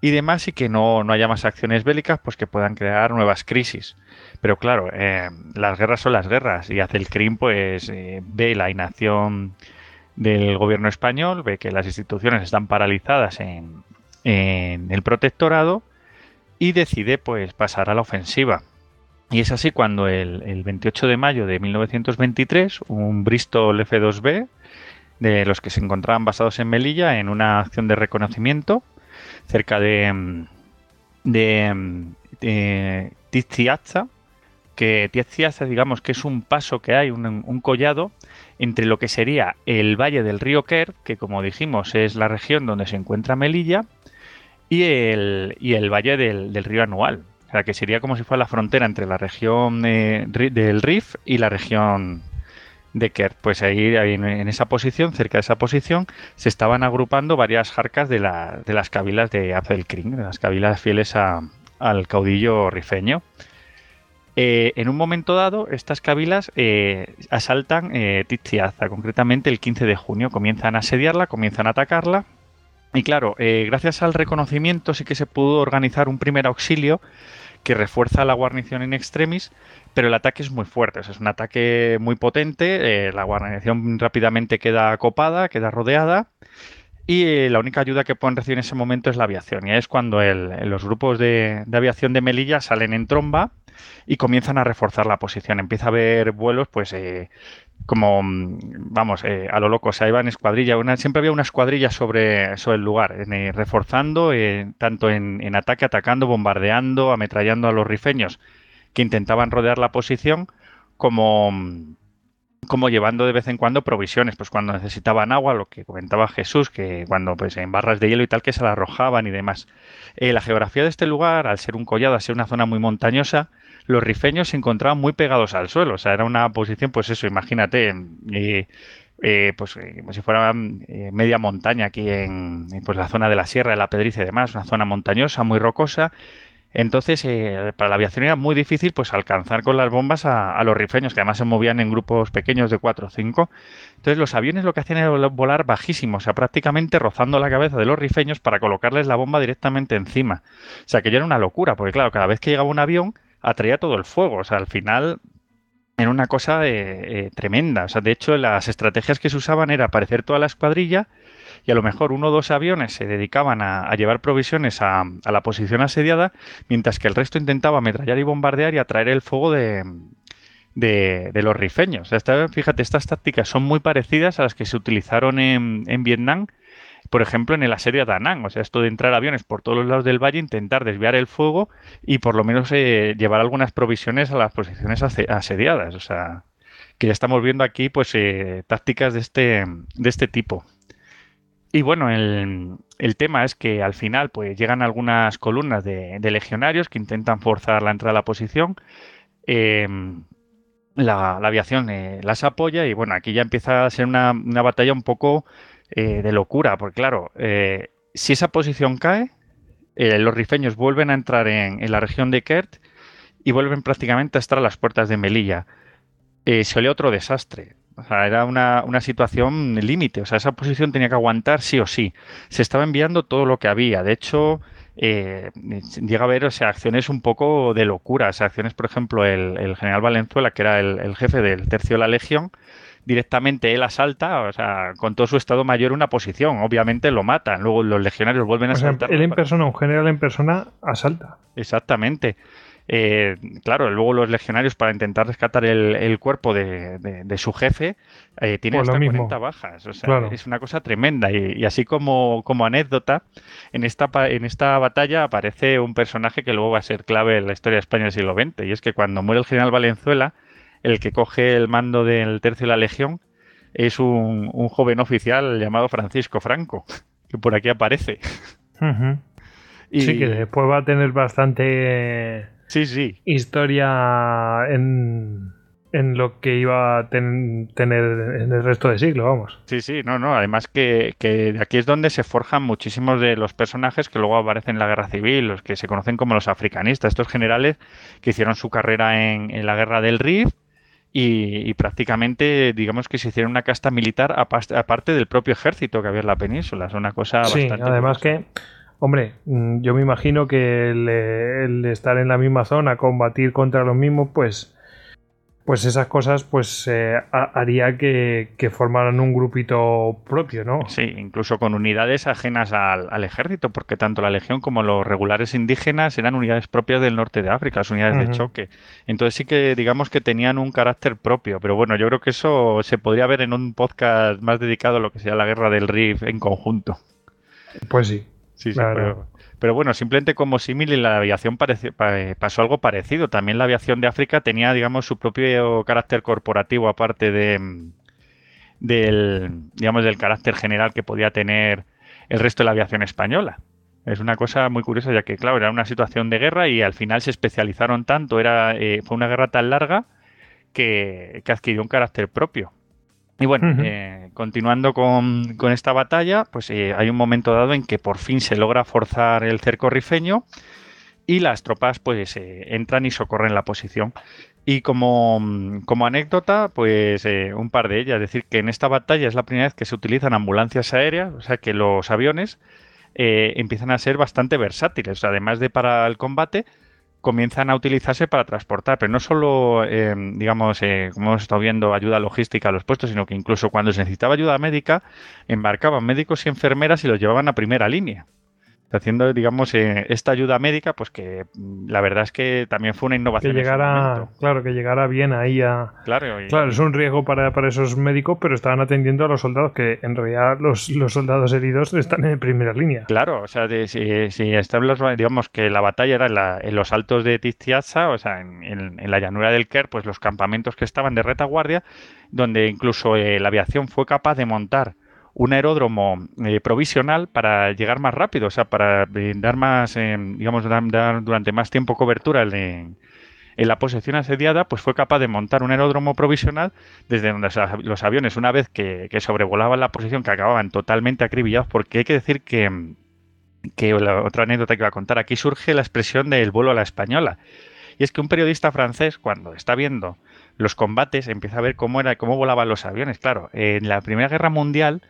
y demás y que no, haya más acciones bélicas pues que puedan crear nuevas crisis. Pero claro, eh, las guerras son las guerras y hace el CRIM pues eh, ve la inacción del gobierno español, ve que las instituciones están paralizadas en el protectorado y decide pues pasar a la ofensiva. Y es así cuando el, 28 de mayo de 1923, un Bristol F2B, de los que se encontraban basados en Melilla, en una acción de reconocimiento cerca de, de, que digamos que es un paso que hay, un, collado entre lo que sería el valle del río Kerr, que como dijimos es la región donde se encuentra Melilla, y el, y el valle del río Anual, o sea, que sería como si fuera la frontera entre la región eh, del Rif y la región de Kerr. Pues ahí, en esa posición, cerca de esa posición, se estaban agrupando varias jarcas de, las cabilas de Abdelkrim, de las cabilas fieles al caudillo rifeño. Eh, en un momento dado, estas cabilas eh, asaltan eh, Tiziaza, concretamente el 15 de junio. Comienzan a asediarla, comienzan a atacarla. Y claro, gracias al reconocimiento sí que se pudo organizar un primer auxilio que refuerza la guarnición en extremis, pero el ataque es muy fuerte, es un ataque muy potente, eh, la guarnición rápidamente queda copada, queda rodeada. Y eh, la única ayuda que pueden recibir en ese momento es la aviación. Y es cuando los grupos de, aviación de Melilla salen en tromba y comienzan a reforzar la posición. Empieza a haber vuelos, pues eh, como, vamos, eh, a lo loco, se iban escuadrilla, una, siempre había una escuadrilla sobre, sobre el lugar, eh, reforzando, eh, tanto en, ataque, atacando, bombardeando, ametrallando a los rifeños que intentaban rodear la posición, como, llevando de vez en cuando provisiones, pues cuando necesitaban agua, lo que comentaba Jesús, que cuando pues en barras de hielo y tal que se la arrojaban y demás. la geografía de este lugar, al ser un collado, al ser una zona muy montañosa, los rifeños se encontraban muy pegados al suelo. O sea, era una posición, pues eso, imagínate, eh, pues eh, como si fuera eh, media montaña aquí en, pues, la zona de la Sierra, de la Pedriza y demás, una zona montañosa, muy rocosa. Entonces, para la aviación era muy difícil pues alcanzar con las bombas a, los rifeños, que además se movían en grupos pequeños de cuatro o cinco. Entonces, los aviones lo que hacían era volar bajísimo, o sea, prácticamente rozando la cabeza de los rifeños para colocarles la bomba directamente encima. O sea, que ya era una locura, porque claro, cada vez que llegaba un avión, atraía todo el fuego. O sea, al final era una cosa eh, eh, tremenda. O sea, de hecho, las estrategias que se usaban era aparecer toda la escuadrilla y a lo mejor uno o dos aviones se dedicaban a, llevar provisiones a, la posición asediada, mientras que el resto intentaba ametrallar y bombardear y atraer el fuego de, los rifeños. O sea, fíjate, estas tácticas son muy parecidas a las que se utilizaron en Vietnam por ejemplo, en el asedio de Danang. O sea, esto de entrar aviones por todos los lados del valle, intentar desviar el fuego y por lo menos eh, llevar algunas provisiones a las posiciones asediadas. O sea, que ya estamos viendo aquí pues eh, tácticas de este, de este tipo. Y bueno, el, tema es que al final pues llegan algunas columnas de, legionarios que intentan forzar la entrada a la posición. Em, la, aviación eh, las apoya y bueno, aquí ya empieza a ser una, una batalla un poco eh, de locura, porque claro, eh, si esa posición cae, eh, los rifeños vuelven a entrar en, la región de Kert y vuelven prácticamente a estar a las puertas de Melilla. se olía otro desastre. era una, situación límite. O sea, esa posición tenía que aguantar sí o sí. Se estaba enviando todo lo que había. De hecho, llega a haber acciones un poco de locura. acciones, por ejemplo, el, general Valenzuela, que era el, el, jefe del tercio de la Legión, directamente él asalta, o sea, con todo su estado mayor una posición. Obviamente lo matan, luego los legionarios vuelven a asaltar. Él en persona, un general en persona, asalta. Exactamente. Eh, claro, luego los legionarios para intentar rescatar el, cuerpo de, su jefe eh, tienen pues hasta 40 bajas. O sea, es una cosa tremenda. Y, y así como, como, anécdota, en esta, en esta batalla aparece un personaje que luego va a ser clave en la historia de España del siglo XX. Y es que cuando muere el general Valenzuela, el que coge el mando del Tercio de la Legión es un, joven oficial llamado Francisco Franco, que por aquí aparece. y... Sí, que después va a tener bastante sí, sí. historia en, lo que iba a tener en el resto del siglo, vamos. Sí, sí, no, no. Además que, que, aquí es donde se forjan muchísimos de los personajes que luego aparecen en la guerra civil, los que se conocen como los africanistas, estos generales que hicieron su carrera en, en la guerra del Rif y, prácticamente, digamos que se hicieron una casta militar aparte del propio ejército que había en la península. Es una cosa sí, Además que, hombre, mm, yo me imagino que el, estar en la misma zona, combatir contra los mismos, pues pues esas cosas pues eh, haría que, formaran un grupito propio, ¿no? Sí, incluso con unidades ajenas al, ejército, porque tanto la legión como los regulares indígenas eran unidades propias del norte de África, las unidades de choque. Entonces sí que digamos que tenían un carácter propio, pero bueno, yo creo que eso se podría ver en un podcast más dedicado a lo que sea la guerra del Rif en conjunto. Pues sí. Sí, claro. Pero bueno, simplemente como símil la aviación eh, pasó algo parecido. También la aviación de África tenía, digamos, su propio carácter corporativo, aparte de, mm, del, digamos, del carácter general que podía tener el resto de la aviación española. Es una cosa muy curiosa, ya que, claro, era una situación de guerra y al final se especializaron tanto, era, eh, fue una guerra tan larga que adquirió un carácter propio. Y bueno, eh, continuando con, esta batalla, pues eh, hay un momento dado en que por fin se logra forzar el cerco rifeño y las tropas pues eh, entran y socorren la posición. Y como, anécdota, pues un par de ellas, decir que en esta batalla es la primera vez que se utilizan ambulancias aéreas, o sea que los aviones empiezan a ser bastante versátiles, además de para el combate, comienzan a utilizarse para transportar, pero no solo, eh, digamos, eh, como hemos estado viendo, ayuda logística a los puestos, sino que incluso cuando se necesitaba ayuda médica, embarcaban médicos y enfermeras y los llevaban a primera línea haciendo, digamos, eh, esta ayuda médica, pues que mm, la verdad es que también fue una innovación. Que llegara, claro, que llegara bien ahí a... Claro, es un riesgo para, esos médicos, pero estaban atendiendo a los soldados, que en realidad los, soldados heridos están en primera línea. Claro, o sea, si, si digamos que la batalla era en, los altos de Tiztiaza, o sea, en, la llanura del Kerr, pues los campamentos que estaban de retaguardia, donde incluso eh, la aviación fue capaz de montar un aeródromo eh, provisional para llegar más rápido, o sea, para eh, dar más, digamos, dar, durante más tiempo cobertura en, la posición asediada, pues fue capaz de montar un aeródromo provisional desde donde los aviones, una vez que, sobrevolaban la posición, que acababan totalmente acribillados, porque hay que decir que, otra anécdota que iba a contar, aquí surge la expresión del vuelo a la española. Y es que un periodista francés, cuando está viendo los combates, empieza a ver cómo era, cómo volaban los aviones. Claro, en la Primera Guerra Mundial,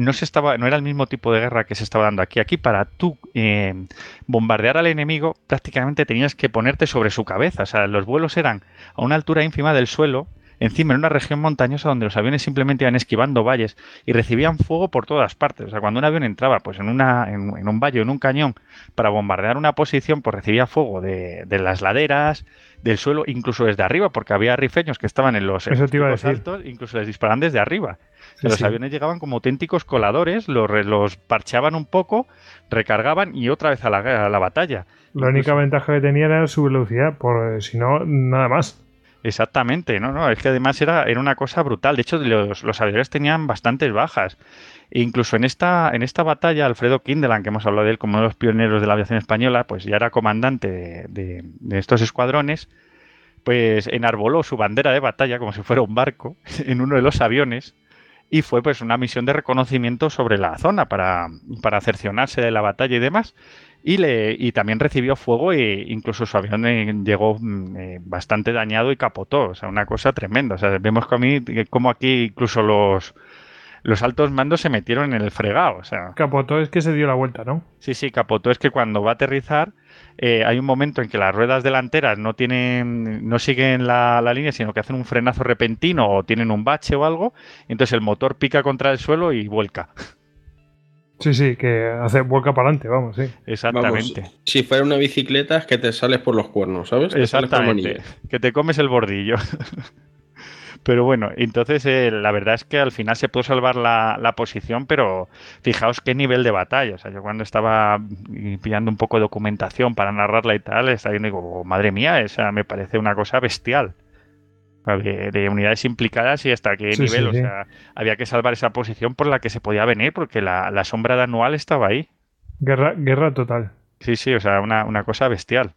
no se estaba, no era el mismo tipo de guerra que se estaba dando aquí. Aquí, para tú eh, bombardear al enemigo, prácticamente tenías que ponerte sobre su cabeza. O sea, los vuelos eran a una altura ínfima del suelo encima en una región montañosa donde los aviones simplemente iban esquivando valles y recibían fuego por todas partes. O sea, cuando un avión entraba pues, en, una, en, un valle, en un cañón, para bombardear una posición, pues recibía fuego de, las laderas, del suelo, incluso desde arriba, porque había rifeños que estaban en los, altos, incluso les disparaban desde arriba. los aviones llegaban como auténticos coladores, los, los, parcheaban un poco, recargaban y otra vez a la, a la batalla. La única ventaja que tenían era su velocidad, por eh, si no, nada más. Exactamente, no, no, es que además era, era una cosa brutal. De hecho, los, aviones tenían bastantes bajas. E incluso en esta, en esta batalla, Alfredo Kindelan, que hemos hablado de él como uno de los pioneros de la aviación española, pues ya era comandante de, estos escuadrones, pues enarboló su bandera de batalla como si fuera un barco en uno de los aviones y fue pues una misión de reconocimiento sobre la zona para, para de la batalla y demás y, le, y también recibió fuego e incluso su avión eh, llegó mm, eh, bastante dañado y capotó. O sea, una cosa tremenda. O sea, vemos como, aquí incluso los, los altos mandos se metieron en el fregado. sea. Capotó es que se dio la vuelta, ¿no? Sí, sí, capotó es que cuando va a aterrizar eh, hay un momento en que las ruedas delanteras no tienen, no siguen la, la, línea, sino que hacen un frenazo repentino o tienen un bache o algo, entonces el motor pica contra el suelo y vuelca. Sí, sí, que hace vuelca para adelante, vamos, sí. Exactamente. si fuera una bicicleta es que te sales por los cuernos, ¿sabes? Exactamente. Que te comes el bordillo. Pero bueno, entonces eh, la verdad es que al final se pudo salvar la, la, posición, pero fijaos qué nivel de batalla. O sea, yo cuando estaba pillando un poco de documentación para narrarla y tal, estaba viendo y digo, oh, madre mía, esa me parece una cosa bestial de, unidades implicadas y hasta qué nivel. había que salvar esa posición por la que se podía venir, porque la, sombra de anual estaba ahí. Guerra, guerra total. Sí, sí, o sea, una, cosa bestial.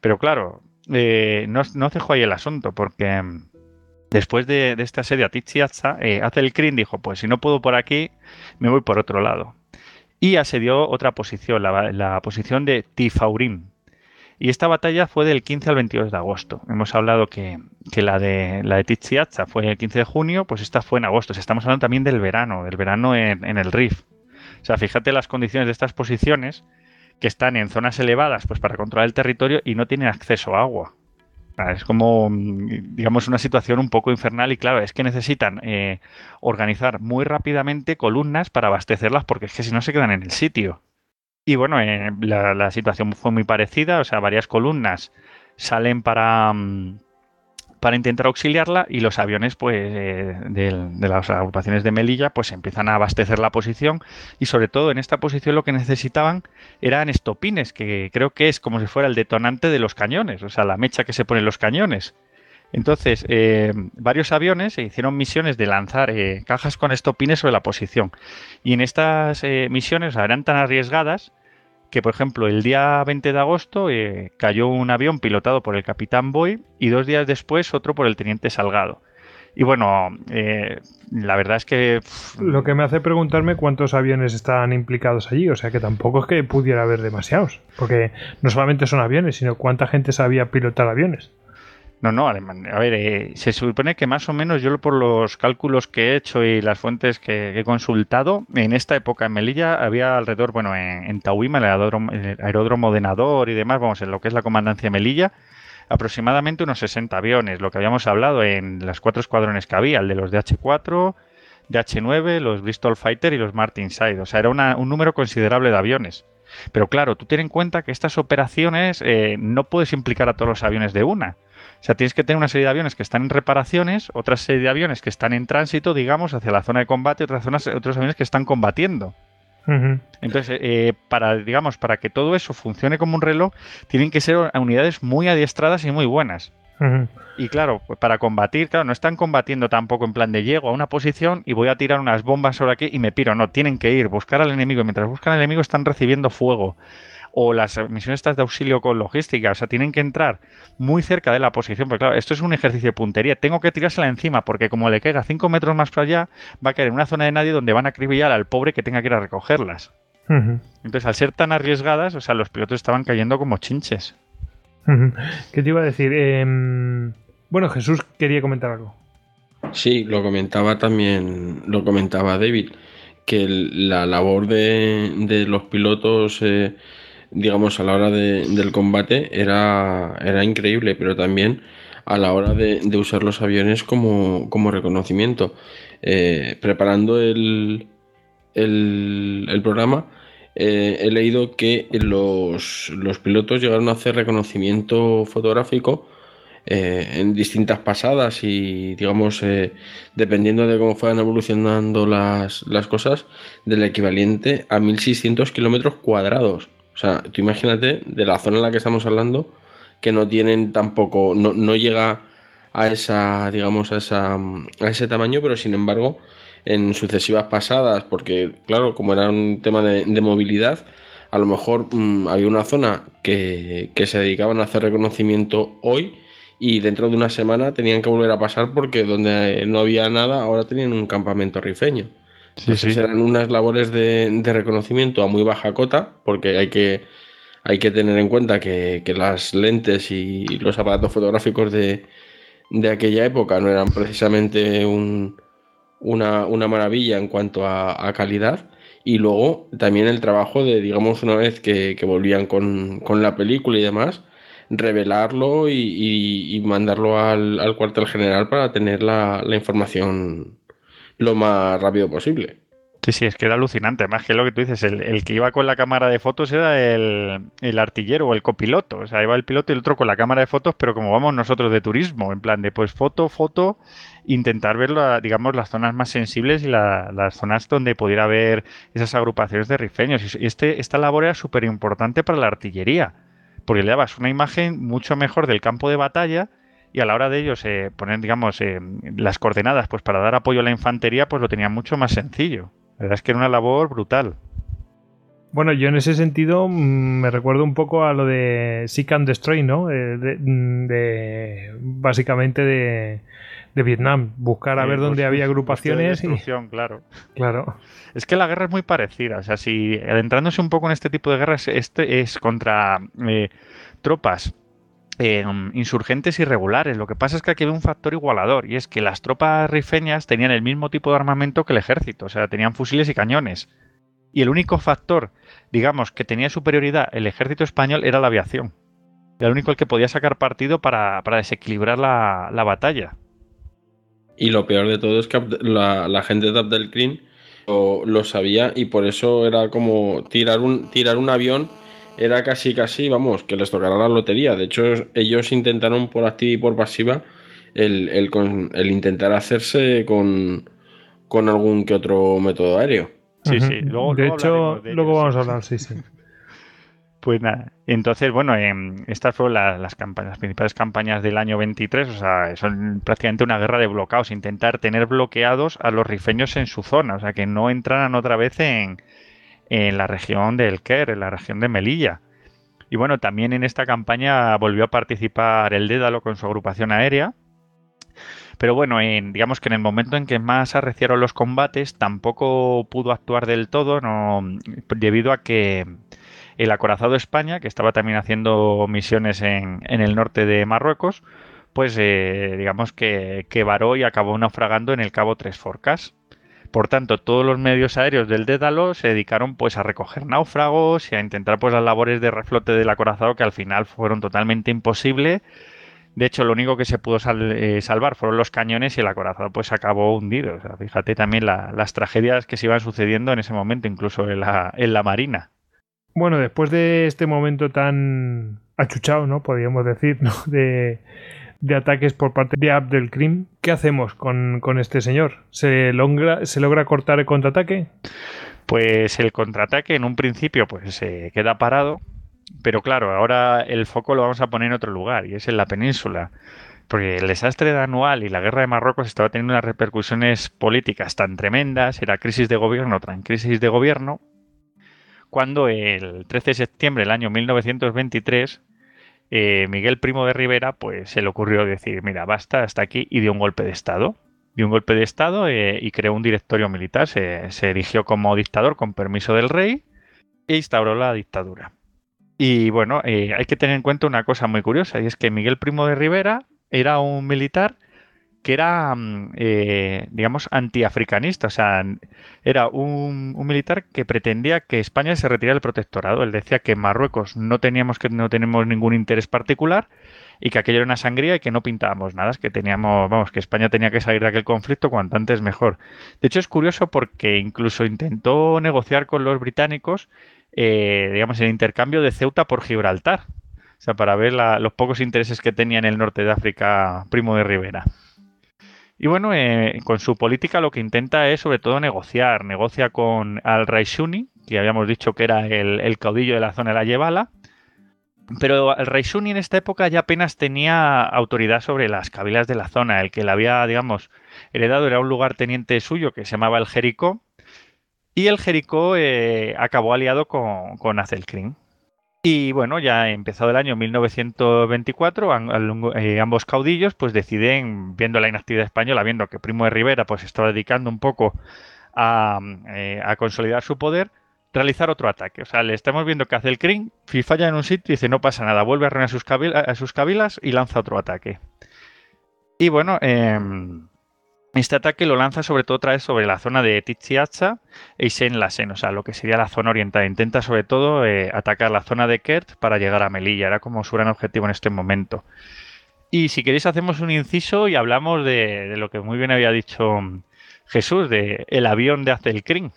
Pero claro, eh, no, no ahí el asunto, porque mm, después de, de este asedio a Tichiatza, eh, el crin, dijo: Pues si no puedo por aquí, me voy por otro lado. Y asedió otra posición, la, la posición de Tifaurim. Y esta batalla fue del 15 al 22 de agosto. Hemos hablado que, la de, la de fue el 15 de junio, pues esta fue en agosto. estamos hablando también del verano, del verano en, el Rif. O sea, fíjate las condiciones de estas posiciones que están en zonas elevadas pues para controlar el territorio y no tienen acceso a agua. Es como, mm, digamos, una situación un poco infernal y claro, es que necesitan eh, organizar muy rápidamente columnas para abastecerlas porque es que si no se quedan en el sitio. Y bueno, eh, la, situación fue muy parecida, o sea, varias columnas salen para, mm, para intentar auxiliarla y los aviones pues, eh, de, las agrupaciones de Melilla pues empiezan a abastecer la posición y sobre todo en esta posición lo que necesitaban eran estopines, que creo que es como si fuera el detonante de los cañones, o sea, la mecha que se pone en los cañones. Entonces, eh, varios aviones se hicieron misiones de lanzar eh, cajas con estopines sobre la posición. Y en estas eh, misiones eran tan arriesgadas que, por ejemplo, el día 20 de agosto cayó un avión pilotado por el capitán Boy y dos días después otro por el teniente Salgado. Y bueno, la verdad es que... Lo que me hace preguntarme cuántos aviones estaban implicados allí, o sea que tampoco es que pudiera haber demasiados, porque no solamente son aviones, sino cuánta gente sabía pilotar aviones. No, no, A ver, eh, se supone que más o menos yo por los cálculos que he hecho y las fuentes que he consultado, en esta época en Melilla había alrededor, bueno, en, en el aeródromo, el de y demás, vamos, en lo que es la comandancia Melilla, aproximadamente unos 60 aviones, lo que habíamos hablado en las cuatro escuadrones que había, el de los DH-4, DH-9, los Bristol Fighter y los Martinside. O sea, era un número considerable de aviones. Pero claro, tú tienes en cuenta que estas operaciones eh, no puedes implicar a todos los aviones de una. O sea, tienes que tener una serie de aviones que están en reparaciones, otra serie de aviones que están en tránsito, digamos, hacia la zona de combate, otras zonas, otros aviones que están combatiendo. Entonces, eh, para, digamos, para que todo eso funcione como un reloj, tienen que ser unidades muy adiestradas y muy buenas. Y claro, pues, para combatir, claro, no están combatiendo tampoco en plan de llego a una posición y voy a tirar unas bombas sobre aquí y me piro. No, tienen que ir, buscar al enemigo. mientras buscan al enemigo están recibiendo fuego o las misiones de auxilio con logística, o sea, tienen que entrar muy cerca de la posición, porque claro, esto es un ejercicio de puntería, tengo que tirársela encima, porque como le caiga 5 metros más para allá, va a caer en una zona de nadie donde van a acribillar al pobre que tenga que ir a recogerlas. Entonces, al ser tan arriesgadas, o sea, los pilotos estaban cayendo como chinches. ¿Qué te iba a decir? Em, bueno, Jesús quería comentar algo. Sí, lo comentaba también, lo comentaba David, que la labor de, los pilotos eh, digamos, a la hora del combate era, era increíble, pero también a la hora de, usar los aviones como, reconocimiento. Eh, preparando el, programa, eh, he leído que los, pilotos llegaron a hacer reconocimiento fotográfico eh, en distintas pasadas y, digamos, dependiendo de cómo fueran evolucionando las, las cosas, del equivalente a 1600 kilómetros cuadrados. O sea, tú imagínate de la zona en la que estamos hablando, que no tienen tampoco, no, llega a esa, digamos, a, esa, a ese tamaño, pero sin embargo, en sucesivas pasadas, porque claro, como era un tema de, movilidad, a lo mejor mm, había una zona que, que, se dedicaban a hacer reconocimiento hoy y dentro de una semana tenían que volver a pasar porque donde no había nada, ahora tenían un campamento rifeño. Sí, pues Eran unas labores de, reconocimiento a muy baja cota, porque hay que, hay que tener en cuenta que, las lentes y, los aparatos fotográficos de, de, aquella época no eran precisamente una, una, maravilla en cuanto a, calidad. Y luego también el trabajo de, digamos, una vez que, volvían con, con, la película y demás, revelarlo y, y mandarlo al, al, cuartel general para tener la, la información lo más rápido posible. Sí, sí, es que era alucinante. Más que lo que tú dices, el, que iba con la cámara de fotos era el, artillero o el copiloto. O sea, iba el piloto y el otro con la cámara de fotos, pero como vamos nosotros de turismo, en plan de pues foto, foto, intentar ver, digamos, las zonas más sensibles y las zonas donde pudiera haber esas agrupaciones de rifeños. Y este, esta labor era súper importante para la artillería, porque le dabas una imagen mucho mejor del campo de batalla y a la hora de ellos poner, digamos, eh, las coordenadas, pues para dar apoyo a la infantería, pues lo tenían mucho más sencillo. La verdad es que era una labor brutal. Bueno, yo en ese sentido mm, me recuerdo un poco a lo de Seek and Destroy, ¿no? Eh, mm, de, básicamente de, Vietnam, buscar a ver dónde pues, había pues, agrupaciones. y. destrucción, claro. Claro. Es que la guerra es muy parecida, o sea, si adentrándose un poco en este tipo de guerras, este es contra eh, tropas Em, insurgentes irregulares. Lo que pasa es que aquí había un factor igualador y es que las tropas rifeñas tenían el mismo tipo de armamento que el ejército, o sea, tenían fusiles y cañones. Y el único factor, digamos, que tenía superioridad el ejército español era la aviación. Era el único el que podía sacar partido para, desequilibrar la, batalla. Y lo peor de todo es que la, gente de Abdelkrim lo, lo sabía y por eso era como tirar un, tirar un avión era casi, casi, vamos, que les tocará la lotería. De hecho, ellos intentaron por activa y por pasiva el, el intentar hacerse con, con, algún que otro método aéreo. Sí, sí. Luego, de hecho, luego vamos a hablar, sí, sí. Pues nada, entonces, bueno, estas fueron las, campañas, principales campañas del año 23, o sea, son prácticamente una guerra de bloqueos intentar tener bloqueados a los rifeños en su zona, o sea, que no entraran otra vez en, en la región del Kerr, en la región de Melilla. Y bueno, también en esta campaña volvió a participar el Dédalo con su agrupación aérea. Pero bueno, en, digamos que en el momento en que más arreciaron los combates, tampoco pudo actuar del todo, no, debido a que el acorazado España, que estaba también haciendo misiones en, el norte de Marruecos, pues eh, digamos que, que varó y acabó naufragando en el Cabo Tres Forcas. Por tanto, todos los medios aéreos del Dédalo se dedicaron pues a recoger náufragos y a intentar pues las labores de reflote del acorazado que al final fueron totalmente imposibles. De hecho, lo único que se pudo eh, salvar fueron los cañones y el acorazado pues acabó hundido. fíjate también las tragedias que se iban sucediendo en ese momento, incluso en la, marina. Bueno, después de este momento tan achuchado, ¿no? Podríamos decir, ¿no? De, de ataques por parte de Abdelkrim. ¿Qué hacemos con, este señor? ¿Se logra, ¿Se logra cortar el contraataque? Pues el contraataque en un principio pues se queda parado, pero claro, ahora el foco lo vamos a poner en otro lugar y es en la península. Porque el desastre de anual y la guerra de Marruecos estaba teniendo unas repercusiones políticas tan tremendas, era crisis de gobierno otra crisis de gobierno, cuando el 13 de septiembre del año 1923 eh, Miguel Primo de Rivera pues se le ocurrió decir, mira, basta, hasta aquí, y dio un golpe de Estado. Dio un golpe de Estado eh, y creó un directorio militar, se, erigió como dictador con permiso del rey e instauró la dictadura. Y bueno, eh, hay que tener en cuenta una cosa muy curiosa, y es que Miguel Primo de Rivera era un militar que era, mm, eh, digamos, antiafricanista. O sea, era un, militar que pretendía que España se retirara del protectorado. Él decía que Marruecos no teníamos, que, no tenemos ningún interés particular y que aquello era una sangría y que no pintábamos nada, es que teníamos, vamos, que España tenía que salir de aquel conflicto cuanto antes mejor. De hecho, es curioso porque incluso intentó negociar con los británicos, eh, digamos, el intercambio de Ceuta por Gibraltar. O sea, para ver los pocos intereses que tenía en el norte de África Primo de Rivera. Y bueno, eh, con su política lo que intenta es sobre todo negociar. Negocia con al-Raishuni, que habíamos dicho que era el, caudillo de la zona de la Yebala. Pero el Raishuni en esta época ya apenas tenía autoridad sobre las cabilas de la zona. El que la había, digamos, heredado era un lugar teniente suyo que se llamaba el Jericó. Y el Jericó eh, acabó aliado con, con y bueno, ya empezado el año 1924, eh, ambos caudillos pues deciden, viendo la inactividad española, viendo que Primo de Rivera pues estaba dedicando un poco mm, eh, a, consolidar su poder, realizar otro ataque. O sea, le estamos viendo que hace el crin, si falla en un sitio y dice no pasa nada, vuelve a reunir a sus, a sus y lanza otro ataque. Y bueno, em, este ataque lo lanza sobre todo otra vez sobre la zona de Tichiacha e Isen-Lasen, o sea, lo que sería la zona oriental. Intenta sobre todo eh, atacar la zona de Kert para llegar a Melilla, era como su gran objetivo en este momento. Y si queréis hacemos un inciso y hablamos de, lo que muy bien había dicho mm, Jesús, de el avión de Azelkrin.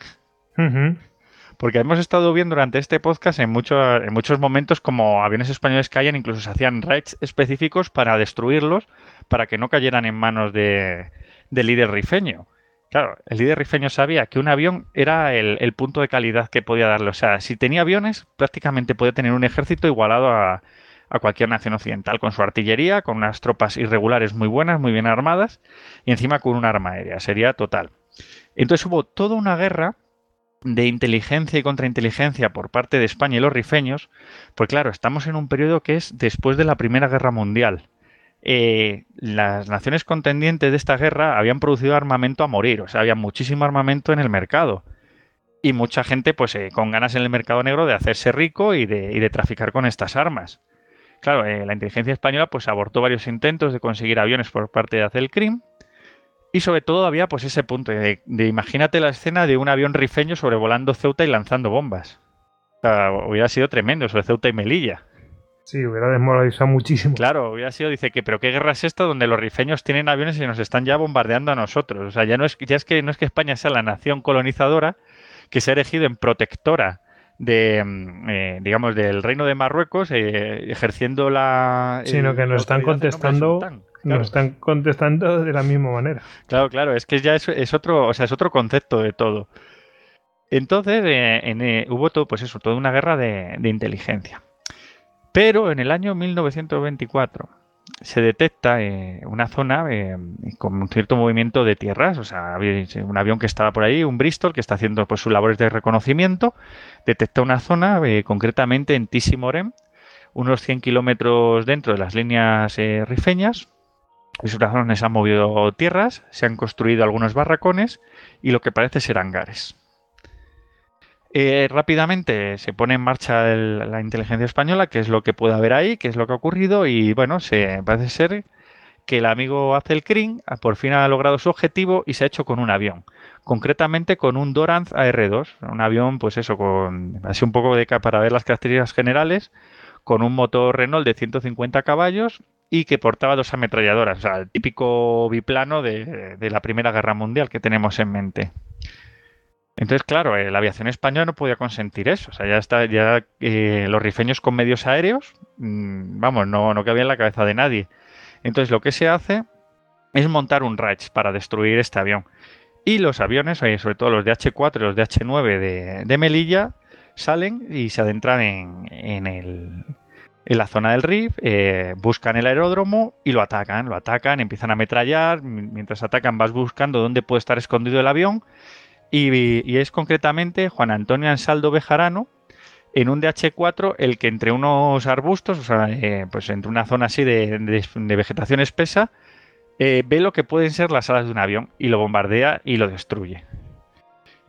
Porque hemos estado viendo durante este podcast en, en muchos momentos como aviones españoles caían, incluso se hacían raids específicos para destruirlos, para que no cayeran en manos de, del líder rifeño. Claro, el líder rifeño sabía que un avión era el, punto de calidad que podía darle. O sea, si tenía aviones, prácticamente podía tener un ejército igualado a, a, cualquier nación occidental, con su artillería, con unas tropas irregulares muy buenas, muy bien armadas, y encima con un arma aérea. Sería total. Entonces hubo toda una guerra de inteligencia y contrainteligencia por parte de España y los rifeños, pues claro, estamos en un periodo que es después de la Primera Guerra Mundial. Eh, las naciones contendientes de esta guerra habían producido armamento a morir, o sea, había muchísimo armamento en el mercado. Y mucha gente, pues, eh, con ganas en el mercado negro de hacerse rico y de, traficar con estas armas. Claro, eh, la inteligencia española, pues, abortó varios intentos de conseguir aviones por parte de Azelcrim. Y sobre todo había, pues, ese punto de, imagínate la escena de un avión rifeño sobrevolando Ceuta y lanzando bombas. O hubiera sido tremendo sobre Ceuta y Melilla. Sí, hubiera desmoralizado muchísimo. Claro, hubiera sido, dice que, pero ¿qué guerra es esta donde los rifeños tienen aviones y nos están ya bombardeando a nosotros? O sea, ya no es, ya es que no es que España sea la nación colonizadora que se ha elegido en protectora de, mm, eh, digamos, del reino de Marruecos, eh, ejerciendo la... Eh, Sino que nos están contestando... Nos están contestando de la misma manera. Claro, claro, es que ya es, otro, o sea, es otro concepto de todo. Entonces, hubo todo, pues eso, toda una guerra de inteligencia. Pero en el año 1924 se detecta eh, una zona eh, con un cierto movimiento de tierras, o sea, eh, un avión que estaba por ahí, un Bristol, que está haciendo pues, sus labores de reconocimiento, detecta una zona, concretamente en Tissimorem, unos 100 kilómetros dentro de las líneas rifeñas, y sus razones han movido tierras, se han construido algunos barracones y lo que parece ser hangares. Eh, rápidamente se pone en marcha la inteligencia española, que es lo que puede haber ahí, qué es lo que ha ocurrido y bueno, se parece ser que el amigo Azel Kring ah, por fin ha logrado su objetivo y se ha hecho con un avión, concretamente con un Doranz AR2, un avión pues eso con así un poco de para ver las características generales, con un motor Renault de 150 caballos y que portaba dos ametralladoras, o sea, el típico biplano de la Primera Guerra Mundial que tenemos en mente. Entonces, claro, eh, la aviación española no podía consentir eso. O sea, ya está, ya eh, los rifeños con medios aéreos, mm, vamos, no, no cabía en la cabeza de nadie. Entonces, lo que se hace es montar un Reich para destruir este avión. Y los aviones, sobre todo los de H4 y los de H9 de, Melilla, salen y se adentran en, el, en la zona del RIF, eh, buscan el aeródromo y lo atacan, lo atacan, empiezan a ametrallar, mientras atacan vas buscando dónde puede estar escondido el avión y, es concretamente Juan Antonio Ansaldo Bejarano, en un DH4 el que entre unos arbustos, o sea, eh, pues entre una zona así de, vegetación espesa, eh, ve lo que pueden ser las alas de un avión y lo bombardea y lo destruye.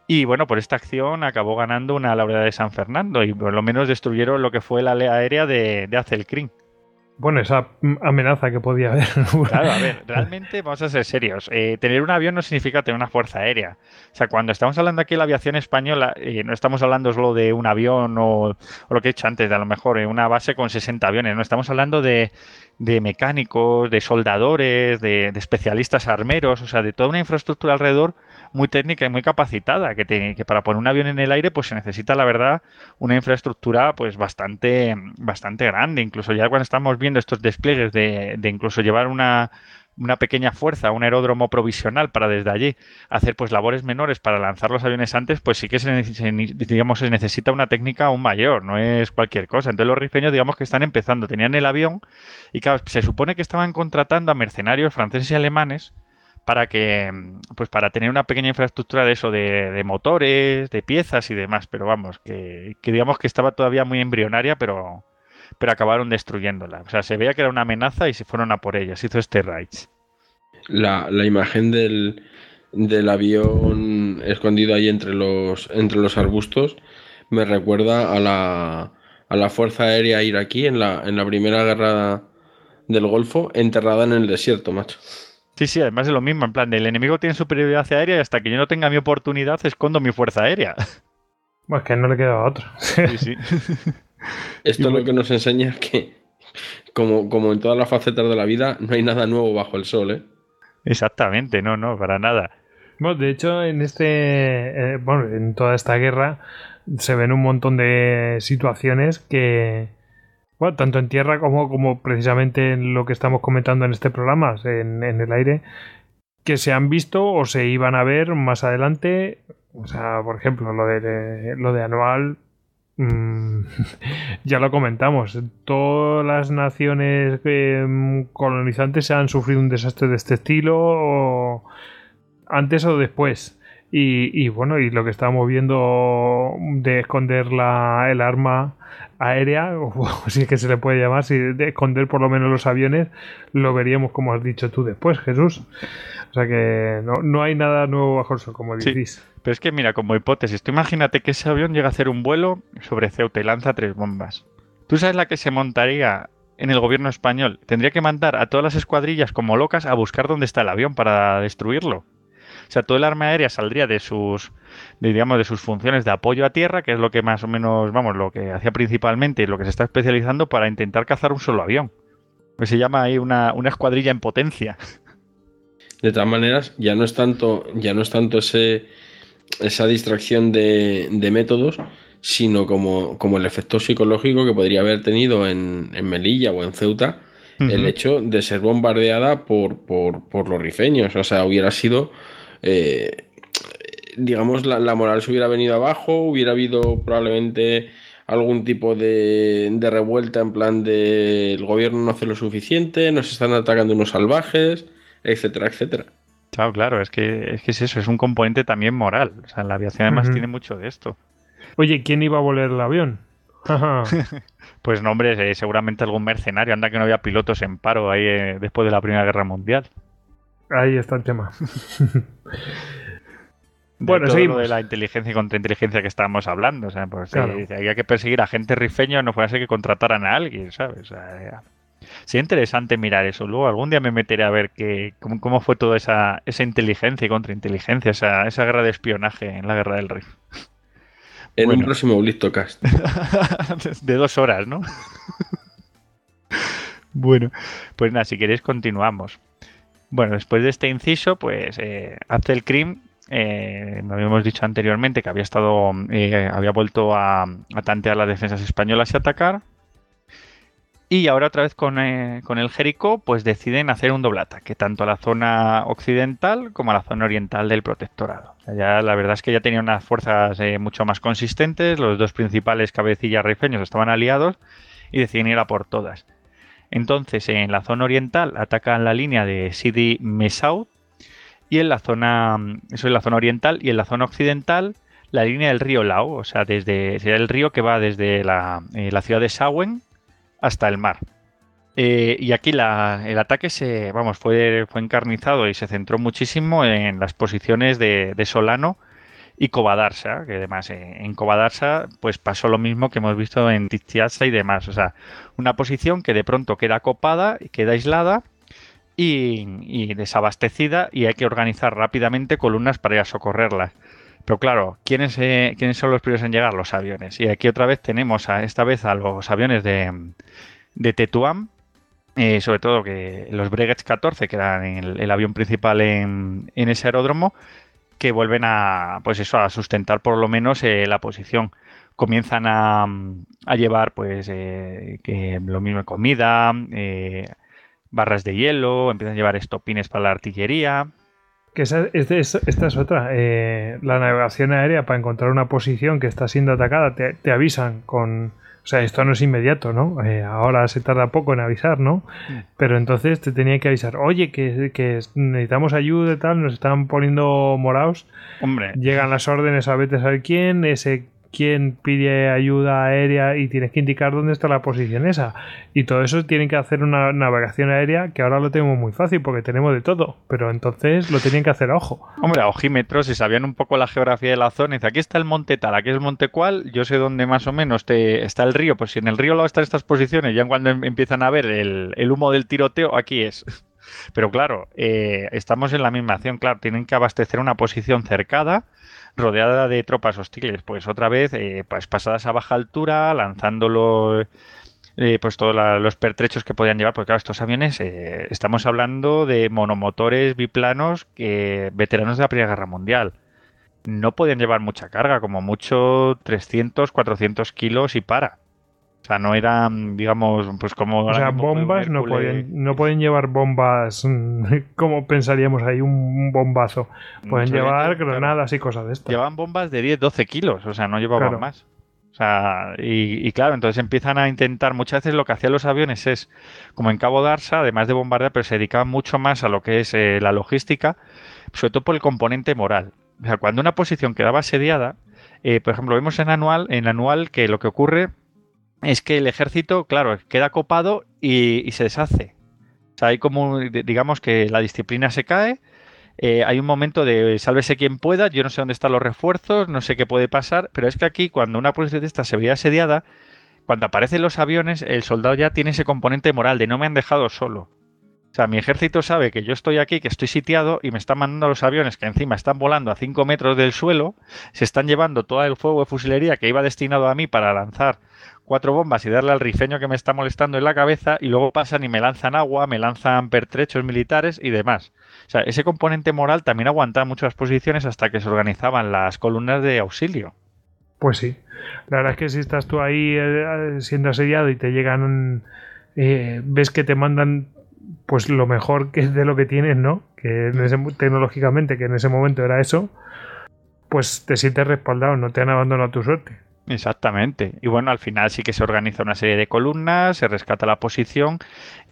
Y bueno, por esta acción acabó ganando una laureada de San Fernando y por lo menos destruyeron lo que fue la ala aérea de, de bueno, esa amenaza que podía haber. Claro, a ver, realmente vamos a ser serios. Eh, tener un avión no significa tener una fuerza aérea. O sea, cuando estamos hablando aquí de la aviación española, eh, no estamos hablando solo de un avión o, lo que he dicho antes, de a lo mejor en eh, una base con 60 aviones. No estamos hablando de, mecánicos, de soldadores, de especialistas armeros, o sea, de toda una infraestructura alrededor muy técnica y muy capacitada, que, que para poner un avión en el aire pues se necesita, la verdad, una infraestructura pues bastante, bastante grande. Incluso ya cuando estamos viendo estos despliegues de, incluso llevar una, una pequeña fuerza, un aeródromo provisional para desde allí hacer pues labores menores para lanzar los aviones antes, pues sí que se, se necesita una técnica aún mayor, no es cualquier cosa. Entonces los rifeños digamos que están empezando, tenían el avión y claro, se supone que estaban contratando a mercenarios franceses y alemanes para que pues para tener una pequeña infraestructura de eso de, motores de piezas y demás pero vamos que, digamos que estaba todavía muy embrionaria pero pero acabaron destruyéndola o sea se veía que era una amenaza y se fueron a por ella se hizo este raid la, imagen del, avión escondido ahí entre los entre los arbustos me recuerda a la a la fuerza aérea iraquí en la en la primera guerra del Golfo enterrada en el desierto macho Sí, sí, además es lo mismo, en plan, el enemigo tiene superioridad aérea y hasta que yo no tenga mi oportunidad escondo mi fuerza aérea. Pues que no le queda otro. Esto lo que nos enseña es que, como, como en todas las facetas de la vida, no hay nada nuevo bajo el sol, ¿eh? Exactamente, no, no, para nada. Bueno, de hecho, en este. Eh, bueno, en toda esta guerra se ven un montón de situaciones que, bueno, tanto en tierra como, como precisamente en lo que estamos comentando en este programa, en, el aire, que se han visto o se iban a ver más adelante. O sea, por ejemplo, lo de, lo de anual, mm, ya lo comentamos. Todas las naciones em, colonizantes se han sufrido un desastre de este estilo, antes o después. Y, bueno, y lo que estábamos viendo de esconder el arma aérea, o, si es que se le puede llamar, si de esconder por lo menos los aviones, lo veríamos como has dicho tú después, Jesús. O sea que no, no hay nada nuevo bajo eso, como decís. pero es que mira, como hipótesis, tú imagínate que ese avión llega a hacer un vuelo sobre Ceuta y lanza tres bombas. ¿Tú sabes la que se montaría en el gobierno español? Tendría que mandar a todas las escuadrillas como locas a buscar dónde está el avión para destruirlo. O sea, todo el arma aérea saldría de sus, digamos, de sus funciones de apoyo a tierra, que es lo que más o menos, vamos, lo que hacía principalmente y lo que se está especializando para intentar cazar un solo avión. se llama ahí una, una escuadrilla en potencia. De todas maneras, ya no es tanto, ya no es tanto ese, esa distracción de, métodos, sino como, como, el efecto psicológico que podría haber tenido en, Melilla o en Ceuta el hecho de ser bombardeada por, por, por los rifeños. O sea, hubiera sido eh, digamos, la, moral se hubiera venido abajo, hubiera habido probablemente algún tipo de, revuelta en plan de el gobierno no hace lo suficiente, nos están atacando unos salvajes, etcétera, etcétera. Claro, claro, es que, es que es eso, es un componente también moral. O sea, la aviación además tiene mucho de esto. Oye, ¿quién iba a volar el avión? pues no, hombre, eh, seguramente algún mercenario. Anda que no había pilotos en paro ahí eh, después de la Primera Guerra Mundial. Ahí está el tema. bueno, seguimos. de la inteligencia y contrainteligencia que estábamos hablando. O sea, pues, había que perseguir a gente rifeño, no fuera así que contrataran a alguien, ¿sabes? sería interesante mirar eso. Luego algún día me meteré a ver cómo, fue toda esa, inteligencia y contrainteligencia, esa, esa guerra de espionaje en la guerra del Rif. En un próximo cast de dos horas, ¿no? bueno, pues nada, si queréis continuamos. Bueno, después de este inciso, pues eh, hace el Krim, eh, habíamos dicho anteriormente que había estado, eh, había vuelto a, tantear las defensas españolas y atacar. Y ahora otra vez con, eh, el Jericó, pues deciden hacer un doble ataque, tanto a la zona occidental como a la zona oriental del protectorado. la verdad es que ya tenían unas fuerzas mucho más consistentes, los dos principales cabecillas rifeños estaban aliados y deciden ir a por todas. Entonces, en la zona oriental atacan la línea de Sidi Mesaud y en la zona, mm, eso es la zona oriental y en la zona occidental la línea del río Lao, o sea, desde el río que va desde eh, la, ciudad de Sawen hasta el mar. Eh, y aquí el ataque se, vamos, fue, encarnizado y se centró muchísimo en las posiciones de Solano y Covadarsa, que además eh, en Covadarsa pues pasó lo mismo que hemos visto en Tiziasa y demás, o sea, una posición que de pronto queda copada y queda aislada y, desabastecida y hay que organizar rápidamente columnas para ir a socorrerlas. Pero claro, ¿quiénes, eh, ¿quiénes son los primeros en llegar? Los aviones. Y aquí otra vez tenemos a, esta vez a los aviones de, Tetuán, eh, sobre todo que los Breguets 14, que eran el, avión principal en ese aeródromo, que vuelven a, pues eso, a sustentar por lo menos eh, la posición. Comienzan a, llevar, pues, eh, lo mismo comida, eh, barras de hielo, empiezan a llevar estopines para la artillería. Que este esta, es otra. la navegación aérea para encontrar una posición que está siendo atacada, te avisan con, o sea, esto no es inmediato, ¿no? Eh, ahora se tarda poco en avisar, ¿no? Mm. Pero entonces te tenía que avisar, oye, que, necesitamos ayuda y tal, nos están poniendo morados. Hombre. Llegan las órdenes a vete a saber quién, ese quién pide ayuda aérea y tienes que indicar dónde está la posición esa. Y todo eso tienen que hacer una navegación aérea que ahora lo tenemos muy fácil porque tenemos de todo, pero entonces lo tienen que hacer a ojo. Hombre, a ojímetros, si sabían un poco la geografía de la zona, dice aquí está el monte tal, aquí es el monte cual, yo sé dónde más o menos está el río, pues si en el río lo están estas posiciones, ya cuando em-, empiezan a ver el, el humo del tiroteo, aquí es. Pero claro, eh, estamos en la misma acción, claro, tienen que abastecer una posición cercada rodeada de tropas hostiles, pues otra vez, eh, pues pasadas a baja altura, lanzándolo... Eh, pues todos los pertrechos que podían llevar, porque claro, estos aviones, estamos hablando de monomotores biplanos que, veteranos de la Primera Guerra Mundial. No podían llevar mucha carga, como mucho 300, 400 kilos y para sea, no eran, digamos, pues como... O sea, bombas no pueden, llevar bombas como pensaríamos ahí, un bombazo. Pueden llevar granadas y cosas de estas. Llevan bombas de 10, 12 kilos, o sea, no llevaban más. O sea, y, claro, entonces empiezan a intentar, muchas veces lo que hacían los aviones es, como en Cabo Darsa, además de bombardear, pero se dedicaban mucho más a lo que es eh, la logística, sobre todo por el componente moral. O sea, cuando una posición quedaba asediada, eh, por ejemplo, vemos en anual, en anual que lo que ocurre es que el ejército, claro, queda copado y, se deshace. O sea, hay como, digamos que la disciplina se cae, eh, hay un momento de sálvese quien pueda, yo no sé dónde están los refuerzos, no sé qué puede pasar, pero es que aquí cuando una policía de esta se veía asediada, cuando aparecen los aviones, el soldado ya tiene ese componente moral de no me han dejado solo. O sea, mi ejército sabe que yo estoy aquí, que estoy sitiado y me están mandando los aviones que encima están volando a 5 metros del suelo, se están llevando todo el fuego de fusilería que iba destinado a mí para lanzar cuatro bombas y darle al rifeño que me está molestando en la cabeza y luego pasan y me lanzan agua, me lanzan pertrechos militares y demás. O sea, ese componente moral también aguantaba muchas posiciones hasta que se organizaban las columnas de auxilio. Pues sí. La verdad es que si estás tú ahí eh, eh, siendo asediado y te llegan, eh, ves que te mandan pues lo mejor que de lo que tienes, ¿no? Que tecnológicamente, que en ese momento era eso, pues te sientes respaldado, no te han abandonado a tu suerte. Exactamente. Y bueno, al final sí que se organiza una serie de columnas, se rescata la posición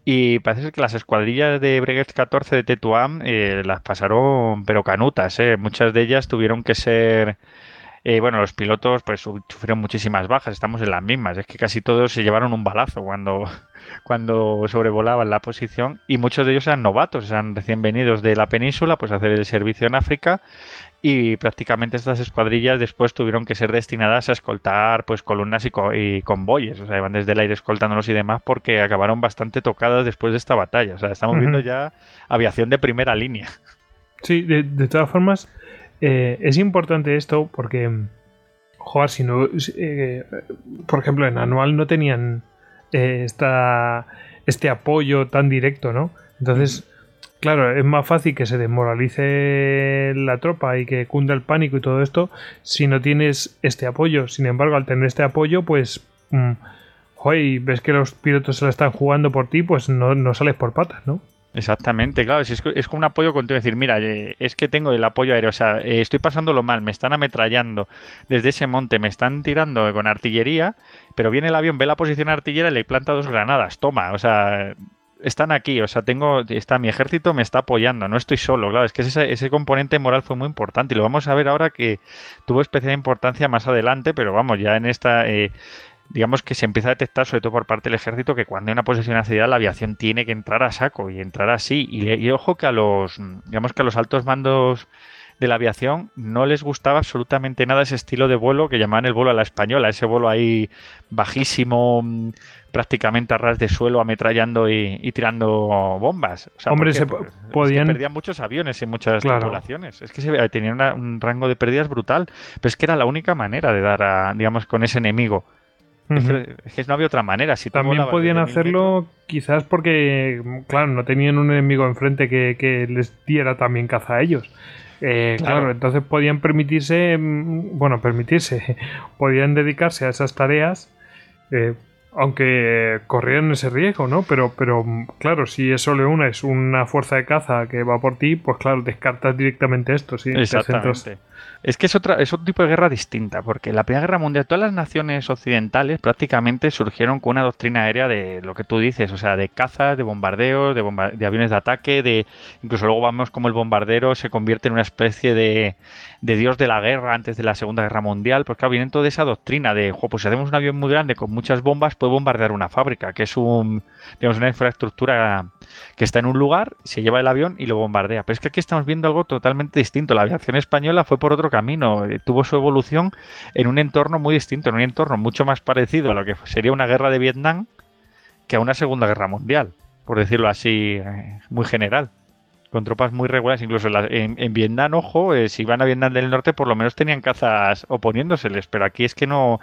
y parece que las escuadrillas de Breguet 14 de Tetuán eh, las pasaron pero canutas. Eh. Muchas de ellas tuvieron que ser... Eh, bueno, los pilotos pues sufrieron muchísimas bajas, estamos en las mismas, es que casi todos se llevaron un balazo cuando, cuando sobrevolaban la posición y muchos de ellos eran novatos, eran recién venidos de la península pues a hacer el servicio en África y prácticamente estas escuadrillas después tuvieron que ser destinadas a escoltar pues columnas y, convoyes, o sea, iban desde el aire escoltándolos y demás porque acabaron bastante tocadas después de esta batalla, o sea, estamos viendo ya aviación de primera línea. Sí, de, todas formas, eh, es importante esto porque, joder, si no, eh, por ejemplo, en anual no tenían eh, esta, este apoyo tan directo, ¿no? Entonces... Mm. Claro, es más fácil que se desmoralice la tropa y que cunda el pánico y todo esto si no tienes este apoyo. Sin embargo, al tener este apoyo, pues... hoy mm, ves que los pilotos se la están jugando por ti, pues no, sales por patas, ¿no? Exactamente, claro, es, es como un apoyo continuo, decir, mira, eh, es que tengo el apoyo aéreo, o sea, eh, estoy pasándolo mal, me están ametrallando desde ese monte, me están tirando con artillería, pero viene el avión, ve la posición artillera y le planta dos granadas, toma, o sea, están aquí, o sea, tengo, está mi ejército me está apoyando, no estoy solo, claro, es que ese, componente moral fue muy importante y lo vamos a ver ahora que tuvo especial importancia más adelante, pero vamos, ya en esta, eh, digamos que se empieza a detectar, sobre todo por parte del ejército, que cuando hay una posesión acelerada la aviación tiene que entrar a saco y entrar así, y, y ojo que a los, digamos que a los altos mandos de la aviación no les gustaba absolutamente nada ese estilo de vuelo que llamaban el vuelo a la española, ese vuelo ahí bajísimo, prácticamente a ras de suelo ametrallando y, tirando bombas. O sea, se podían... perdían muchos aviones en muchas las tripulaciones. Es que tenían un rango de pérdidas brutal. Pero es que era la única manera de dar, a, digamos, con ese enemigo. Es que no había otra manera. Si También podían hacerlo quizás porque, claro, no tenían un enemigo enfrente que, les diera también caza a ellos. Eh, claro. entonces podían permitirse, mm, bueno, permitirse, podían dedicarse a esas tareas eh, aunque corrieron ese riesgo, ¿no? Pero, pero claro, si eso le es una fuerza de caza que va por ti, pues claro, descartas directamente esto, ¿sí? Exactamente. Es que es, otra, es otro tipo de guerra distinta, porque en la Primera Guerra Mundial todas las naciones occidentales prácticamente surgieron con una doctrina aérea de lo que tú dices, o sea, de cazas, de bombardeos, de, de aviones de ataque, de incluso luego vamos como el bombardero se convierte en una especie de, dios de la guerra antes de la Segunda Guerra Mundial, porque claro, vienen toda esa doctrina de, pues si hacemos un avión muy grande con muchas bombas, puede bombardear una fábrica, que es un, una infraestructura que está en un lugar, se lleva el avión y lo bombardea. Pero es que aquí estamos viendo algo totalmente distinto. La aviación española fue por otro camino, eh, tuvo su evolución en un entorno muy distinto, en un entorno mucho más parecido a lo que sería una guerra de Vietnam que a una Segunda Guerra Mundial, por decirlo así, eh, muy general con tropas muy regulares, incluso en, Vietnam, ojo, eh, si iban a Vietnam del Norte por lo menos tenían cazas oponiéndoseles, pero aquí es que no,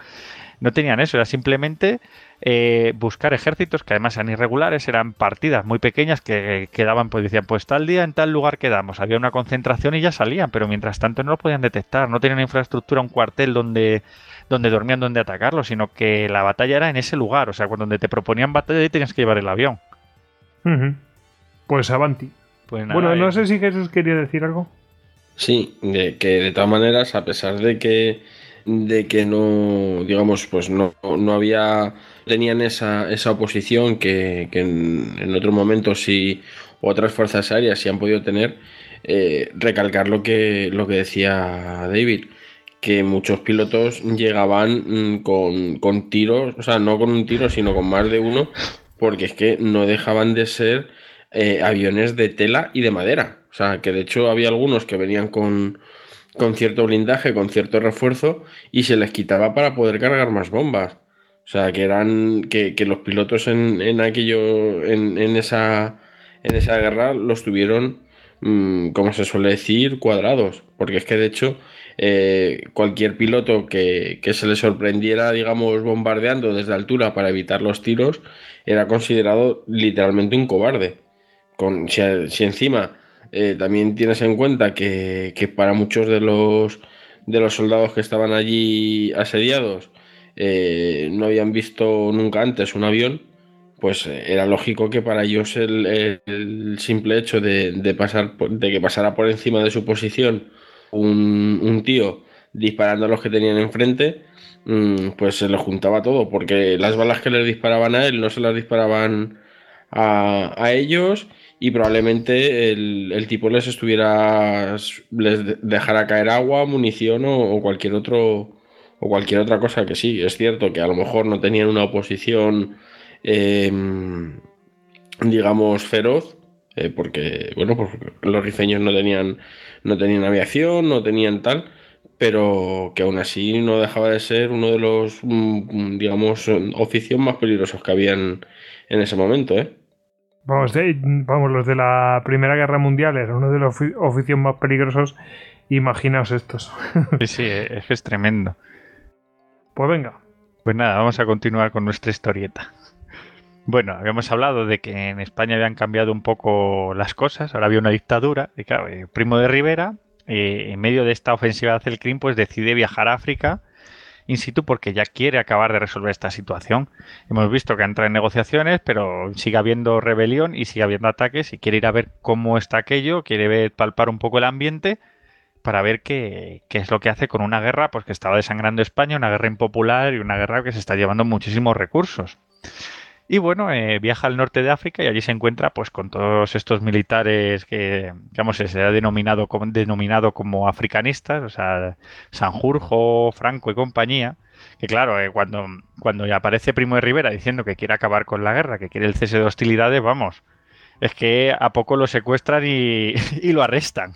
no tenían eso, era simplemente eh, buscar ejércitos que además eran irregulares, eran partidas muy pequeñas que eh, quedaban, pues decían, pues tal día en tal lugar quedamos, había una concentración y ya salían, pero mientras tanto no lo podían detectar, no tenían infraestructura, un cuartel donde, donde dormían, donde atacarlo, sino que la batalla era en ese lugar, o sea, cuando donde te proponían batalla y tenías que llevar el avión. Pues avanti. Pues bueno, eh. no sé si Jesús quería decir algo. Sí, que de todas maneras, a pesar de que de que no, digamos, pues no, no había, tenían esa, esa oposición que, que en, otro momento si otras fuerzas aéreas sí han podido tener, eh, recalcar lo que, lo que decía David, que muchos pilotos llegaban mm, con, tiros, o sea, no con un tiro, sino con más de uno, porque es que no dejaban de ser eh, aviones de tela y de madera. O sea, que de hecho había algunos que venían con con cierto blindaje, con cierto refuerzo, y se les quitaba para poder cargar más bombas. O sea, que eran. que, los pilotos en, aquello. En, esa. en esa guerra los tuvieron. Mm, como se suele decir, cuadrados. Porque es que de hecho. Eh, cualquier piloto que, se le sorprendiera, digamos, bombardeando desde altura para evitar los tiros, era considerado literalmente un cobarde. Con, si encima eh, también tienes en cuenta que, para muchos de los, de los soldados que estaban allí asediados eh, no habían visto nunca antes un avión, pues eh, era lógico que para ellos el, simple hecho de, pasar, de que pasara por encima de su posición un, tío disparando a los que tenían enfrente, mm, pues se lo juntaba todo, porque las balas que les disparaban a él no se las disparaban a ellos y probablemente el, tipo les estuviera les dejara caer agua, munición o, cualquier otro o cualquier otra cosa que sí, es cierto que a lo mejor no tenían una oposición em, digamos feroz, eh, porque bueno, pues los rifeños no tenían no tenían aviación, no tenían tal, pero que aún así no dejaba de ser uno de los mm, digamos oficios más peligrosos que habían en ese momento, ¿eh? vamos, los de la Primera Guerra Mundial eran uno de los oficios más peligrosos. Imaginaos estos. sí, sí, es que es tremendo. Pues venga. Pues nada, vamos a continuar con nuestra historieta. Bueno, habíamos hablado de que en España habían cambiado un poco las cosas, ahora había una dictadura, y claro, primo de Rivera, eh, en medio de esta ofensiva de el pues decide viajar a África in situ porque ya quiere acabar de resolver esta situación. Hemos visto que entra en negociaciones, pero sigue habiendo rebelión y sigue habiendo ataques y quiere ir a ver cómo está aquello, quiere ver, palpar un poco el ambiente para ver qué, qué es lo que hace con una guerra pues que estaba desangrando España, una guerra impopular y una guerra que se está llevando muchísimos recursos. Y bueno, eh, viaja al norte de África y allí se encuentra pues con todos estos militares que, se ha denominado como, denominado como africanistas, o sea, Sanjurjo, Franco y compañía. Que claro, eh, cuando, aparece Primo de Rivera diciendo que quiere acabar con la guerra, que quiere el cese de hostilidades, vamos, es que a poco lo secuestran y, lo arrestan.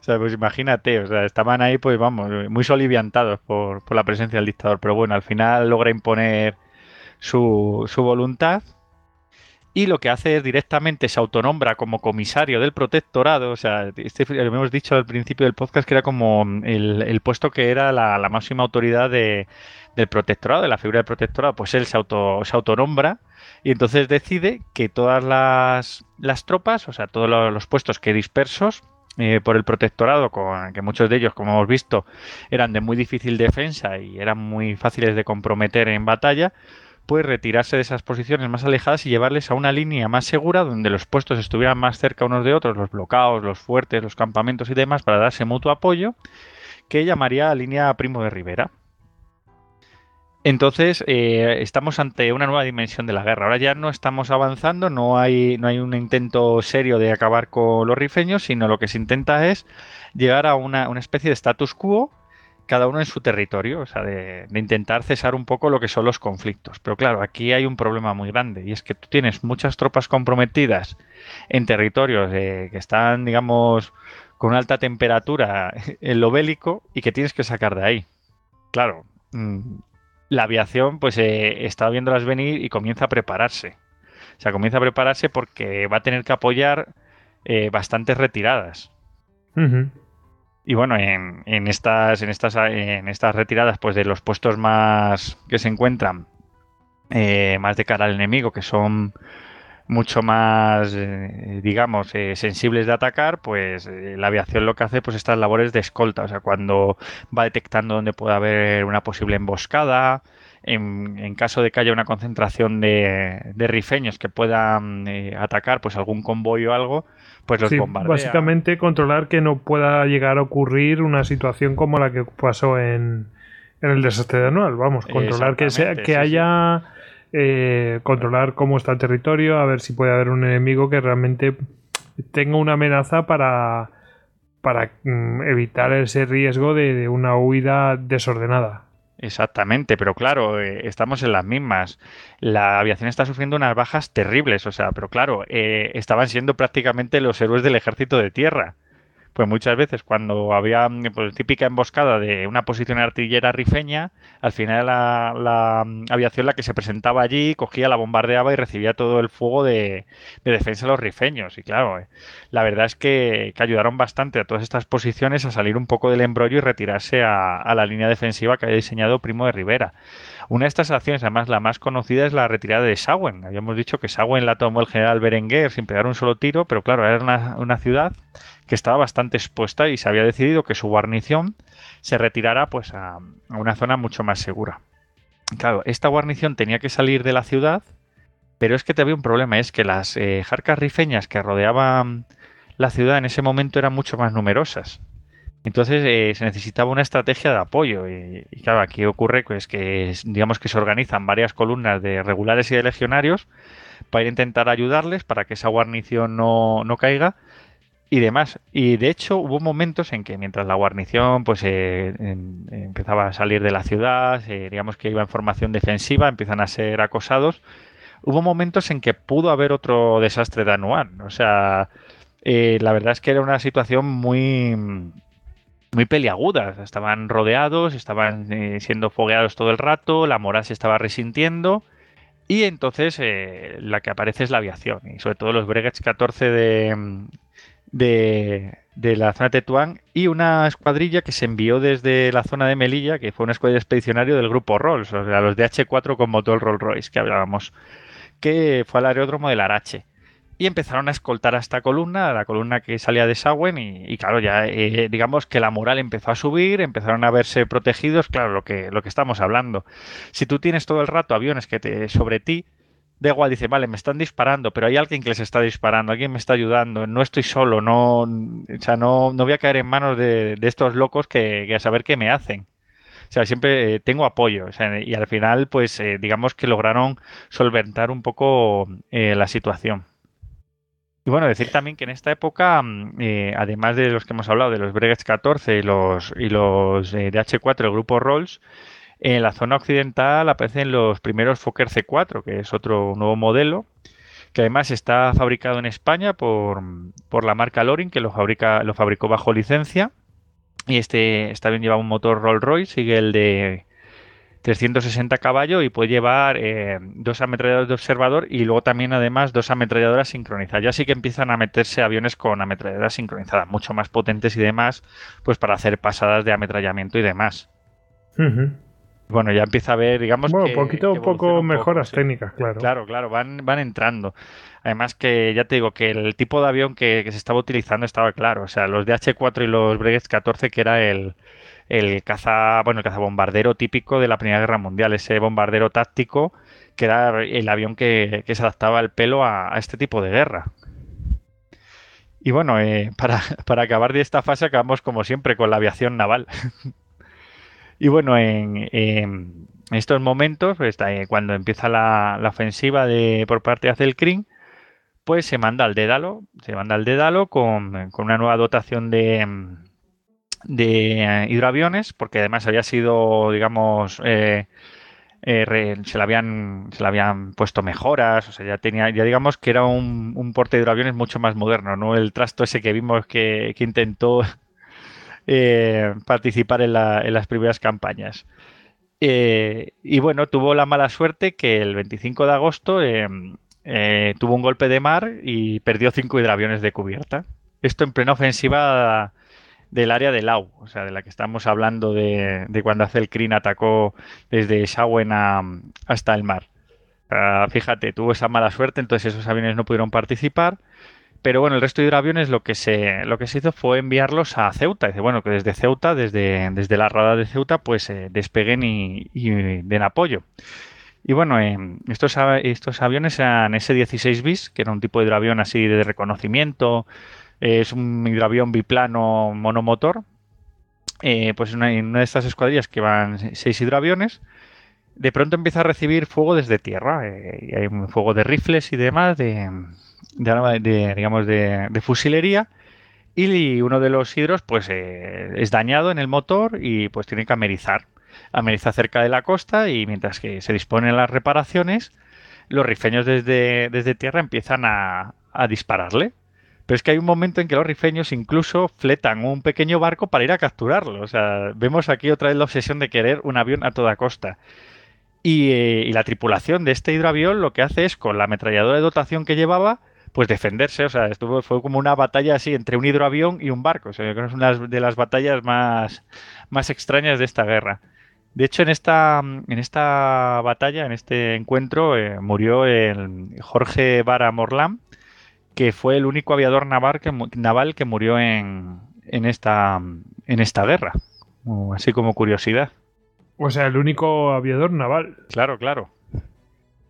O sea, pues imagínate, o sea, estaban ahí, pues vamos, muy soliviantados por, por la presencia del dictador. Pero bueno, al final logra imponer su, voluntad y lo que hace es directamente se autonombra como comisario del protectorado. O sea, este, hemos dicho al principio del podcast que era como mm, el, puesto que era la, máxima autoridad del protectorado, de la figura del protectorado. Pues él se, autonombra y entonces decide que todas las, tropas, o sea, todos los, puestos que dispersos. Eh, por el protectorado, con, que muchos de ellos, como hemos visto, eran de muy difícil defensa y eran muy fáciles de comprometer en batalla, puede retirarse de esas posiciones más alejadas y llevarles a una línea más segura donde los puestos estuvieran más cerca unos de otros, los bloqueados, los fuertes, los campamentos y demás, para darse mutuo apoyo, que llamaría línea Primo de Rivera. Entonces, eh, estamos ante una nueva dimensión de la guerra. Ahora ya no estamos avanzando, no hay, no hay un intento serio de acabar con los rifeños, sino lo que se intenta es llegar a una, una especie de status quo cada uno en su territorio, o sea, de, intentar cesar un poco lo que son los conflictos. Pero claro, aquí hay un problema muy grande y es que tú tienes muchas tropas comprometidas en territorios eh, que están, digamos, con una alta temperatura en lo bélico y que tienes que sacar de ahí. Claro, mm, la aviación pues eh, está viéndolas venir y comienza a prepararse. O sea, comienza a prepararse porque va a tener que apoyar eh, bastantes retiradas. Y bueno, en, estas, en, estas, retiradas, pues de los puestos más que se encuentran eh, más de cara al enemigo, que son mucho más, eh, digamos, eh, sensibles de atacar, pues la aviación lo que hace, pues estas labores de escolta, o sea, cuando va detectando donde puede haber una posible emboscada, en, caso de que haya una concentración de, de rifeños que puedan atacar, pues algún convoy o algo, pues sí, Básicamente controlar que no pueda llegar a ocurrir una situación como la que pasó en, el desastre de anual. Vamos, controlar que, sea, que haya... Eh, controlar cómo está el territorio, a ver si puede haber un enemigo que realmente tenga una amenaza para, para mm, evitar ese riesgo de una huida desordenada. Exactamente, pero claro, eh, estamos en las mismas. La aviación está sufriendo unas bajas terribles, o sea, pero claro, eh, estaban siendo prácticamente los héroes del ejército de tierra pues muchas veces cuando había pues, típica emboscada de una posición artillera rifeña, al final la, la, mm, aviación la que se presentaba allí cogía, la bombardeaba y recibía todo el fuego de, defensa de los rifeños. Y claro, eh, la verdad es que, ayudaron bastante a todas estas posiciones a salir un poco del embrollo y retirarse a la línea defensiva que había diseñado Primo de Rivera. Una de estas acciones, además la más conocida, es la retirada de Sawen. Habíamos dicho que Sawen la tomó el general Berenguer sin pegar un solo tiro, pero claro, era una, ciudad que estaba bastante expuesta y se había decidido que su guarnición se retirara pues, a, una zona mucho más segura. Claro, esta guarnición tenía que salir de la ciudad, pero es que había un problema, es que las eh, jarcas rifeñas que rodeaban la ciudad en ese momento eran mucho más numerosas. Entonces eh, se necesitaba una estrategia de apoyo. Y, claro, aquí ocurre pues, que digamos que se organizan varias columnas de regulares y de legionarios para intentar ayudarles para que esa guarnición no, caiga y demás. Y de hecho hubo momentos en que mientras la guarnición pues eh, empezaba a salir de la ciudad, eh, digamos que iba en formación defensiva, empiezan a ser acosados, hubo momentos en que pudo haber otro desastre de Anuan. O sea, la verdad es que era una situación muy muy peliagudas. Estaban rodeados, estaban eh, siendo fogueados todo el rato, la mora se estaba resintiendo. Y entonces eh, la que aparece es la aviación, y sobre todo los Breguets 14 de, de, la zona de Tetuán, y una escuadrilla que se envió desde la zona de Melilla, que fue una escuadrilla expedicionario del grupo Rolls, o sea, los h 4 con motor Rolls Royce que hablábamos, que fue al aeródromo del Arache y empezaron a escoltar a esta columna, a la columna que salía de Sawen, y, claro, ya eh, digamos que la moral empezó a subir, empezaron a verse protegidos, claro, lo que, lo que estamos hablando. Si tú tienes todo el rato aviones que te sobre ti, da igual, dice, vale, me están disparando, pero hay alguien que les está disparando, alguien me está ayudando, no estoy solo, no, o sea, no, no voy a caer en manos de, estos locos que, a saber qué me hacen. O sea, siempre eh, tengo apoyo. y al final, pues, eh, digamos que lograron solventar un poco la situación. Y bueno, decir también que en esta época, mm, eh, además de los que hemos hablado, de los Breguet 14 y los, y los eh, H 4 el grupo Rolls, en la zona occidental aparecen los primeros Fokker C4, que es otro nuevo modelo, que además está fabricado en España por, por la marca Loring, que lo, fabrica, lo fabricó bajo licencia. Y este está bien lleva un motor Rolls Royce, sigue el de 360 caballos y puede llevar eh, dos ametralladoras de observador y luego también además dos ametralladoras sincronizadas. Ya sí que empiezan a meterse aviones con ametralladoras sincronizadas, mucho más potentes y demás, pues para hacer pasadas de ametrallamiento y demás. Bueno, ya empieza a ver, digamos. Bueno, poquito a poco mejoras técnicas, claro. Claro, claro, van, van entrando. Además que ya te digo que el tipo de avión que, se estaba utilizando estaba claro. O sea, los h 4 y los Breguet 14, que era el, el caza, bueno, el cazabombardero típico de la Primera Guerra Mundial, ese bombardero táctico que era el avión que, se adaptaba al pelo a, este tipo de guerra. Y bueno, eh, para, acabar de esta fase acabamos como siempre con la aviación naval. y bueno, en, estos momentos, pues, eh, cuando empieza la, ofensiva de, por parte de Azelkrin, pues se manda al Dédalo, se manda al Dédalo con una nueva dotación de, de eh, hidroaviones, porque además había sido, digamos, eh, eh, se, le habían, se habían puesto mejoras, o sea, ya tenía, ya digamos que era un, porte de hidroaviones mucho más moderno, ¿no? El trasto ese que vimos que, intentó participar en, en, las primeras campañas. y bueno, tuvo la mala suerte que el 25 de agosto tuvo un golpe de mar y perdió cinco hidroaviones de cubierta. Esto en plena ofensiva del área de Lau, o sea, de la que estamos hablando de, de cuando crin atacó desde Shawen hasta el mar. Ah, fíjate, tuvo esa mala suerte, entonces esos aviones no pudieron participar. Pero bueno, el resto de aviones lo que se, lo que se hizo fue enviarlos a Ceuta. Dice, bueno, que desde Ceuta, desde, desde la rada de Ceuta, pues eh, despeguen y, den apoyo. Y bueno, eh, estos, estos aviones eran S-16 bis, que era un tipo de hidroavión así de reconocimiento, es un hidroavión biplano monomotor. Eh, pues en una, de estas escuadrillas que van seis hidroaviones, de pronto empieza a recibir fuego desde tierra. Eh, hay un fuego de rifles y demás, de, digamos, de, fusilería. Y uno de los hidros pues eh, es dañado en el motor y pues tiene que amerizar. Ameriza cerca de la costa y mientras que se disponen las reparaciones, los rifeños desde, desde tierra empiezan a dispararle pero es que hay un momento en que los rifeños incluso fletan un pequeño barco para ir a capturarlo. O sea, vemos aquí otra vez la obsesión de querer un avión a toda costa. Y, eh, la tripulación de este hidroavión lo que hace es, con la ametralladora de dotación que llevaba, pues defenderse. O sea, estuvo, fue como una batalla así entre un hidroavión y un barco. O sea, es una de las batallas más, más extrañas de esta guerra. De hecho, en esta, en esta batalla, en este encuentro, eh, murió el Jorge Vara Morlán, que fue el único aviador naval que, naval que murió en, en, esta, en esta guerra. Así como curiosidad. O sea, el único aviador naval. Claro, claro.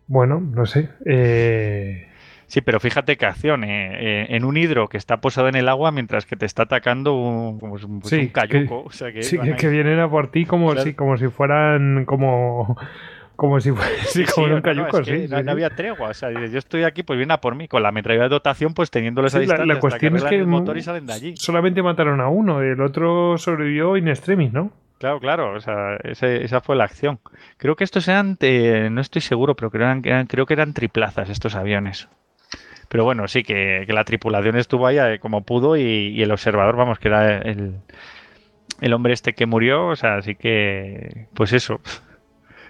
Bueno, no sé. Eh. Sí, pero fíjate qué acción. Eh, eh, en un hidro que está posado en el agua mientras que te está atacando un, cayuco. o que sí, que, vienen a por ti como, como si fueran como como si fuera como un cayuco, no, había tregua. O sea, yo estoy aquí, pues viene a por mí, con la metralla de dotación, pues teniéndoles a distancia. La, cuestión es que solamente mataron a uno, el otro sobrevivió in extremis, ¿no? Claro, claro, o sea, esa fue la acción. Creo que estos eran, eh, no estoy seguro, pero creo, eran, creo que eran triplazas estos aviones. Pero bueno, sí, que, la tripulación estuvo ahí eh, como pudo y, y el observador, vamos, que era el, el hombre este que murió, o sea, así que, pues eso,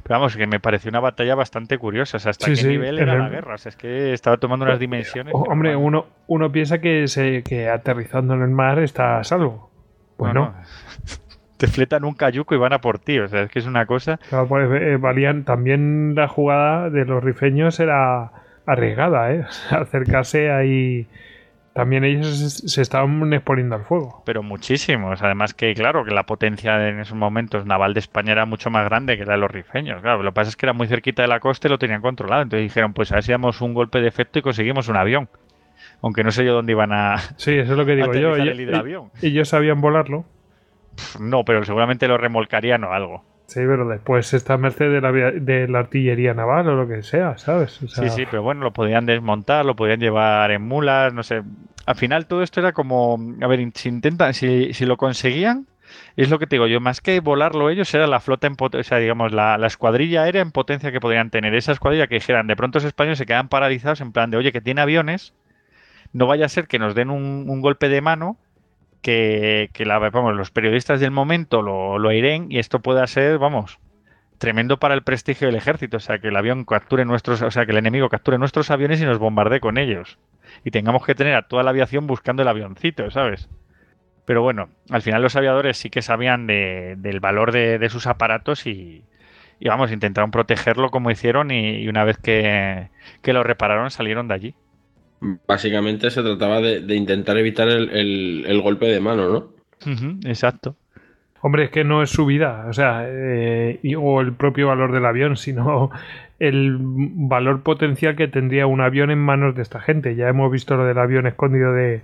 pero vamos, que me pareció una batalla bastante curiosa. O sea, hasta qué nivel era la guerra. O sea, es que estaba tomando unas eh, dimensiones. Oh, hombre, uno, uno piensa que, se, aterrizando en el mar está a salvo. Bueno... Pues Te fletan un cayuco y van a por ti. O sea, es que es una cosa. Pues, eh, valían. También la jugada de los rifeños era arriesgada, ¿eh? Acercarse ahí también ellos se, estaban exponiendo al fuego. Pero muchísimos. Además que, claro, que la potencia en esos momentos naval de España era mucho más grande que la de los rifeños. Claro, lo que pasa es que era muy cerquita de la costa y lo tenían controlado. Entonces dijeron, pues a ver si damos un golpe de efecto y conseguimos un avión. Aunque no sé yo dónde iban a... Sí, eso es lo que digo yo. Y ellos, sabían volarlo. no, pero seguramente lo remolcarían o algo. Sí, pero después esta merced de la, artillería naval o lo que sea, ¿sabes? Sí, sí, pero bueno, lo podían desmontar, lo podían llevar en mulas, no sé. Al final todo esto era como, a ver, si intentan, si, si lo conseguían, es lo que te digo yo, más que volarlo ellos, era la flota en potencia, o sea, digamos, la, escuadrilla aérea en potencia que podrían tener. Esa escuadrilla que dijeran, de pronto los españoles se quedan paralizados en plan de, oye, que tiene aviones, no vaya a ser que nos den un, un golpe de mano que, la, vamos, los periodistas del momento lo, lo y esto pueda ser, vamos, tremendo para el prestigio del ejército, o sea, que el avión capture nuestros, o sea, que el enemigo capture nuestros aviones y nos bombardee con ellos. Y tengamos que tener a toda la aviación buscando el avioncito, ¿sabes? Pero bueno, al final los aviadores sí que sabían del valor de, sus aparatos y, y, vamos, intentaron protegerlo como hicieron y, y una vez que, que lo repararon salieron de allí básicamente se trataba de, intentar evitar el, golpe de mano, ¿no? exacto. Hombre, es que no es su vida, o sea, eh, o el propio valor del avión, sino el valor potencial que tendría un avión en manos de esta gente. Ya hemos visto lo del avión escondido de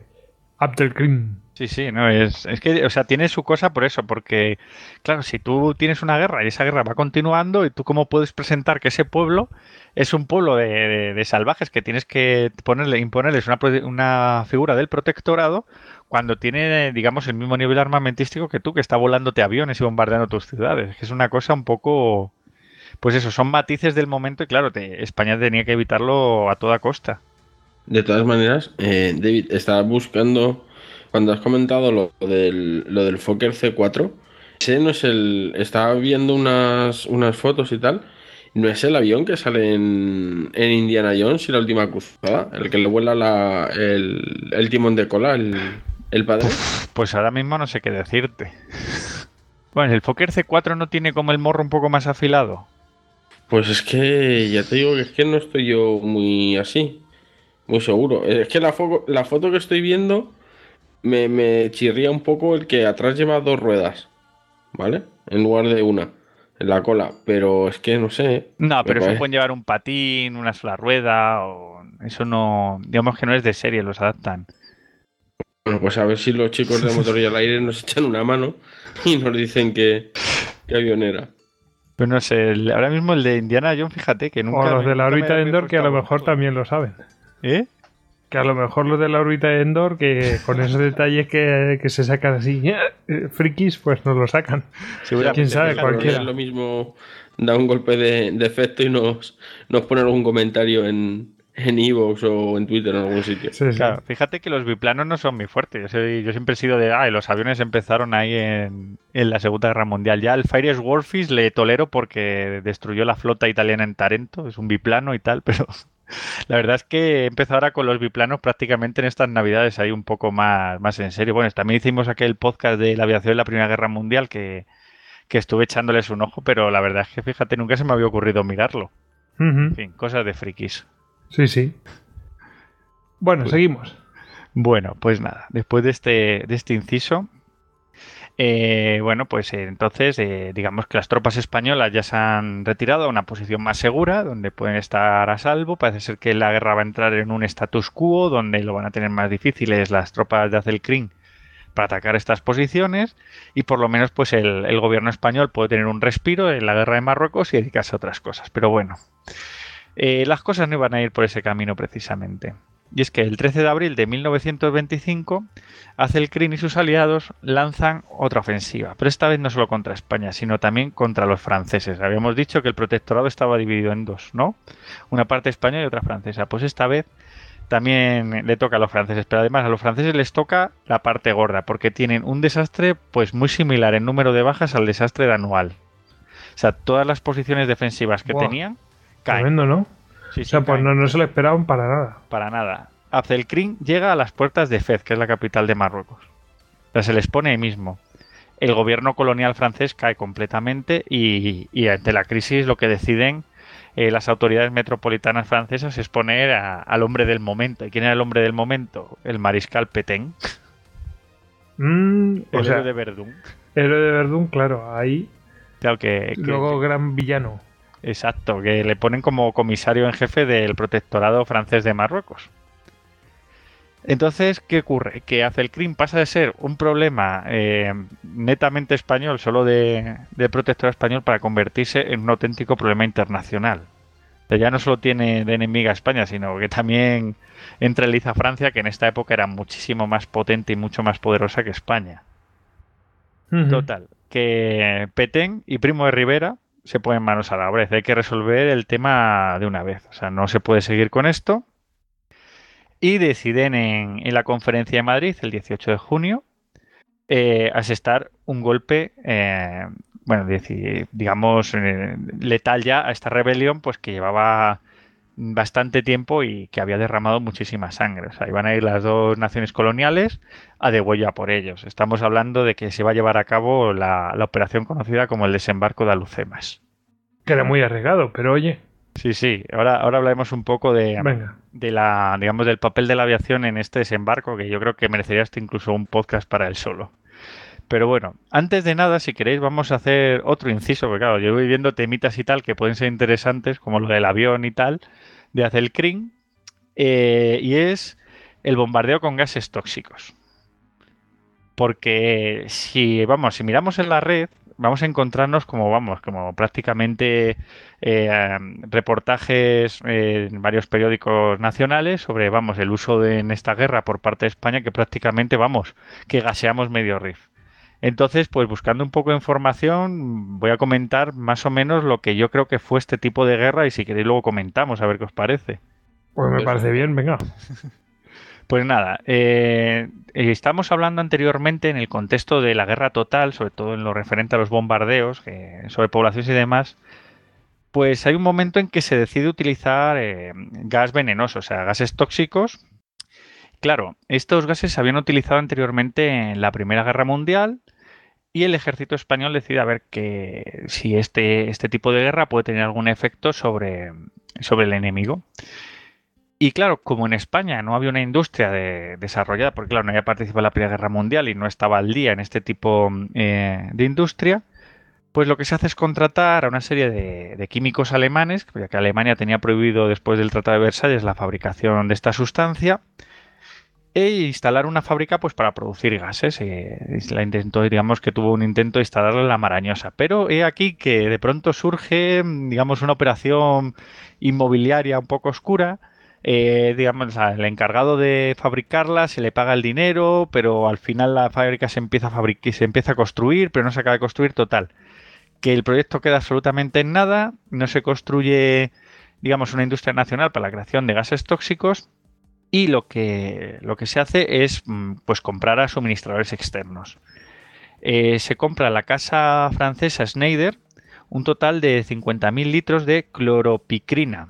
Abdelkrim. Sí, sí, no, es, es que, o sea, tiene su cosa por eso, porque, claro, si tú tienes una guerra y esa guerra va continuando, ¿y tú cómo puedes presentar que ese pueblo es un pueblo de, salvajes que tienes que ponerle, imponerles una, figura del protectorado cuando tiene, digamos, el mismo nivel armamentístico que tú, que está volándote aviones y bombardeando tus ciudades? Que es una cosa un poco, pues eso, son matices del momento y, claro, España tenía que evitarlo a toda costa. De todas maneras, eh, David, estaba buscando cuando has comentado lo del, lo Fokker C4, ese no es el. Estaba viendo unas, unas fotos y tal. ¿No es el avión que sale en, en Indiana Jones y la última cruzada? El que le vuela la, el, timón de cola, el, el padre. pues ahora mismo no sé qué decirte. Bueno, ¿el Fokker C4 no tiene como el morro un poco más afilado? Pues es que ya te digo que es que no estoy yo muy así, muy seguro. Es que la, la foto que estoy viendo me, chirría un poco el que atrás lleva dos ruedas, ¿vale? En lugar de una en la cola, pero es que no sé. No, pero eso pueden llevar un patín, una sola rueda, o eso no, digamos que no es de serie, los adaptan. Bueno, pues a ver si los chicos de Motor y al Aire nos echan una mano y nos dicen que, que avionera. Pero no sé, ahora mismo el de Indiana Jones, fíjate que nunca... O los de la órbita de Endor que a lo mejor también lo saben. ¿Eh? Que a lo mejor lo de la órbita de Endor, que con esos detalles que, se sacan así, eh, frikis, pues nos lo sacan. Quién sabe, cualquiera. Lo mismo da un golpe de, efecto y nos, nos pone algún comentario en, en Evox o en Twitter o en algún sitio. fíjate que los biplanos no son muy fuertes. Yo, siempre he sido de, ah, los aviones empezaron ahí en, la Segunda Guerra Mundial. Ya el Fire Warfish le tolero porque destruyó la flota italiana en Tarento, es un biplano y tal, pero la verdad es que he ahora con los biplanos prácticamente en estas navidades ahí un poco más, más en serio. Bueno, también hicimos aquel podcast de la aviación de la Primera Guerra Mundial que, que estuve echándoles un ojo, pero la verdad es que fíjate, nunca se me había ocurrido mirarlo. En fin, cosas de frikis. Sí, sí. Bueno, pues seguimos. Bueno, pues nada, después de este, de este inciso, eh, bueno, pues eh, entonces eh, digamos que las tropas españolas ya se han retirado a una posición más segura, donde pueden estar a salvo. Parece ser que la guerra va a entrar en un status quo, donde lo van a tener más difíciles las tropas de Azelcrin para atacar estas posiciones y por lo menos pues el, el, gobierno español puede tener un respiro en la guerra de Marruecos y dedicarse a otras cosas. Pero bueno, las cosas no iban a ir por ese camino precisamente. Y es que el 13 de abril de 1925, Azelkrin y sus aliados lanzan otra ofensiva, pero esta vez no solo contra España, sino también contra los franceses. Habíamos dicho que el protectorado estaba dividido en dos, ¿no? Una parte española y otra francesa. Pues esta vez también le toca a los franceses, pero además a los franceses les toca la parte gorda, porque tienen un desastre pues muy similar en número de bajas al desastre de anual. O sea, todas las posiciones defensivas que tenían caen. Tremendo, ¿no? pues no, no, se lo esperaban para nada. Para nada. Abdelkrim llega a las puertas de Fez, que es la capital de Marruecos. se les pone ahí mismo. El gobierno colonial francés cae completamente y, ante la crisis lo que deciden eh, las autoridades metropolitanas francesas es poner al hombre del momento. ¿Y quién era el hombre del momento? El mariscal Petén. Mm, héroe de Verdún. Héroe de Verdún, claro, ahí. Claro Luego gran villano. Exacto, que le ponen como comisario en jefe del protectorado francés de Marruecos. Entonces, ¿qué ocurre? Que hace el crimen? pasa de ser un problema eh, netamente español, solo de, protectorado español, para convertirse en un auténtico problema internacional. ya no solo tiene de enemiga a España, sino que también entreliza a Francia, que en esta época era muchísimo más potente y mucho más poderosa que España. Total, que Petén y Primo de Rivera, se ponen manos a la obra. Hay que resolver el tema de una vez. O sea, no se puede seguir con esto. Y deciden en, la conferencia de Madrid, el 18 de junio, eh, asestar un golpe, eh, bueno, digamos, eh, letal ya a esta rebelión, pues que llevaba bastante tiempo y que había derramado muchísima sangre. O sea, iban a ir las dos naciones coloniales a huella por ellos. Estamos hablando de que se va a llevar a cabo la, operación conocida como el desembarco de Alucemas. Que era muy arriesgado, pero oye. Sí, sí. Ahora, ahora hablaremos un poco de, de la, digamos, del papel de la aviación en este desembarco, que yo creo que merecería hasta incluso un podcast para él solo. Pero bueno, antes de nada, si queréis, vamos a hacer otro inciso, porque claro, yo voy viendo temitas y tal que pueden ser interesantes, como lo del avión y tal, de el eh, y es el bombardeo con gases tóxicos. Porque si vamos, si miramos en la red, vamos a encontrarnos como vamos, como prácticamente eh, reportajes eh, en varios periódicos nacionales sobre vamos el uso de en esta guerra por parte de España que prácticamente vamos que gaseamos medio Rif. Entonces, pues buscando un poco de información, voy a comentar más o menos lo que yo creo que fue este tipo de guerra y si queréis luego comentamos a ver qué os parece. Pues me pues parece bien, venga. Pues nada, eh, eh, estamos hablando anteriormente en el contexto de la guerra total, sobre todo en lo referente a los bombardeos sobre poblaciones y demás, pues hay un momento en que se decide utilizar eh, gas venenoso, o sea, gases tóxicos Claro, estos gases se habían utilizado anteriormente en la Primera Guerra Mundial y el ejército español decide a ver que si este, este tipo de guerra puede tener algún efecto sobre, el enemigo. Y claro, como en España no había una industria desarrollada, porque claro, no había participado en la Primera Guerra Mundial y no estaba al día en este tipo eh, de industria, pues lo que se hace es contratar a una serie de, de, químicos alemanes, ya que Alemania tenía prohibido después del Tratado de Versalles la fabricación de esta sustancia, e instalar una fábrica pues para producir gases. Eh, la intentó, digamos que tuvo un intento de instalarla en la Marañosa, pero he aquí que de pronto surge, mm, digamos, una operación inmobiliaria un poco oscura. Eh, digamos, el encargado de fabricarla se le paga el dinero, pero al final la fábrica se empieza a fabricar, se empieza a construir, pero no se acaba de construir total. Que el proyecto queda absolutamente en nada, no se construye, digamos, una industria nacional para la creación de gases tóxicos y lo que, lo que se hace es mm, pues, comprar a suministradores externos. Eh, se compra la casa francesa Schneider un total de 50.000 litros de cloropicrina,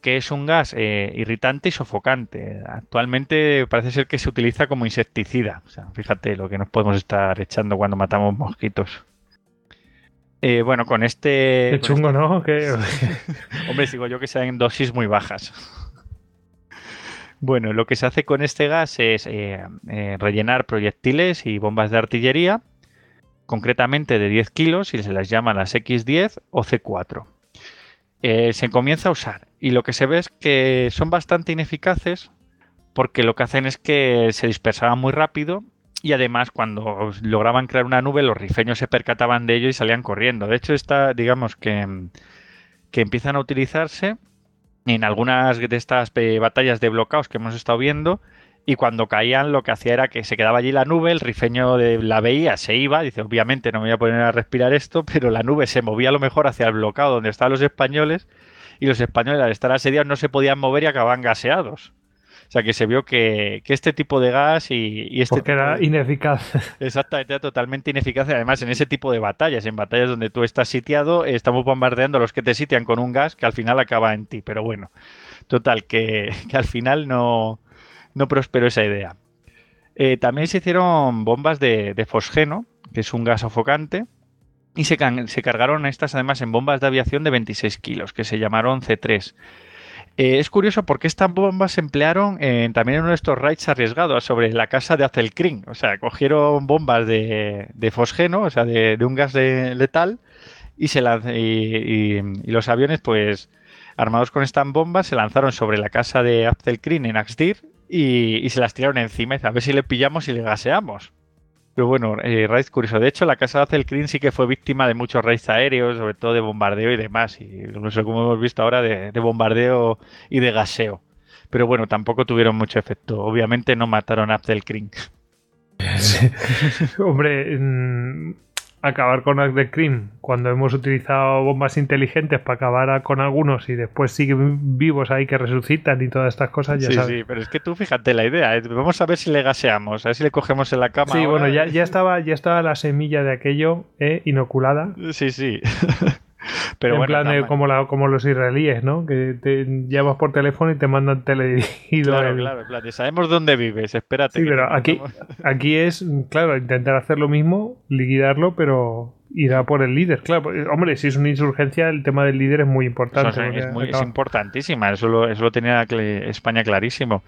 que es un gas eh, irritante y sofocante. Actualmente parece ser que se utiliza como insecticida. fíjate lo que nos podemos estar echando cuando matamos mosquitos. Eh, bueno, con este. Qué chungo, este ¿no? Hombre, digo yo que sean dosis muy bajas. Bueno, lo que se hace con este gas es eh, eh, rellenar proyectiles y bombas de artillería, concretamente de 10 kilos, y se las llama las X10 o C4. Eh, se comienza a usar y lo que se ve es que son bastante ineficaces porque lo que hacen es que se dispersaban muy rápido y además cuando lograban crear una nube los rifeños se percataban de ello y salían corriendo. De hecho, está, digamos que, que empiezan a utilizarse en algunas de estas eh, batallas de bloqueos que hemos estado viendo. Y cuando caían, lo que hacía era que se quedaba allí la nube, el rifeño de, la veía, se iba. Dice, obviamente no me voy a poner a respirar esto, pero la nube se movía a lo mejor hacia el bloqueo donde estaban los españoles. Y los españoles, al estar asediados, no se podían mover y acababan gaseados. O sea que se vio que, este tipo de gas y, este... Porque era ineficaz. Exactamente, era totalmente ineficaz. Además, en ese tipo de batallas, en batallas donde tú estás sitiado, estamos bombardeando a los que te sitian con un gas que al final acaba en ti. Pero bueno, total, que, al final no, no prosperó esa idea. Eh, también se hicieron bombas de, fosgeno, que es un gas sofocante, y se, se, cargaron estas además en bombas de aviación de 26 kilos, que se llamaron C3. Eh, es curioso porque estas bombas se emplearon en, también en uno de estos raids arriesgados sobre la casa de Azelkrin. O sea, cogieron bombas de, de fosgeno, o sea, de, un gas letal, y, se y, los aviones, pues, armados con estas bombas, se lanzaron sobre la casa de Azelkrin en Axtir y se las tiraron encima. A ver si le pillamos y le gaseamos. Pero bueno, eh, raids curioso. De hecho, la casa de Azelkrin sí que fue víctima de muchos raids aéreos, sobre todo de bombardeo y demás. Y incluso, como hemos visto ahora, de, bombardeo y de gaseo. Pero bueno, tampoco tuvieron mucho efecto. Obviamente no mataron a Abdel Sí. Hombre, mm, acabar con the Cream cuando hemos utilizado bombas inteligentes para acabar con algunos y después siguen vivos ahí que resucitan y todas estas cosas, ya Sí, sí, pero es que tú fíjate la idea. Eh. Vamos a ver si le gaseamos, a ver si le cogemos en la cama. Sí, bueno, ya, ya, estaba, ya estaba la semilla de aquello eh, inoculada. Sí, sí. Pero en plan como, los israelíes, ¿no? Que te llamas por teléfono y te mandan teledirigido. Claro, claro, Sabemos dónde vives, espérate. Sí, pero aquí, aquí es, claro, intentar hacer lo mismo, liquidarlo, pero ir a por el líder. Claro, eh, hombre, si es una insurgencia, el tema del líder es muy importante. es, muy, importantísima, eso lo, tenía España clarísimo.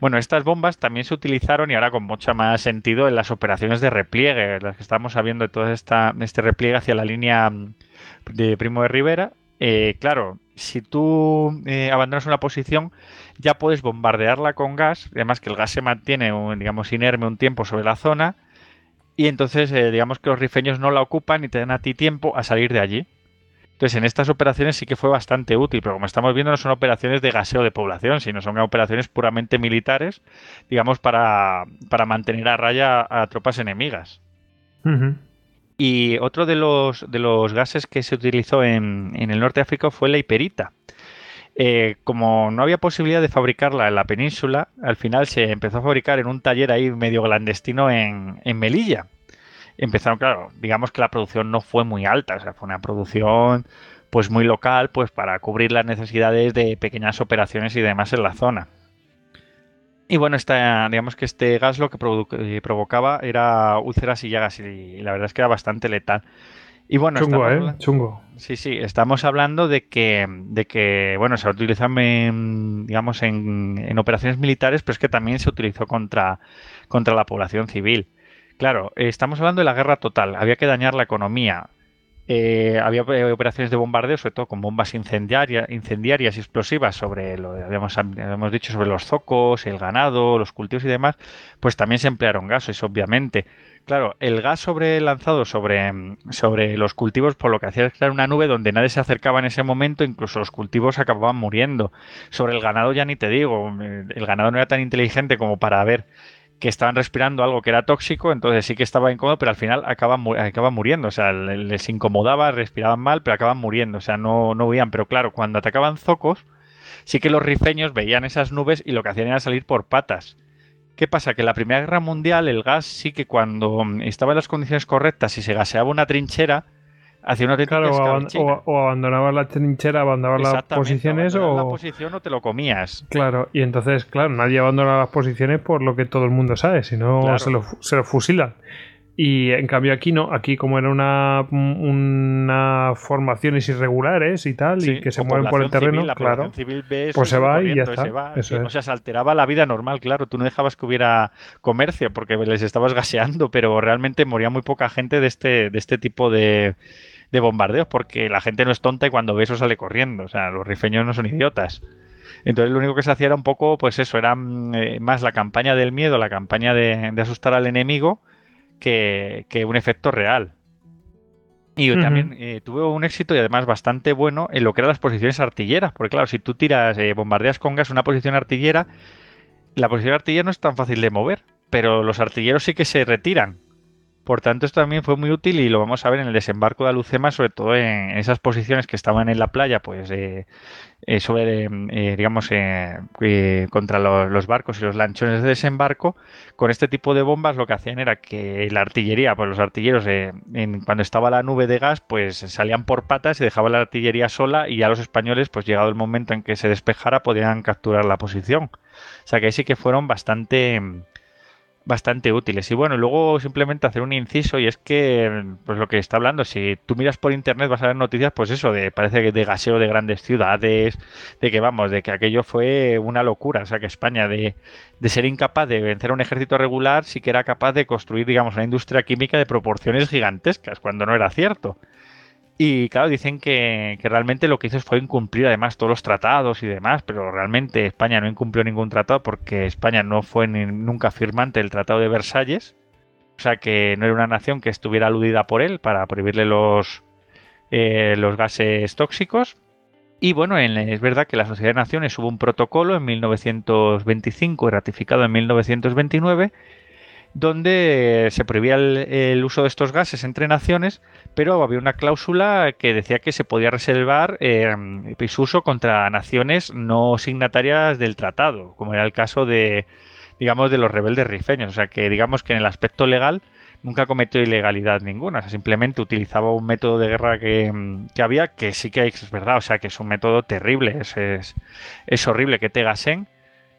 Bueno, estas bombas también se utilizaron y ahora con mucho más sentido en las operaciones de repliegue, las que estamos habiendo de todo esta, este repliegue hacia la línea mm, de Primo de Rivera, eh, claro, si tú eh, abandonas una posición, ya puedes bombardearla con gas, además que el gas se mantiene, digamos, inerme un tiempo sobre la zona, y entonces, eh, digamos que los rifeños no la ocupan y te dan a ti tiempo a salir de allí. Entonces, en estas operaciones sí que fue bastante útil, pero como estamos viendo, no son operaciones de gaseo de población, sino son operaciones puramente militares, digamos, para, mantener a raya a tropas enemigas. Y otro de los, de los gases que se utilizó en, en el norte de África fue la hiperita. Eh, como no había posibilidad de fabricarla en la península, al final se empezó a fabricar en un taller ahí medio clandestino en, en Melilla. Empezaron, claro, digamos que la producción no fue muy alta, o sea, fue una producción pues muy local, pues para cubrir las necesidades de pequeñas operaciones y demás en la zona. Y bueno, esta, digamos que este gas lo que eh, provocaba era úlceras y llagas y, la verdad es que era bastante letal. Y bueno, chungo, ¿eh? chungo. Sí, sí, estamos hablando de que, de que bueno, se utiliza, en, digamos, en, en, operaciones militares, pero es que también se utilizó contra, contra la población civil. Claro, eh, estamos hablando de la guerra total, había que dañar la economía, eh, había eh, operaciones de bombardeo, sobre todo con bombas incendiarias y explosivas sobre lo habíamos, dicho sobre los zocos, el ganado, los cultivos y demás, pues también se emplearon gases, obviamente. Claro, el gas sobre lanzado sobre, sobre los cultivos, por lo que hacía era una nube donde nadie se acercaba en ese momento, incluso los cultivos acababan muriendo. Sobre el ganado ya ni te digo, el ganado no era tan inteligente como para ver que estaban respirando algo que era tóxico, entonces sí que estaba incómodo, pero al final acaban, muriendo, o sea, les incomodaba, respiraban mal, pero acaban muriendo, o sea, no, no huían, pero claro, cuando atacaban zocos, sí que los rifeños veían esas nubes y lo que hacían era salir por patas. ¿Qué pasa? Que en la Primera Guerra Mundial el gas sí que cuando estaba en las condiciones correctas y se gaseaba una trinchera, claro, o, abandonabas la trinchera, abandonabas las posiciones o... posición o te lo comías. Claro, y entonces, claro, nadie abandona las posiciones por lo que todo el mundo sabe, sino se, lo, se lo fusilan. Y en cambio aquí no, aquí como era una, una formaciones irregulares y tal, y que se mueven por el terreno, claro, pues se va y ya está. O sea, se alteraba la vida normal, claro, tú no dejabas que hubiera comercio porque les estabas gaseando, pero realmente moría muy poca gente de este, de este tipo de de bombardeos, porque la gente no es tonta y cuando ve eso sale corriendo. O sea, los rifeños no son idiotas. Entonces lo único que se hacía era un poco, pues eso, era mm, eh, más la campaña del miedo, la campaña de, asustar al enemigo, que, un efecto real. Y también eh, tuve un éxito y además bastante bueno en lo que eran las posiciones artilleras, porque claro, si tú tiras, eh, bombardeas con gas una posición artillera, la posición artillera no es tan fácil de mover, pero los artilleros sí que se retiran por tanto, esto también fue muy útil y lo vamos a ver en el desembarco de Alucema, sobre todo en esas posiciones que estaban en la playa, pues eh, eh, eh, digamos, contra los, barcos y los lanchones de desembarco. Con este tipo de bombas lo que hacían era que la artillería, pues los artilleros, en, cuando estaba la nube de gas, pues salían por patas y dejaban la artillería sola y ya los españoles, pues llegado el momento en que se despejara, podían capturar la posición. O sea que ahí sí que fueron bastante bastante útiles. Y bueno, luego simplemente hacer un inciso y es que, pues lo que está hablando, si tú miras por internet vas a ver noticias, pues eso, de parece que de gaseo de grandes ciudades, de que vamos, de que aquello fue una locura, o sea que España de, de ser incapaz de vencer a un ejército regular, sí que era capaz de construir, digamos, una industria química de proporciones gigantescas, cuando no era cierto. Y claro, dicen que, realmente lo que hizo fue incumplir además todos los tratados y demás, pero realmente España no incumplió ningún tratado porque España no fue ni, nunca firmante del Tratado de Versalles, o sea que no era una nación que estuviera aludida por él para prohibirle los, eh, los gases tóxicos. Y bueno, es verdad que la Sociedad de Naciones hubo un protocolo en 1925 y ratificado en 1929 donde se prohibía el, uso de estos gases entre naciones, pero había una cláusula que decía que se podía reservar eh, su uso contra naciones no signatarias del tratado, como era el caso de, digamos, de los rebeldes rifeños. O sea que digamos que en el aspecto legal nunca cometió ilegalidad ninguna, simplemente utilizaba un método de guerra mm, que, había, que sí que es verdad, o sea que es un método terrible, es, es horrible que te gasen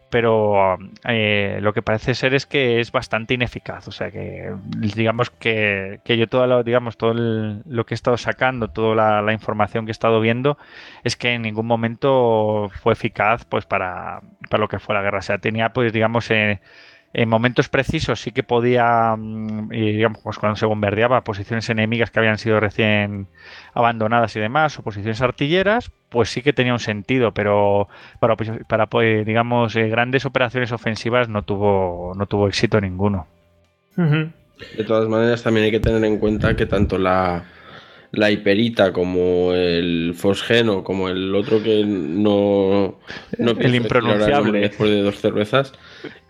pero eh, lo que parece ser es que es bastante ineficaz. O sea que digamos que, yo todo lo, digamos, todo lo que he estado sacando, toda la, información que he estado viendo, es que en ningún momento fue eficaz pues para, para lo que fue la guerra. O sea, tenía pues digamos eh, en momentos precisos sí que podía, mm, digamos, pues cuando se bombardeaba posiciones enemigas que habían sido recién abandonadas y demás, o posiciones artilleras, pues sí que tenía un sentido, pero para, pues, para pues, digamos, eh, grandes operaciones ofensivas no tuvo, no tuvo éxito ninguno. De todas maneras, también hay que tener en cuenta que tanto la, la hiperita, como el fosgeno, como el otro que no. no el impronunciable. Después de dos cervezas,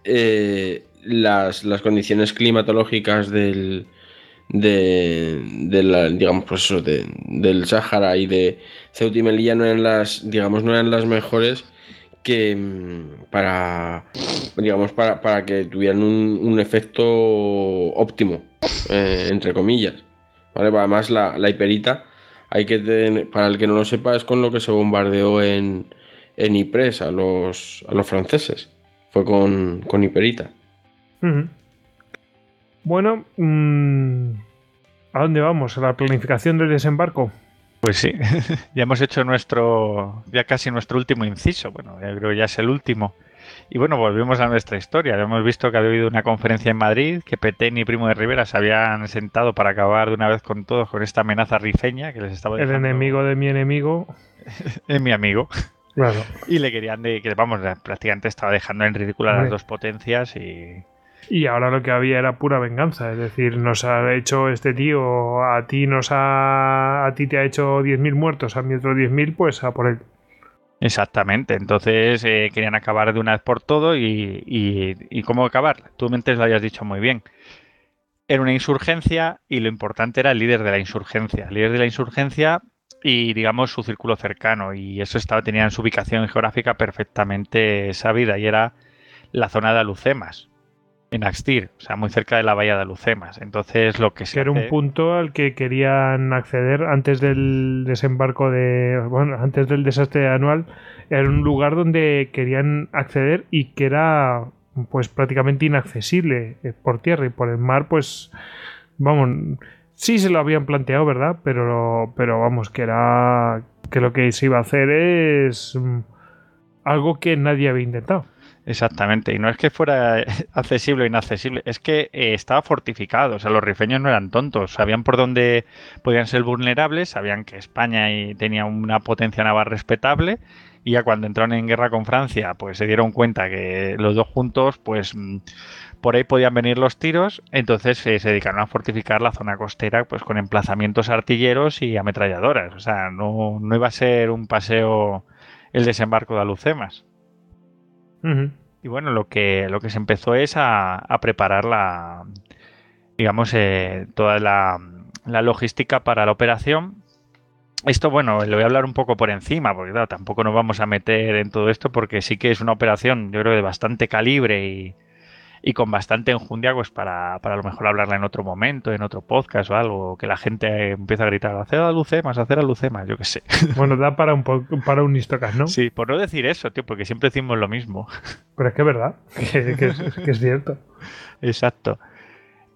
eh, las, condiciones climatológicas del. De, digamos, pues eso, del Sahara y de Ceuta y Melilla no eran las, digamos, no eran las mejores que mm, para digamos para, para que tuvieran un, efecto óptimo eh, entre comillas pues además, la, hiperita, hay que para el que no lo sepa, es con lo que se bombardeó en, en Ypres a los, franceses. Fue con, con hiperita. Bueno, mm, ¿a dónde vamos? ¿A la planificación del desembarco? Pues sí, ya hemos hecho nuestro, ya casi nuestro último inciso. Bueno, ya creo que ya es el último. Y bueno, volvemos a nuestra historia. Hemos visto que había habido una conferencia en Madrid, que Petén y Primo de Rivera se habían sentado para acabar de una vez con todos con esta amenaza rifeña que les estaba diciendo. El enemigo de mi enemigo. es mi amigo. Claro. Y le querían de que, vamos, prácticamente estaba dejando en ridícula las dos potencias y... Y ahora lo que había era pura venganza, es decir, nos ha hecho este tío, a ti nos ha, a ti te ha hecho 10.000 muertos, a mí otros 10.000, pues a por él. Exactamente, entonces eh, querían acabar de una vez por todo y, y, cómo acabar. Tú mentes lo habías dicho muy bien. Era una insurgencia y lo importante era el líder de la insurgencia. El líder de la insurgencia y, digamos, su círculo cercano. Y eso estaba, tenían su ubicación geográfica perfectamente sabida y era la zona de Alucemas en Axtir, o sea, muy cerca de la bahía de Lucemas. Entonces, lo que era un punto al que querían acceder antes del desembarco de. Bueno, antes del desastre anual. Era un lugar donde querían acceder y que era, pues, prácticamente inaccesible eh, por tierra y por el mar, pues. Vamos. Sí se lo habían planteado, ¿verdad? Pero, pero vamos, que era. Que lo que se iba a hacer es. Mm, algo que nadie había intentado. Exactamente, y no es que fuera accesible o inaccesible, es que eh, estaba fortificado, o sea, los rifeños no eran tontos, sabían por dónde podían ser vulnerables, sabían que España tenía una potencia naval respetable, y ya cuando entraron en guerra con Francia, pues se dieron cuenta que los dos juntos, pues mm, por ahí podían venir los tiros, entonces eh, se dedicaron a fortificar la zona costera pues con emplazamientos artilleros y ametralladoras, o sea, no, no iba a ser un paseo el desembarco de Alucemas. Y bueno, lo que, lo que se empezó es a, preparar la, digamos, eh, toda la, logística para la operación. Esto, bueno, lo voy a hablar un poco por encima, porque tampoco nos vamos a meter en todo esto, porque sí que es una operación, yo creo, de bastante calibre y, y con bastante enjundia, pues para, para a lo mejor hablarla en otro momento, en otro podcast o algo, que la gente empieza a gritar, hacer a Lucemas, hacer a más yo qué sé. Bueno, da para un, para un ¿no? Sí, por no decir eso, tío, porque siempre decimos lo mismo. Pero es que es verdad, que, es, cierto. Exacto.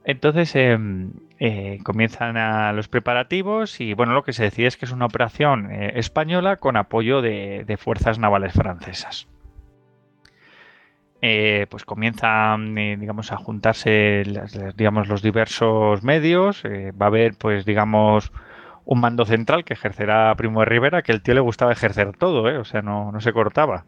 Entonces em, eh, comienzan los preparativos y bueno, lo que se decide es que es una operación eh, española con apoyo de fuerzas navales francesas. Eh, pues comienzan, eh, digamos, a juntarse, digamos, los diversos medios. Eh, va a haber, pues, digamos, un mando central que ejercerá Primo de Rivera, que el tío le gustaba ejercer todo, o sea, no, no, se cortaba.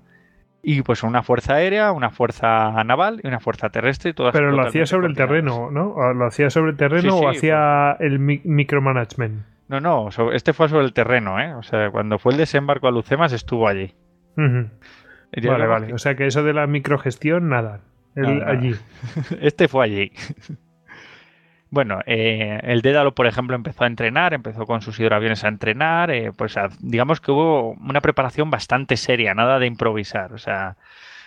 Y pues una fuerza aérea, una fuerza naval y una fuerza terrestre. Y todas Pero ah, lo hacía sobre el terreno, ¿no? ¿Lo hacía sobre pues el terreno o hacía el micromanagement? No, no, este fue sobre el terreno, O sea, cuando fue el desembarco a Lucemas estuvo allí. Vale, vale. O sea que eso de la microgestión, nada. Allí. Este fue allí. Bueno, eh, el Dédalo, por ejemplo, empezó a entrenar, empezó con sus hidroaviones a entrenar, eh, pues digamos que hubo una preparación bastante seria, nada de improvisar, o sea,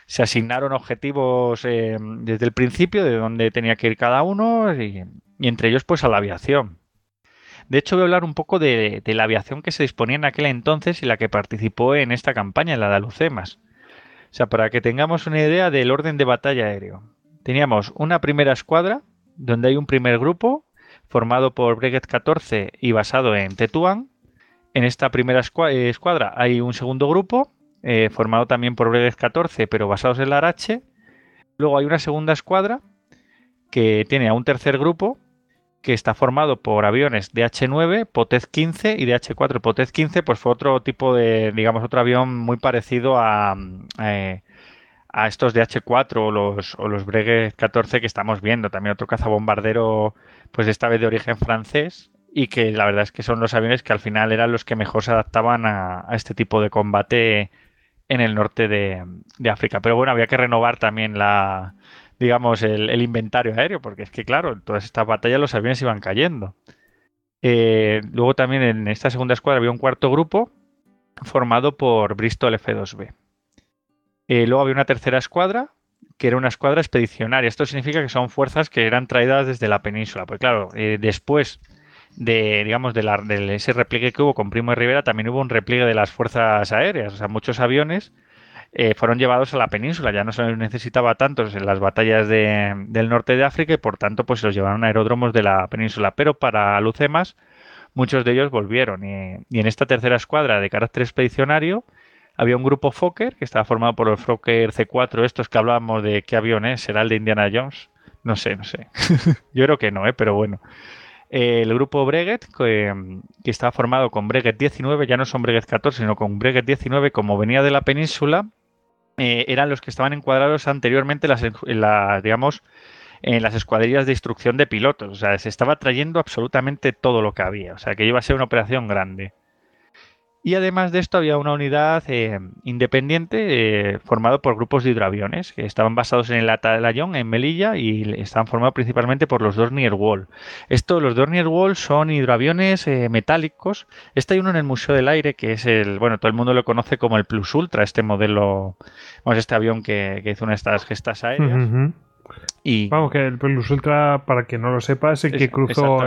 se asignaron objetivos eh, desde el principio de dónde tenía que ir cada uno y, entre ellos pues a la aviación. De hecho, voy a hablar un poco de, de, la aviación que se disponía en aquel entonces y la que participó en esta campaña, en la de Alucemas. O sea, para que tengamos una idea del orden de batalla aéreo. Teníamos una primera escuadra, donde hay un primer grupo formado por Breguet 14 y basado en Tetuán. En esta primera eh, escuadra hay un segundo grupo, eh, formado también por Breguet 14, pero basados en Larache. Luego hay una segunda escuadra que tiene a un tercer grupo que está formado por aviones de h 9 Potez-15 y de h 4 Potez-15 pues fue otro tipo de, digamos, otro avión muy parecido a, eh, a estos de h 4 o los, o los Breguet 14 que estamos viendo. También otro cazabombardero, pues esta vez de origen francés y que la verdad es que son los aviones que al final eran los que mejor se adaptaban a, este tipo de combate en el norte de África. Pero bueno, había que renovar también la digamos, el, inventario aéreo, porque es que, claro, en todas estas batallas los aviones iban cayendo. Eh, luego también en esta segunda escuadra había un cuarto grupo formado por Bristol F2B. Eh, luego había una tercera escuadra, que era una escuadra expedicionaria. Esto significa que son fuerzas que eran traídas desde la península. Pues claro, eh, después de, digamos, de, la, ese repliegue que hubo con Primo y Rivera, también hubo un repliegue de las fuerzas aéreas. O sea, muchos aviones eh, fueron llevados a la península, ya no se necesitaba tantos en las batallas del norte de África y por tanto pues los llevaron a aeródromos de la península. Pero para Lucemas muchos de ellos volvieron y, en esta tercera escuadra de carácter expedicionario había un grupo Fokker que estaba formado por el Fokker C4, estos que hablábamos de qué avión es, será el de Indiana Jones. No sé, no sé. Yo creo que no, ¿eh? pero bueno. Eh, el grupo Breguet, que, que, estaba formado con Breguet 19, ya no son Breguet 14, sino con Breguet 19, como venía de la península, eh, eran los que estaban encuadrados anteriormente en digamos, en las escuadrillas de instrucción de pilotos. O sea, se estaba trayendo absolutamente todo lo que había. O sea, que iba a ser una operación grande. Y además de esto había una unidad eh, independiente eh, formada por grupos de hidroaviones que estaban basados en el Atalayón, en Melilla, y estaban formados principalmente por los Dornier Wall. Esto, los Dornier Wall son hidroaviones eh, metálicos. Este hay uno en el Museo del Aire que es el, bueno, todo el mundo lo conoce como el Plus Ultra, este modelo, vamos, este avión que, hizo una de estas gestas aéreas. vamos, que el Plus Ultra, para que no lo sepas, es el que cruzó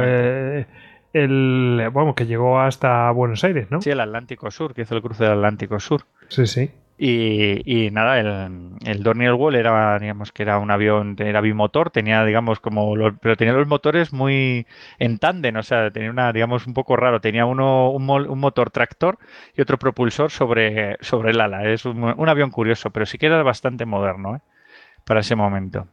el, vamos, que llegó hasta Buenos Aires, ¿no? Sí, el Atlántico Sur, que hizo el cruce del Atlántico Sur. Sí, sí. Y, y, nada, el, el Dornier Wall era, digamos, que era un avión, era bimotor, tenía, digamos, como, los, pero tenía los motores muy en tándem, o sea, tenía una, digamos, un poco raro, tenía uno, un, motor tractor y otro propulsor sobre, sobre el ala, es un, avión curioso, pero sí que era bastante moderno, ¿eh? Para ese momento.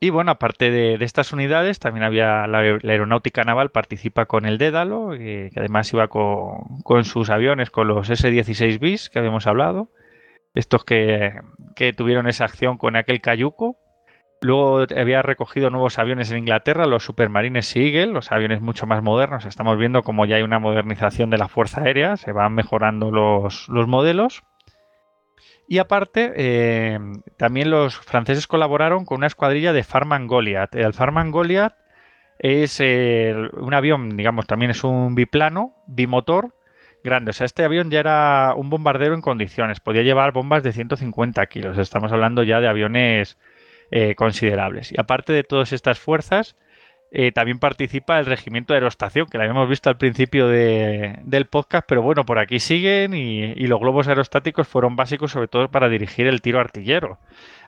Y bueno, aparte de, estas unidades, también había la, aeronáutica naval participa con el Dédalo, eh, que además iba con, sus aviones, con los S-16 bis que habíamos hablado, estos que, tuvieron esa acción con aquel cayuco. Luego había recogido nuevos aviones en Inglaterra, los Supermarines Seagull, los aviones mucho más modernos. Estamos viendo como ya hay una modernización de la Fuerza Aérea, se van mejorando los, los modelos. Y aparte, eh, también los franceses colaboraron con una escuadrilla de Farman Goliath. El Farman Goliath es eh, un avión, digamos, también es un biplano, bimotor, grande. O sea, este avión ya era un bombardero en condiciones. Podía llevar bombas de 150 kilos. Estamos hablando ya de aviones eh, considerables. Y aparte de todas estas fuerzas, eh, también participa el Regimiento de Aerostación, que la habíamos visto al principio de, del podcast, pero bueno, por aquí siguen y, y, los globos aerostáticos fueron básicos sobre todo para dirigir el tiro artillero.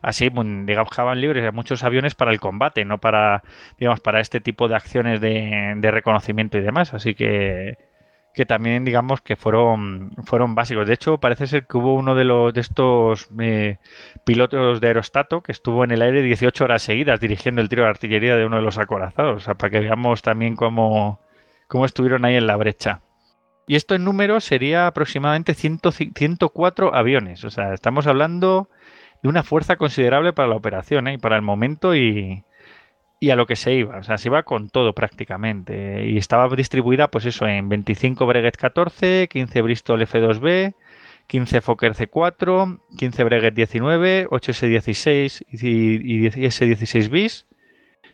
Así, digamos, libres a muchos aviones para el combate, no para, digamos, para este tipo de acciones de, de reconocimiento y demás. Así que que también digamos que fueron, fueron básicos. De hecho, parece ser que hubo uno de, los, estos eh, pilotos de aerostato que estuvo en el aire 18 horas seguidas dirigiendo el tiro de artillería de uno de los acorazados, o sea, para que veamos también cómo, cómo estuvieron ahí en la brecha. Y esto en número sería aproximadamente 104 aviones, o sea, estamos hablando de una fuerza considerable para la operación ¿eh? y para el momento y, y a lo que se iba. O sea, se iba con todo prácticamente. Y estaba distribuida, pues eso, en 25 Breguet 14, 15 Bristol F2B, 15 Fokker C4, 15 Breguet 19, 8 S16 y, S16 bis,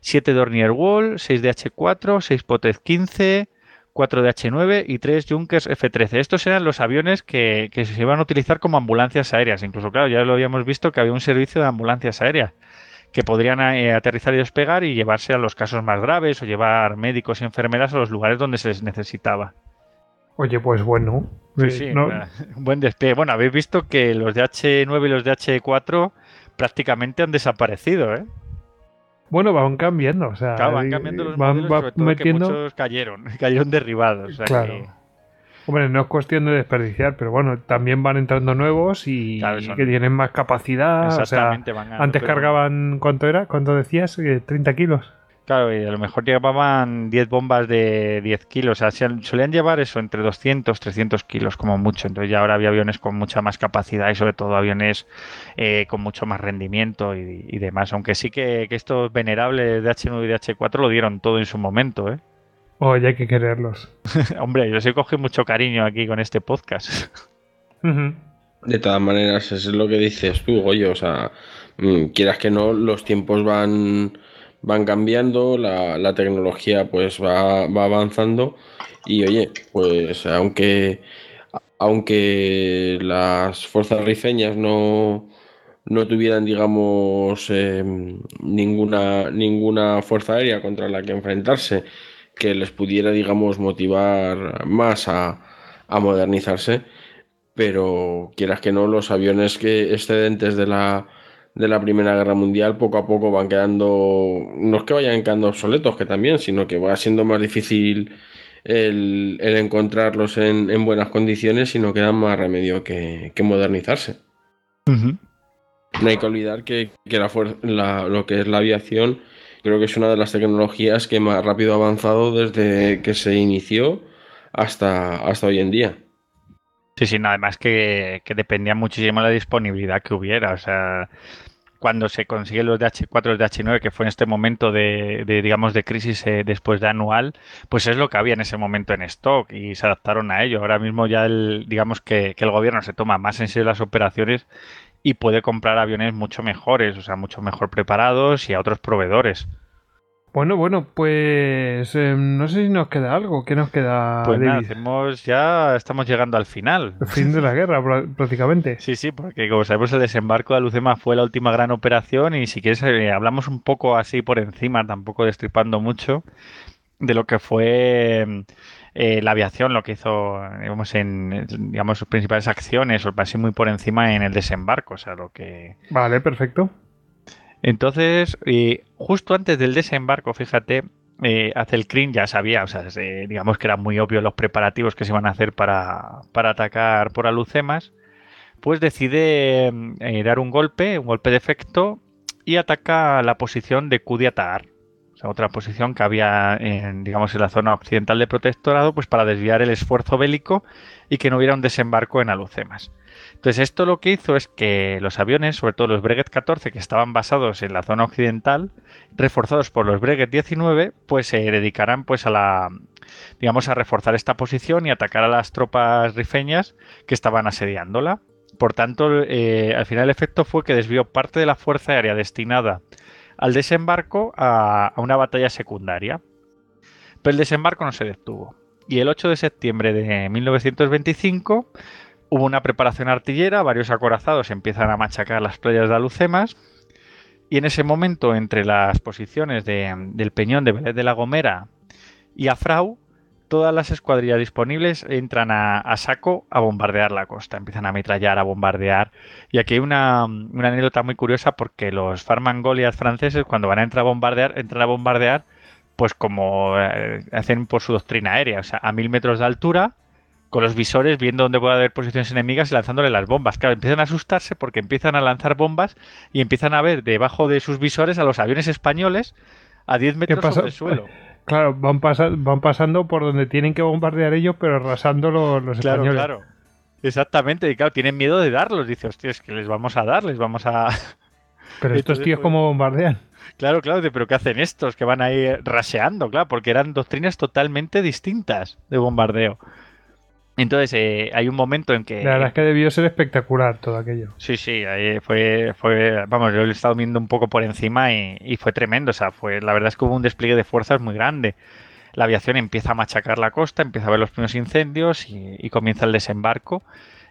7 Dornier Wall, 6 DH4, 6 Potez 15, 4 DH9 y 3 Junkers F13. Estos eran los aviones que, que se iban a utilizar como ambulancias aéreas. Incluso, claro, ya lo habíamos visto que había un servicio de ambulancias aéreas que podrían eh, aterrizar y despegar y llevarse a los casos más graves o llevar médicos y enfermeras a los lugares donde se les necesitaba. Oye, pues bueno. Sí, eh, buen despegue. Bueno, habéis visto que los de H9 y los de H4 prácticamente han desaparecido, ¿eh? Bueno, van cambiando, o sea, van cambiando los modelos, sobre todo que muchos cayeron, cayeron derribados. claro. Hombre, no es cuestión de desperdiciar, pero bueno, también van entrando nuevos y, que tienen más capacidad. Antes cargaban, ¿cuánto era? ¿Cuánto decías? 30 eh, kilos. Claro, y a lo mejor llevaban 10 bombas de 10 kilos. O sea, solían llevar eso entre 200, 300 kilos como mucho. Entonces ya ahora había aviones con mucha más capacidad y sobre todo aviones eh, con mucho más rendimiento y, demás. Aunque sí que, que estos venerables de H9 y de H4 lo dieron todo en su momento, ¿eh? Oye, oh, hay que quererlos. Hombre, yo se coge mucho cariño aquí con este podcast. de todas maneras, eso es lo que dices tú, oye, O sea, mm, quieras que no, los tiempos van, van cambiando, la, tecnología pues va, avanzando. Y oye, pues aunque aunque las fuerzas rifeñas no, no tuvieran, digamos, em, ninguna, ninguna fuerza aérea contra la que enfrentarse que les pudiera, digamos, motivar más a, modernizarse, pero quieras que no, los aviones que excedentes de la, Primera Guerra Mundial poco a poco van quedando, no es que vayan quedando obsoletos, que también, sino que va siendo más difícil el, encontrarlos en, buenas condiciones y no queda más remedio que, modernizarse. No hay que olvidar que, la, lo que es la aviación Creo que es una de las tecnologías que más rápido ha avanzado desde que se inició hasta, hasta hoy en día. Sí, sí, nada más que, dependía muchísimo de la disponibilidad que hubiera. O sea, cuando se consiguen los DH4, los H 9 que fue en este momento de, digamos, de crisis eh, después de anual, pues es lo que había en ese momento en stock y se adaptaron a ello. Ahora mismo ya, el, digamos que el gobierno se toma más en serio las operaciones y puede comprar aviones mucho mejores, o sea, mucho mejor preparados y a otros proveedores. Bueno, bueno, pues em, no sé si nos queda algo. ¿Qué nos queda? Pues nada, ya estamos llegando al final. El fin de la guerra, prácticamente. Sí, sí, porque como sabemos, el desembarco de Alucema fue la última gran operación y si quieres eh, hablamos un poco así por encima, tampoco destripando mucho, de lo que fue... Em, eh, la aviación, lo que hizo, digamos, en digamos, sus principales acciones, o pasé muy por encima en el desembarco, o sea, lo que... Vale, perfecto. Entonces, justo antes del desembarco, fíjate, eh, hace el crin ya sabía, o sea, digamos que eran muy obvios los preparativos que se iban a hacer para, para atacar por Alucemas, pues decide eh, dar un golpe, un golpe de efecto, y ataca la posición de Kudia otra posición que había, en, digamos, en la zona occidental de protectorado, pues para desviar el esfuerzo bélico y que no hubiera un desembarco en Alucemas. Entonces, esto lo que hizo es que los aviones, sobre todo los Breguet 14, que estaban basados en la zona occidental, reforzados por los Breguet 19, pues se dedicarán pues a la digamos a reforzar esta posición y atacar a las tropas rifeñas que estaban asediándola. Por tanto, eh, al final el efecto fue que desvió parte de la fuerza aérea destinada al desembarco a, una batalla secundaria. Pero el desembarco no se detuvo. Y el 8 de septiembre de 1925 hubo una preparación artillera, varios acorazados empiezan a machacar las playas de Alucemas. Y en ese momento, entre las posiciones del Peñón de Vélez de la Gomera y Afrau, todas las escuadrillas disponibles entran a, saco a bombardear la costa, empiezan a ametrallar, a bombardear. Y aquí hay una, anécdota muy curiosa porque los farmangolias franceses cuando van a entrar a bombardear, entran a bombardear pues como eh, hacen por su doctrina aérea, o sea, a mil metros de altura, con los visores viendo dónde puede haber posiciones enemigas y lanzándole las bombas. Claro, empiezan a asustarse porque empiezan a lanzar bombas y empiezan a ver debajo de sus visores a los aviones españoles a 10 metros sobre el suelo. Claro, van, van pasando por donde tienen que bombardear ellos, pero arrasando los, claro, españoles. Claro, claro. Exactamente, y claro, tienen miedo de darlos. Dice, hostia, es que les vamos a dar, les vamos a. Pero estos tíos, pues ¿cómo bombardean? Claro, claro, pero ¿qué hacen estos? Que van ir raseando, claro, porque eran doctrinas totalmente distintas de bombardeo. Entonces eh, hay un momento en que... La verdad es que debió ser espectacular todo aquello. Sí, sí, fue, fue, vamos, yo lo he estado viendo un poco por encima y, fue tremendo, o sea, fue, la verdad es que hubo un despliegue de fuerzas muy grande. La aviación empieza a machacar la costa, empieza a ver los primeros incendios y, comienza el desembarco.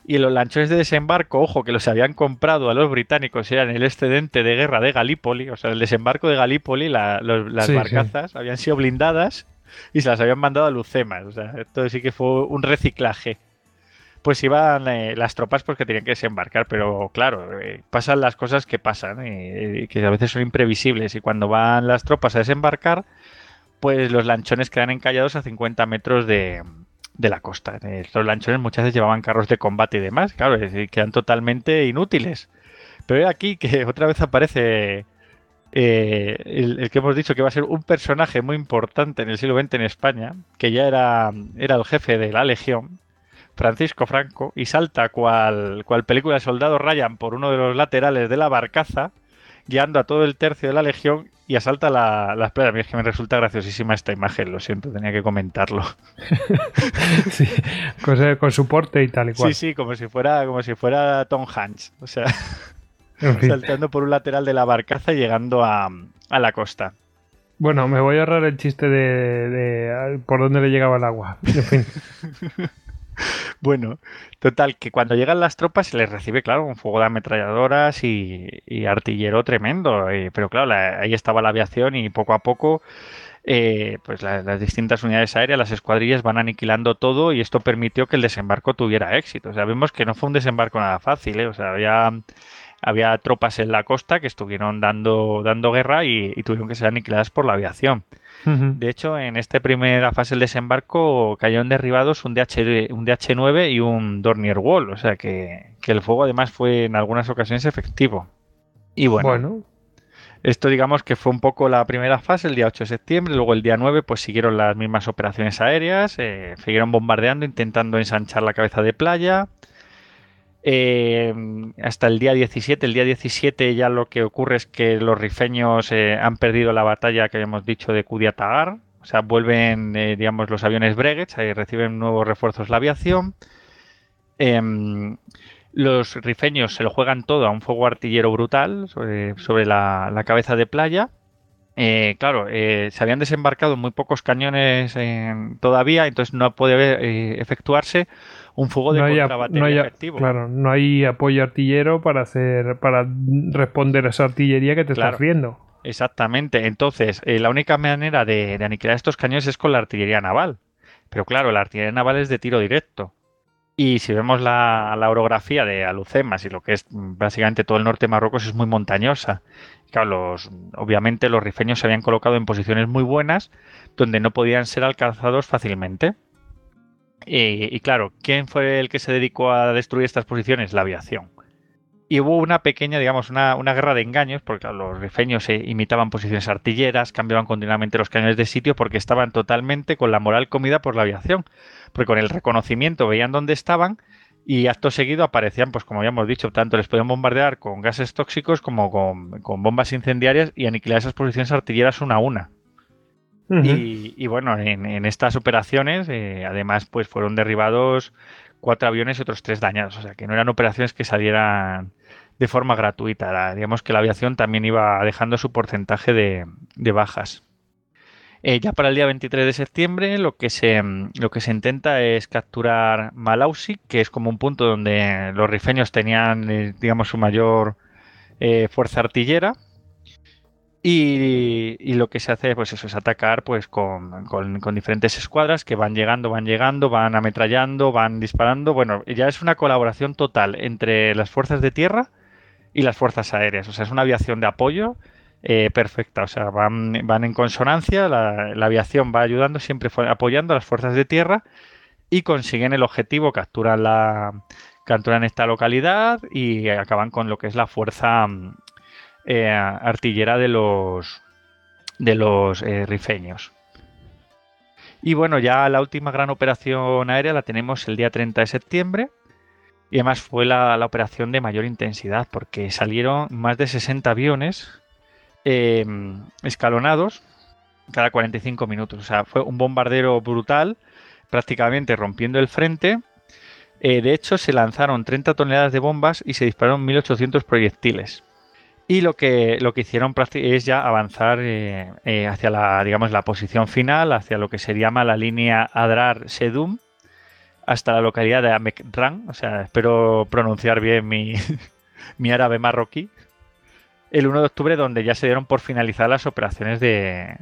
Y los lanchones de desembarco, ojo, que los habían comprado a los británicos, eran el excedente de guerra de Galípoli, o sea, el desembarco de Galípoli, las barcazas habían sido blindadas y se las habían mandado a Lucema. O sea, esto sí que fue un reciclaje. Pues iban eh, las tropas porque tenían que desembarcar, pero claro, eh, pasan las cosas que pasan, y que a veces son imprevisibles. Y cuando van las tropas a desembarcar, pues los lanchones quedan encallados a 50 metros de, la costa. Eh, estos lanchones muchas veces llevaban carros de combate y demás, claro, quedan totalmente inútiles. Pero aquí que otra vez aparece eh, el, que hemos dicho que va a ser un personaje muy importante en el siglo XX en España, que ya era, era el jefe de la Legión, Francisco Franco, y salta cual, cual película de soldado Ryan por uno de los laterales de la barcaza, guiando a todo el tercio de la Legión y asalta la, las playas. A es que me resulta graciosísima esta imagen, lo siento, tenía que comentarlo. sí, con, con, su porte y tal y cual. Sí, sí, como si fuera, como si fuera Tom Hanks. O sea saltando por un lateral de la barcaza y llegando a, la costa. Bueno, me voy a ahorrar el chiste de, por dónde le llegaba el agua. Bueno, total, que cuando llegan las tropas se les recibe, claro, un fuego de ametralladoras y, artillero tremendo. Eh, pero claro, ahí estaba la aviación y poco a poco eh, pues las distintas unidades aéreas, las escuadrillas van aniquilando todo y esto permitió que el desembarco tuviera éxito. O vemos que no fue un desembarco nada fácil, ¿eh? o sea, había había tropas en la costa que estuvieron dando, dando guerra y, tuvieron que ser aniquiladas por la aviación. De hecho, en esta primera fase del desembarco cayeron derribados un, DH, un DH-9 y un Dornier Wall, o sea que, el fuego además fue en algunas ocasiones efectivo. Y bueno, esto digamos que fue un poco la primera fase, el día 8 de septiembre, luego el día 9 pues siguieron las mismas operaciones aéreas, eh, siguieron bombardeando, intentando ensanchar la cabeza de playa, Em, hasta el día 17. El día 17 ya lo que ocurre es que los rifeños eh, han perdido la batalla que habíamos dicho de Cudiatagar. O sea, vuelven, eh, digamos, los aviones Breguets, ahí reciben nuevos refuerzos la aviación. Em, los rifeños se lo juegan todo a un fuego artillero brutal sobre, la, la, cabeza de playa. Eh, claro, se habían desembarcado muy pocos cañones todavía, entonces no puede efectuarse un fuego de contrabatería efectivo. Claro, no hay apoyo artillero para hacer, para responder a esa artillería que te estás riendo. Exactamente. Entonces, eh, la única manera de, aniquilar estos cañones es con la artillería naval. Pero claro, la artillería naval es de tiro directo. Y si vemos la, la orografía de Alucemas y lo que es mm, básicamente todo el norte de Marruecos es muy montañosa. Claro, obviamente los rifeños se habían colocado en posiciones muy buenas donde no podían ser alcanzados fácilmente. Eh, y, claro, ¿quién fue el que se dedicó a destruir estas posiciones? La aviación. Y hubo una pequeña, digamos, una, guerra de engaños, porque los rifeños se eh, imitaban posiciones artilleras, cambiaban continuamente los cañones de sitio, porque estaban totalmente con la moral comida por la aviación. Porque con el reconocimiento veían dónde estaban y acto seguido aparecían, pues como habíamos dicho, tanto les podían bombardear con gases tóxicos como con bombas incendiarias y aniquilar esas posiciones artilleras una a una y, bueno, en, estas operaciones, eh, además, pues fueron derribados cuatro aviones y otros tres dañados. O sea, que no eran operaciones que salieran de forma gratuita. digamos que la aviación también iba dejando su porcentaje de, bajas. Eh, ya para el día 23 de septiembre lo que se, lo que se intenta es capturar Malausi, que es como un punto donde los rifeños tenían, eh, digamos, su mayor fuerza artillera. Y, lo que se hace pues eso, es atacar pues con, con, diferentes escuadras que van llegando, van llegando, van ametrallando, van disparando. Bueno, ya es una colaboración total entre las fuerzas de tierra y las fuerzas aéreas. O sea, es una aviación de apoyo eh, perfecta. O sea, van, van en consonancia, la, aviación va ayudando, siempre apoyando a las fuerzas de tierra y consiguen el objetivo, capturan la capturan esta localidad y acaban con lo que es la fuerza mm, eh, artillera de los, de los eh, rifeños. Y bueno, ya la última gran operación aérea la tenemos el día 30 de septiembre. Y además fue la, operación de mayor intensidad, porque salieron más de 60 aviones eh, escalonados cada 45 minutos. O sea, fue un bombardero brutal, prácticamente rompiendo el frente. de hecho, se lanzaron 30 toneladas de bombas y se dispararon 1.800 proyectiles. Y lo que, lo que hicieron es ya avanzar eh, eh, hacia la, digamos, la posición final, hacia lo que se llama la línea Adrar-Sedum, hasta la localidad de Amekran. O sea, espero pronunciar bien mi, árabe marroquí. El 1 de octubre, donde ya se dieron por finalizar las operaciones de,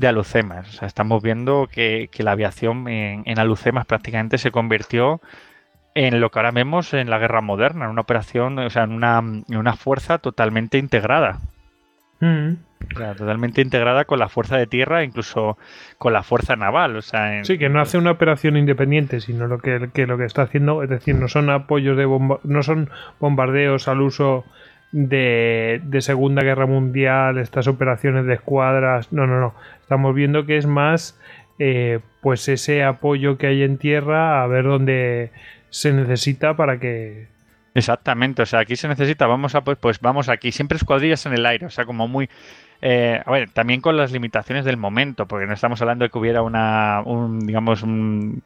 Alucemas. O sea, estamos viendo que, la aviación en, en, Alucemas prácticamente se convirtió en lo que ahora vemos en la guerra moderna, en una operación, o sea, en una, fuerza totalmente integrada. Mm. totalmente integrada con la fuerza de tierra, incluso con la fuerza naval. O Sí, que no hace una operación independiente, sino lo que, lo que está haciendo, es decir, no son apoyos de bomba, no son bombardeos al uso de, de Segunda Guerra Mundial, estas operaciones de escuadras, no, no, no. Estamos viendo que es más eh, pues ese apoyo que hay en tierra a ver dónde se necesita para que Exactamente, o sea, aquí se necesita, vamos a pues, pues vamos aquí, siempre escuadrillas en el aire, o sea, como muy eh, a ver, también con las limitaciones del momento, porque no estamos hablando de que hubiera una un, digamos un,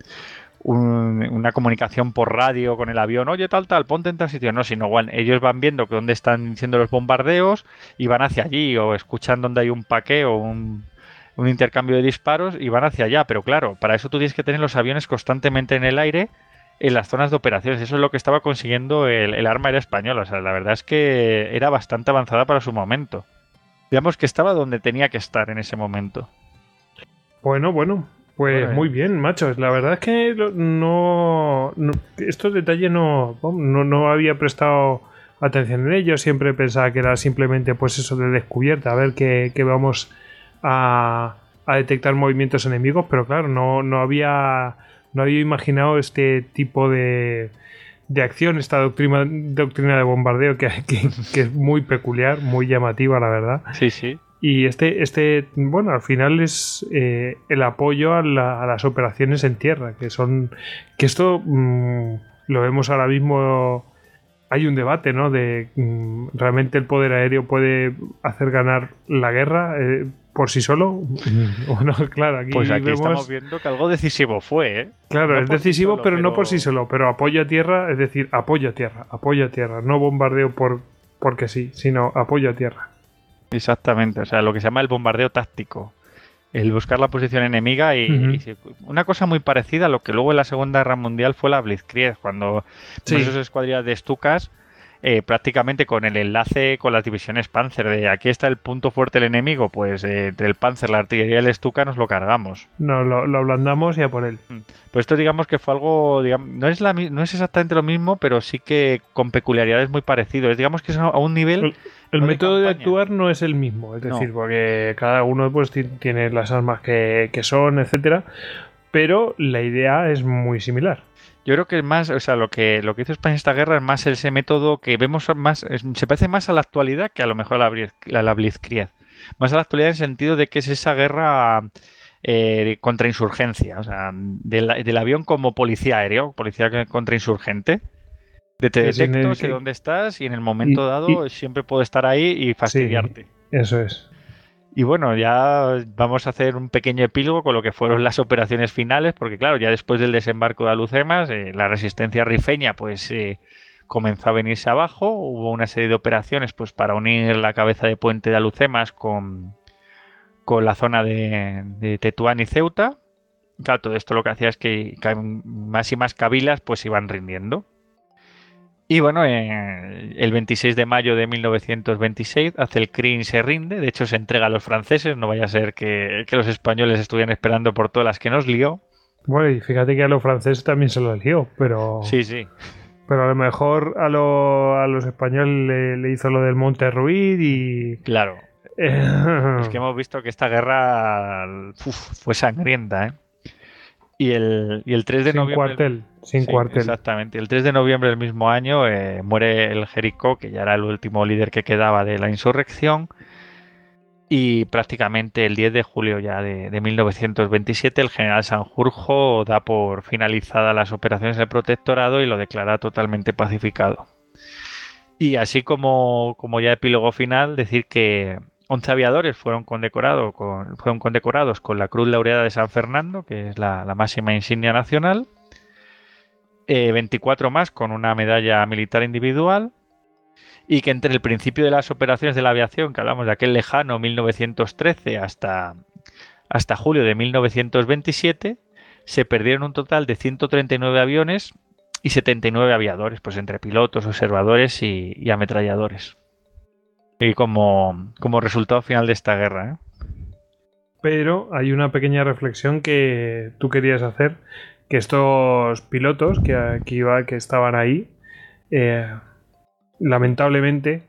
una comunicación por radio con el avión, oye, tal, tal, ponte en transición, No, sino igual, ellos van viendo dónde están siendo los bombardeos y van hacia allí, o escuchan dónde hay un paqueo, un un intercambio de disparos y van hacia allá, pero claro, para eso tú tienes que tener los aviones constantemente en el aire en las zonas de operaciones. Eso es lo que estaba consiguiendo el, arma era española. O sea, la verdad es que era bastante avanzada para su momento. Digamos que estaba donde tenía que estar en ese momento. Bueno, bueno. Pues muy eh. bien, macho. La verdad es que no, estos detalles no, no, había prestado atención en ellos. Siempre pensaba que era simplemente pues eso de descubierta, a ver que, vamos a, a detectar movimientos enemigos, pero claro, no, no había no había imaginado este tipo de, de acción, esta doctrina, doctrina de bombardeo que, es muy peculiar, muy llamativa, la verdad. Sí, sí. Y este, este bueno, al final es eh, el apoyo a, las operaciones en tierra, que son. que esto mm, lo vemos ahora mismo. Hay un debate, ¿no? De mm, realmente el poder aéreo puede hacer ganar la guerra. Eh, por sí solo. claro, aquí pues estamos viendo que algo decisivo fue, ¿eh? Claro, es decisivo, pero, no por sí solo. Pero apoyo a tierra, es decir, apoyo a tierra, apoyo a tierra. No bombardeo por porque sí, sino apoyo a tierra. Exactamente, o sea, lo que se llama el bombardeo táctico. El buscar la posición enemiga y, una cosa muy parecida a lo que luego en la Segunda Guerra Mundial fue la Blitzkrieg, cuando esos pues, escuadrillas de estucas eh, prácticamente con el enlace con las divisiones Panzer. De aquí está el punto fuerte del enemigo, pues del eh, entre el Panzer, la artillería y el Stuka nos lo cargamos. No, lo, ablandamos y a por él. Mm. Pues esto digamos que fue algo, no, es la, no es exactamente lo mismo, pero sí que con peculiaridades muy parecidas. Digamos que es a un nivel... El, método de, actuar no es el mismo, es decir, porque cada uno pues tiene las armas que, que son, etcétera, pero la idea es muy similar. Yo creo que más, o sea, lo que, lo que hizo España en esta guerra es más ese método que vemos más, se parece más a la actualidad que a lo mejor a la, la, Más a la actualidad en el sentido de que es esa guerra eh, contra insurgencia, o sea, del, avión como policía aéreo, policía contra insurgente. De te detecto, dónde estás y en el momento dado siempre puedo estar ahí y fastidiarte. eso es. Y bueno, ya vamos a hacer un pequeño epílogo con lo que fueron las operaciones finales, porque claro, ya después del desembarco de Alucemas, eh, la resistencia rifeña pues eh, comenzó a venirse abajo, hubo una serie de operaciones pues para unir la cabeza de puente de Alucemas con, la zona de, Tetuán y Ceuta. Claro, todo esto lo que hacía es que más y más cabilas pues iban rindiendo. Y bueno, eh, el 26 de mayo de 1926 hace el crin se rinde, de hecho se entrega a los franceses, no vaya a ser que, los españoles estuvieran esperando por todas las que nos lió. Bueno, y fíjate que a los franceses también se los lió, pero... Sí, sí. Pero a lo mejor a, los españoles le, hizo lo del Monte Ruiz y... Claro. Es que hemos visto que esta guerra fue sangrienta, ¿eh? Y el, 3 de noviembre. sin cuartel. Exactamente. El 3 de noviembre del mismo año eh, muere el Jericó, que ya era el último líder que quedaba de la insurrección. Y prácticamente el 10 de julio ya de, 1927 el general Sanjurjo da por finalizadas las operaciones del protectorado y lo declara totalmente pacificado. Y así como, como ya epílogo final, decir que 11 aviadores fueron, fueron condecorados con la Cruz Laureada de San Fernando, que es la, máxima insignia nacional. 24 eh, más con una medalla militar individual. Y que entre el principio de las operaciones de la aviación, que hablamos de aquel lejano 1913 hasta, hasta julio de 1927, se perdieron un total de 139 aviones y 79 aviadores, pues entre pilotos, observadores y ametralladores y como, resultado final de esta guerra. ¿eh? Pero hay una pequeña reflexión que tú querías hacer, que estos pilotos que, iba, que estaban ahí, eh, lamentablemente,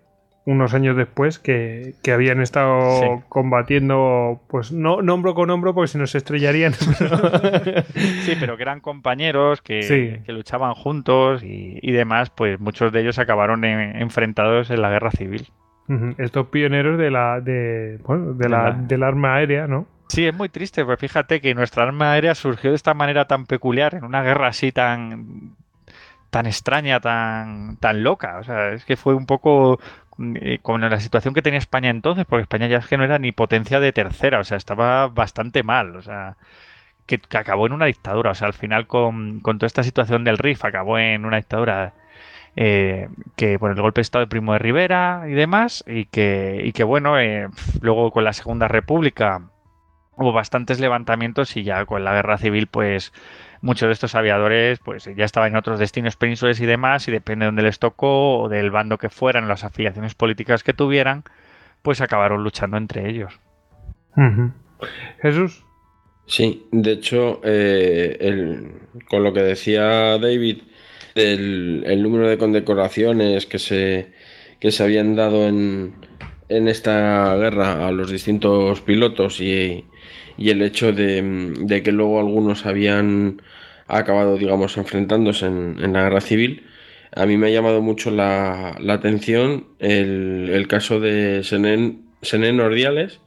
unos años después, que, habían estado combatiendo, pues no hombro con hombro, porque si no se estrellarían. sí, pero que eran compañeros, que, luchaban juntos y, y, demás, pues muchos de ellos acabaron enfrentados en la guerra civil. Estos pioneros de la, del arma aérea, ¿no? Sí, es muy triste, pues fíjate que nuestra arma aérea surgió de esta manera tan peculiar, en una guerra así tan tan extraña, tan, tan loca. O sea, es que fue un poco eh, como la situación que tenía España entonces, porque España ya es que no era ni potencia de tercera, o sea, estaba bastante mal, o sea, que, acabó en una dictadura, o sea, al final con, con toda esta situación del RIF acabó en una dictadura eh, que por el golpe de Estado de Primo de Rivera y demás, y que, que bueno, eh, luego con la Segunda República hubo bastantes levantamientos y ya con la guerra civil pues muchos de estos aviadores pues ya estaban en otros destinos peninsulares y demás y depende de dónde les tocó o del bando que fueran, las afiliaciones políticas que tuvieran, pues acabaron luchando entre ellos. Jesús. Sí, de hecho, eh, con lo que decía David, el número de condecoraciones que se, que se habían dado en, en esta guerra a los distintos pilotos y, el hecho de, que luego algunos habían acabado, digamos, enfrentándose en, en, la guerra civil, a mí me ha llamado mucho la, la atención el, caso de Senén, Senén Ordiales,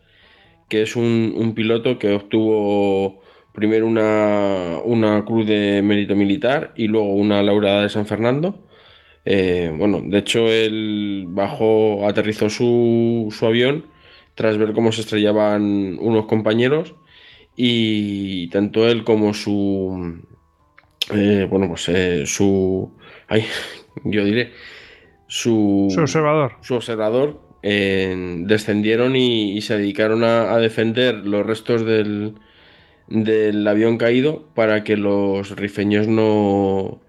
que es un, un piloto que obtuvo primero una, una cruz de mérito militar y luego una laureada de San Fernando. Eh, bueno, de hecho él bajó, aterrizó su, su avión tras ver cómo se estrellaban unos compañeros y tanto él como su eh, bueno pues eh, su yo diré su, observador su observador descendieron y, se dedicaron a, defender los restos del, del avión caído para que los rifeños no,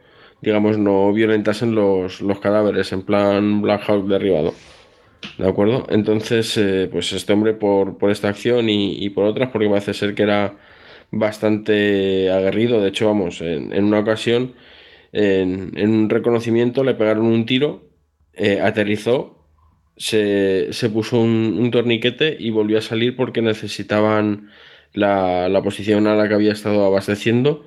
digamos, no violentasen los, los cadáveres, en plan Black Hawk derribado. ¿De acuerdo? Entonces, eh, pues este hombre por, por esta acción y, por otras, porque parece ser que era bastante aguerrido, de hecho, vamos, en, una ocasión, en, un reconocimiento le pegaron un tiro, eh, aterrizó, se, puso un torniquete y volvió a salir porque necesitaban la, posición a la que había estado abasteciendo.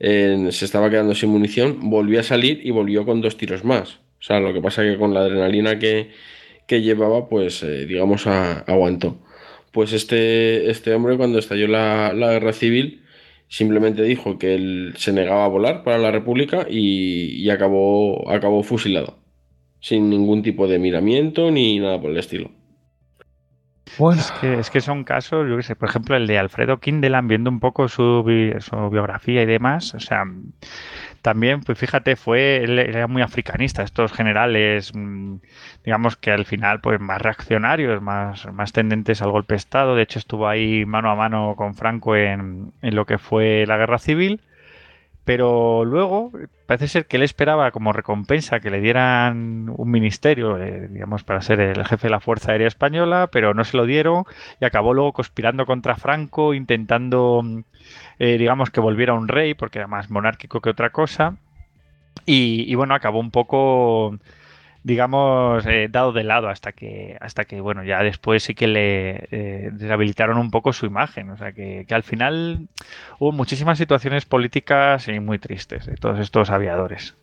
se estaba quedando sin munición, volvió a salir y volvió con dos tiros más. O sea, lo que pasa que con la adrenalina que, que llevaba, pues eh, digamos, aguantó. Pues este, este hombre, cuando estalló la, guerra civil, simplemente dijo que él se negaba a volar para la República y, y acabó, acabó fusilado, sin ningún tipo de miramiento ni nada por el estilo. Es, que, son casos, yo qué sé, por ejemplo, el de Alfredo Kindelan, viendo un poco su, biografía y demás, o sea, también, pues fíjate, fue, era muy africanista, estos generales, mm, digamos que al final, pues más reaccionarios, más, más tendentes al golpe de Estado. De hecho, estuvo ahí mano a mano con Franco en lo que fue la guerra civil pero luego parece ser que él esperaba como recompensa que le dieran un ministerio, eh, digamos, para ser el jefe de la Fuerza Aérea Española, pero no se lo dieron y acabó luego conspirando contra Franco, intentando, eh, digamos, que volviera un rey, porque era más monárquico que otra cosa. Y, y bueno, acabó un poco digamos, eh, dado de lado hasta que, hasta que, bueno, ya después sí que le eh, deshabilitaron un poco su imagen. O sea, que, al final hubo muchísimas situaciones políticas y muy tristes de todos estos aviadores.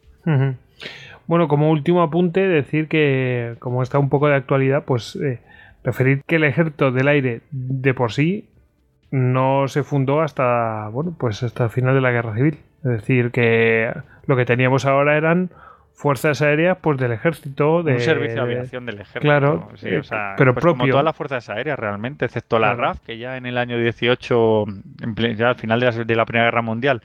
Bueno, como último apunte, decir que, como está un poco de actualidad, pues eh, referir que el ejército del aire de por sí no se fundó hasta, bueno, pues hasta el final de la guerra civil. Es decir, que lo que teníamos ahora eran fuerzas aéreas pues del ejército de un servicio de aviación del ejército claro sí, eh, o sea, pero pues como todas las fuerzas aéreas realmente excepto la RAF que ya en el año 18 ya al final de la, primera guerra mundial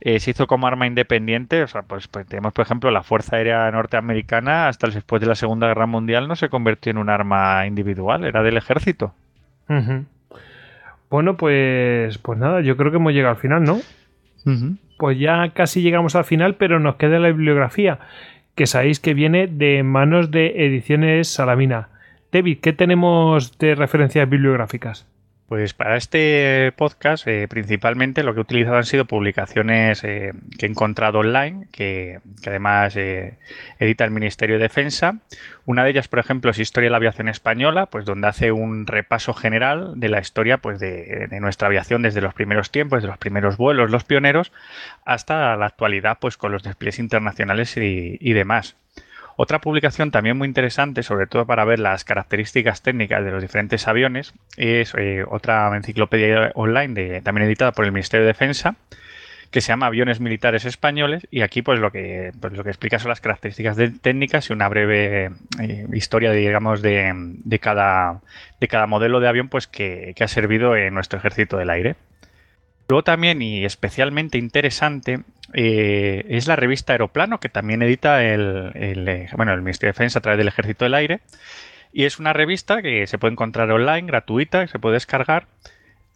eh, se hizo como arma independiente o sea pues, pues, tenemos por ejemplo la fuerza aérea norteamericana hasta después de la segunda guerra mundial no se convirtió en un arma individual era del ejército bueno pues pues nada yo creo que hemos llegado al final no pues ya casi llegamos al final, pero nos queda la bibliografía, que sabéis que viene de manos de Ediciones Salamina. David, ¿qué tenemos de referencias bibliográficas? Pues para este podcast, eh, principalmente lo que he utilizado han sido publicaciones eh, que he encontrado online, que, además eh, edita el Ministerio de Defensa. Una de ellas, por ejemplo, es Historia de la Aviación Española, pues donde hace un repaso general de la historia pues de, nuestra aviación desde los primeros tiempos, desde los primeros vuelos, los pioneros, hasta la actualidad, pues con los despliegues internacionales y demás. Otra publicación también muy interesante, sobre todo para ver las características técnicas de los diferentes aviones, es eh, otra enciclopedia online también editada por el Ministerio de Defensa, que se llama Aviones Militares Españoles y aquí pues lo que, pues, lo que explica son las características técnicas y una breve eh, historia digamos de, de, cada, de cada modelo de avión pues que, que, ha servido en nuestro ejército del aire. Luego también y especialmente interesante eh, es la revista Aeroplano, que también edita el, eh, bueno, el Ministerio de Defensa a través del Ejército del Aire. Y es una revista que se puede encontrar online, gratuita, que se puede descargar.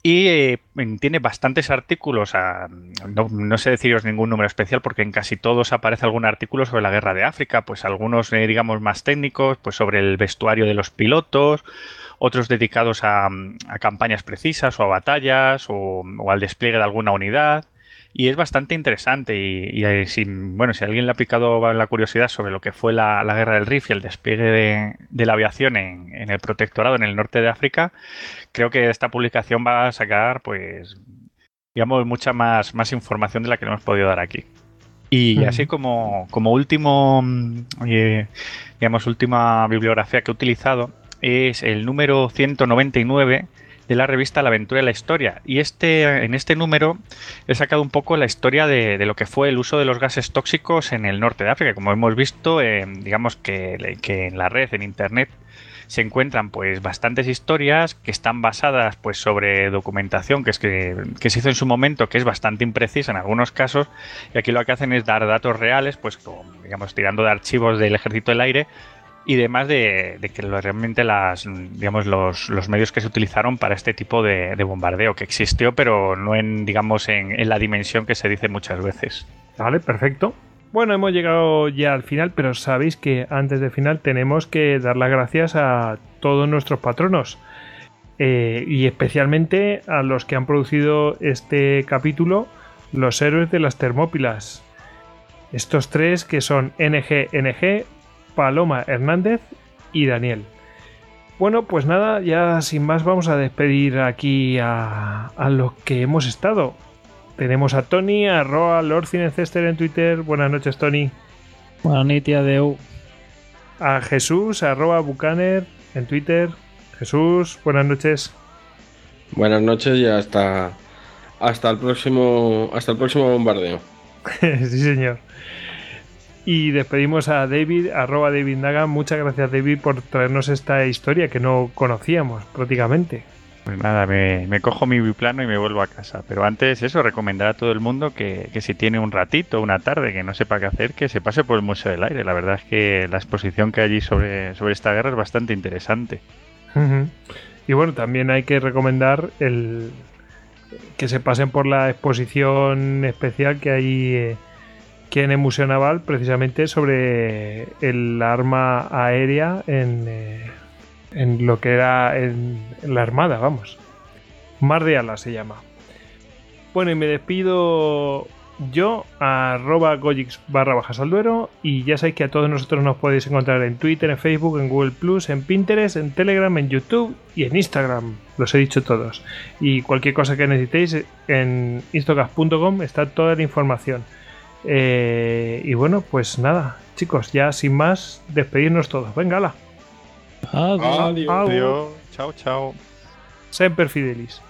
Y eh, tiene bastantes artículos, no, sé deciros ningún número especial porque en casi todos aparece algún artículo sobre la guerra de África, pues algunos digamos más técnicos, pues sobre el vestuario de los pilotos, otros dedicados a, campañas precisas o a batallas o, al despliegue de alguna unidad y es bastante interesante. Y, si, bueno, si alguien le ha picado la curiosidad sobre lo que fue la, guerra del Rif y el despliegue de, la aviación en, el protectorado en el norte de África, creo que esta publicación va a sacar, pues, digamos, mucha más, más información de la que hemos podido dar aquí. Y así como, como último, mm, eh, digamos, última bibliografía que he utilizado es el número 199 de la revista La aventura de la historia. Y este, en este número he sacado un poco la historia de, lo que fue el uso de los gases tóxicos en el norte de África. Como hemos visto, eh, digamos que, en la red, en Internet, se encuentran pues bastantes historias que están basadas pues sobre documentación que es que, se hizo en su momento que es bastante imprecisa en algunos casos y aquí lo que hacen es dar datos reales pues como, digamos tirando de archivos del ejército del aire y demás de, que realmente las, digamos, los, medios que se utilizaron para este tipo de, bombardeo que existió, pero no en, digamos, en, la dimensión que se dice muchas veces. Vale, perfecto. Bueno, hemos llegado ya al final, pero sabéis que antes del final tenemos que dar las gracias a todos nuestros patronos. Eh, y especialmente a los que han producido este capítulo, los héroes de las Termópilas. Estos tres que son NGNG, Paloma Hernández y Daniel. Bueno, pues nada, ya sin más vamos a despedir aquí a, los que hemos estado. Tenemos a Tony, a Roa, Lord Cinecester en Twitter. Buenas noches, Tony. Buenas noches, Deu. A Jesús, arroba Bucaner en Twitter. Jesús, buenas noches. Buenas noches y hasta, hasta el próximo hasta el próximo bombardeo. sí, señor. Y despedimos a David, arroba David Naga. Muchas gracias David por traernos esta historia que no conocíamos prácticamente. Pues nada, me, cojo mi biplano y me vuelvo a casa. Pero antes eso, recomendar a todo el mundo que, si tiene un ratito, una tarde, que no sepa qué hacer, que se pase por el Museo del Aire. La verdad es que la exposición que hay allí sobre, sobre esta guerra es bastante interesante. Y bueno, también hay que recomendar el que se pasen por la exposición especial que hay eh, que en el Museo Naval precisamente sobre el arma aérea en, eh, lo que era en, la Armada, vamos. Mar de Ala se llama. Bueno, y me despido yo, arroba gojix barra bajas al Y ya sabéis que a todos nosotros nos podéis encontrar en Twitter, en Facebook, en Google Plus, en Pinterest, en Telegram, en YouTube y en Instagram. Los he dicho todos. Y cualquier cosa que necesitéis, en instocast.com está toda la información. Eh, y bueno, pues nada, chicos, ya sin más, despedirnos todos. Venga, ala. Adiós. Ah, adiós. Chao, chao. Semper Fidelis.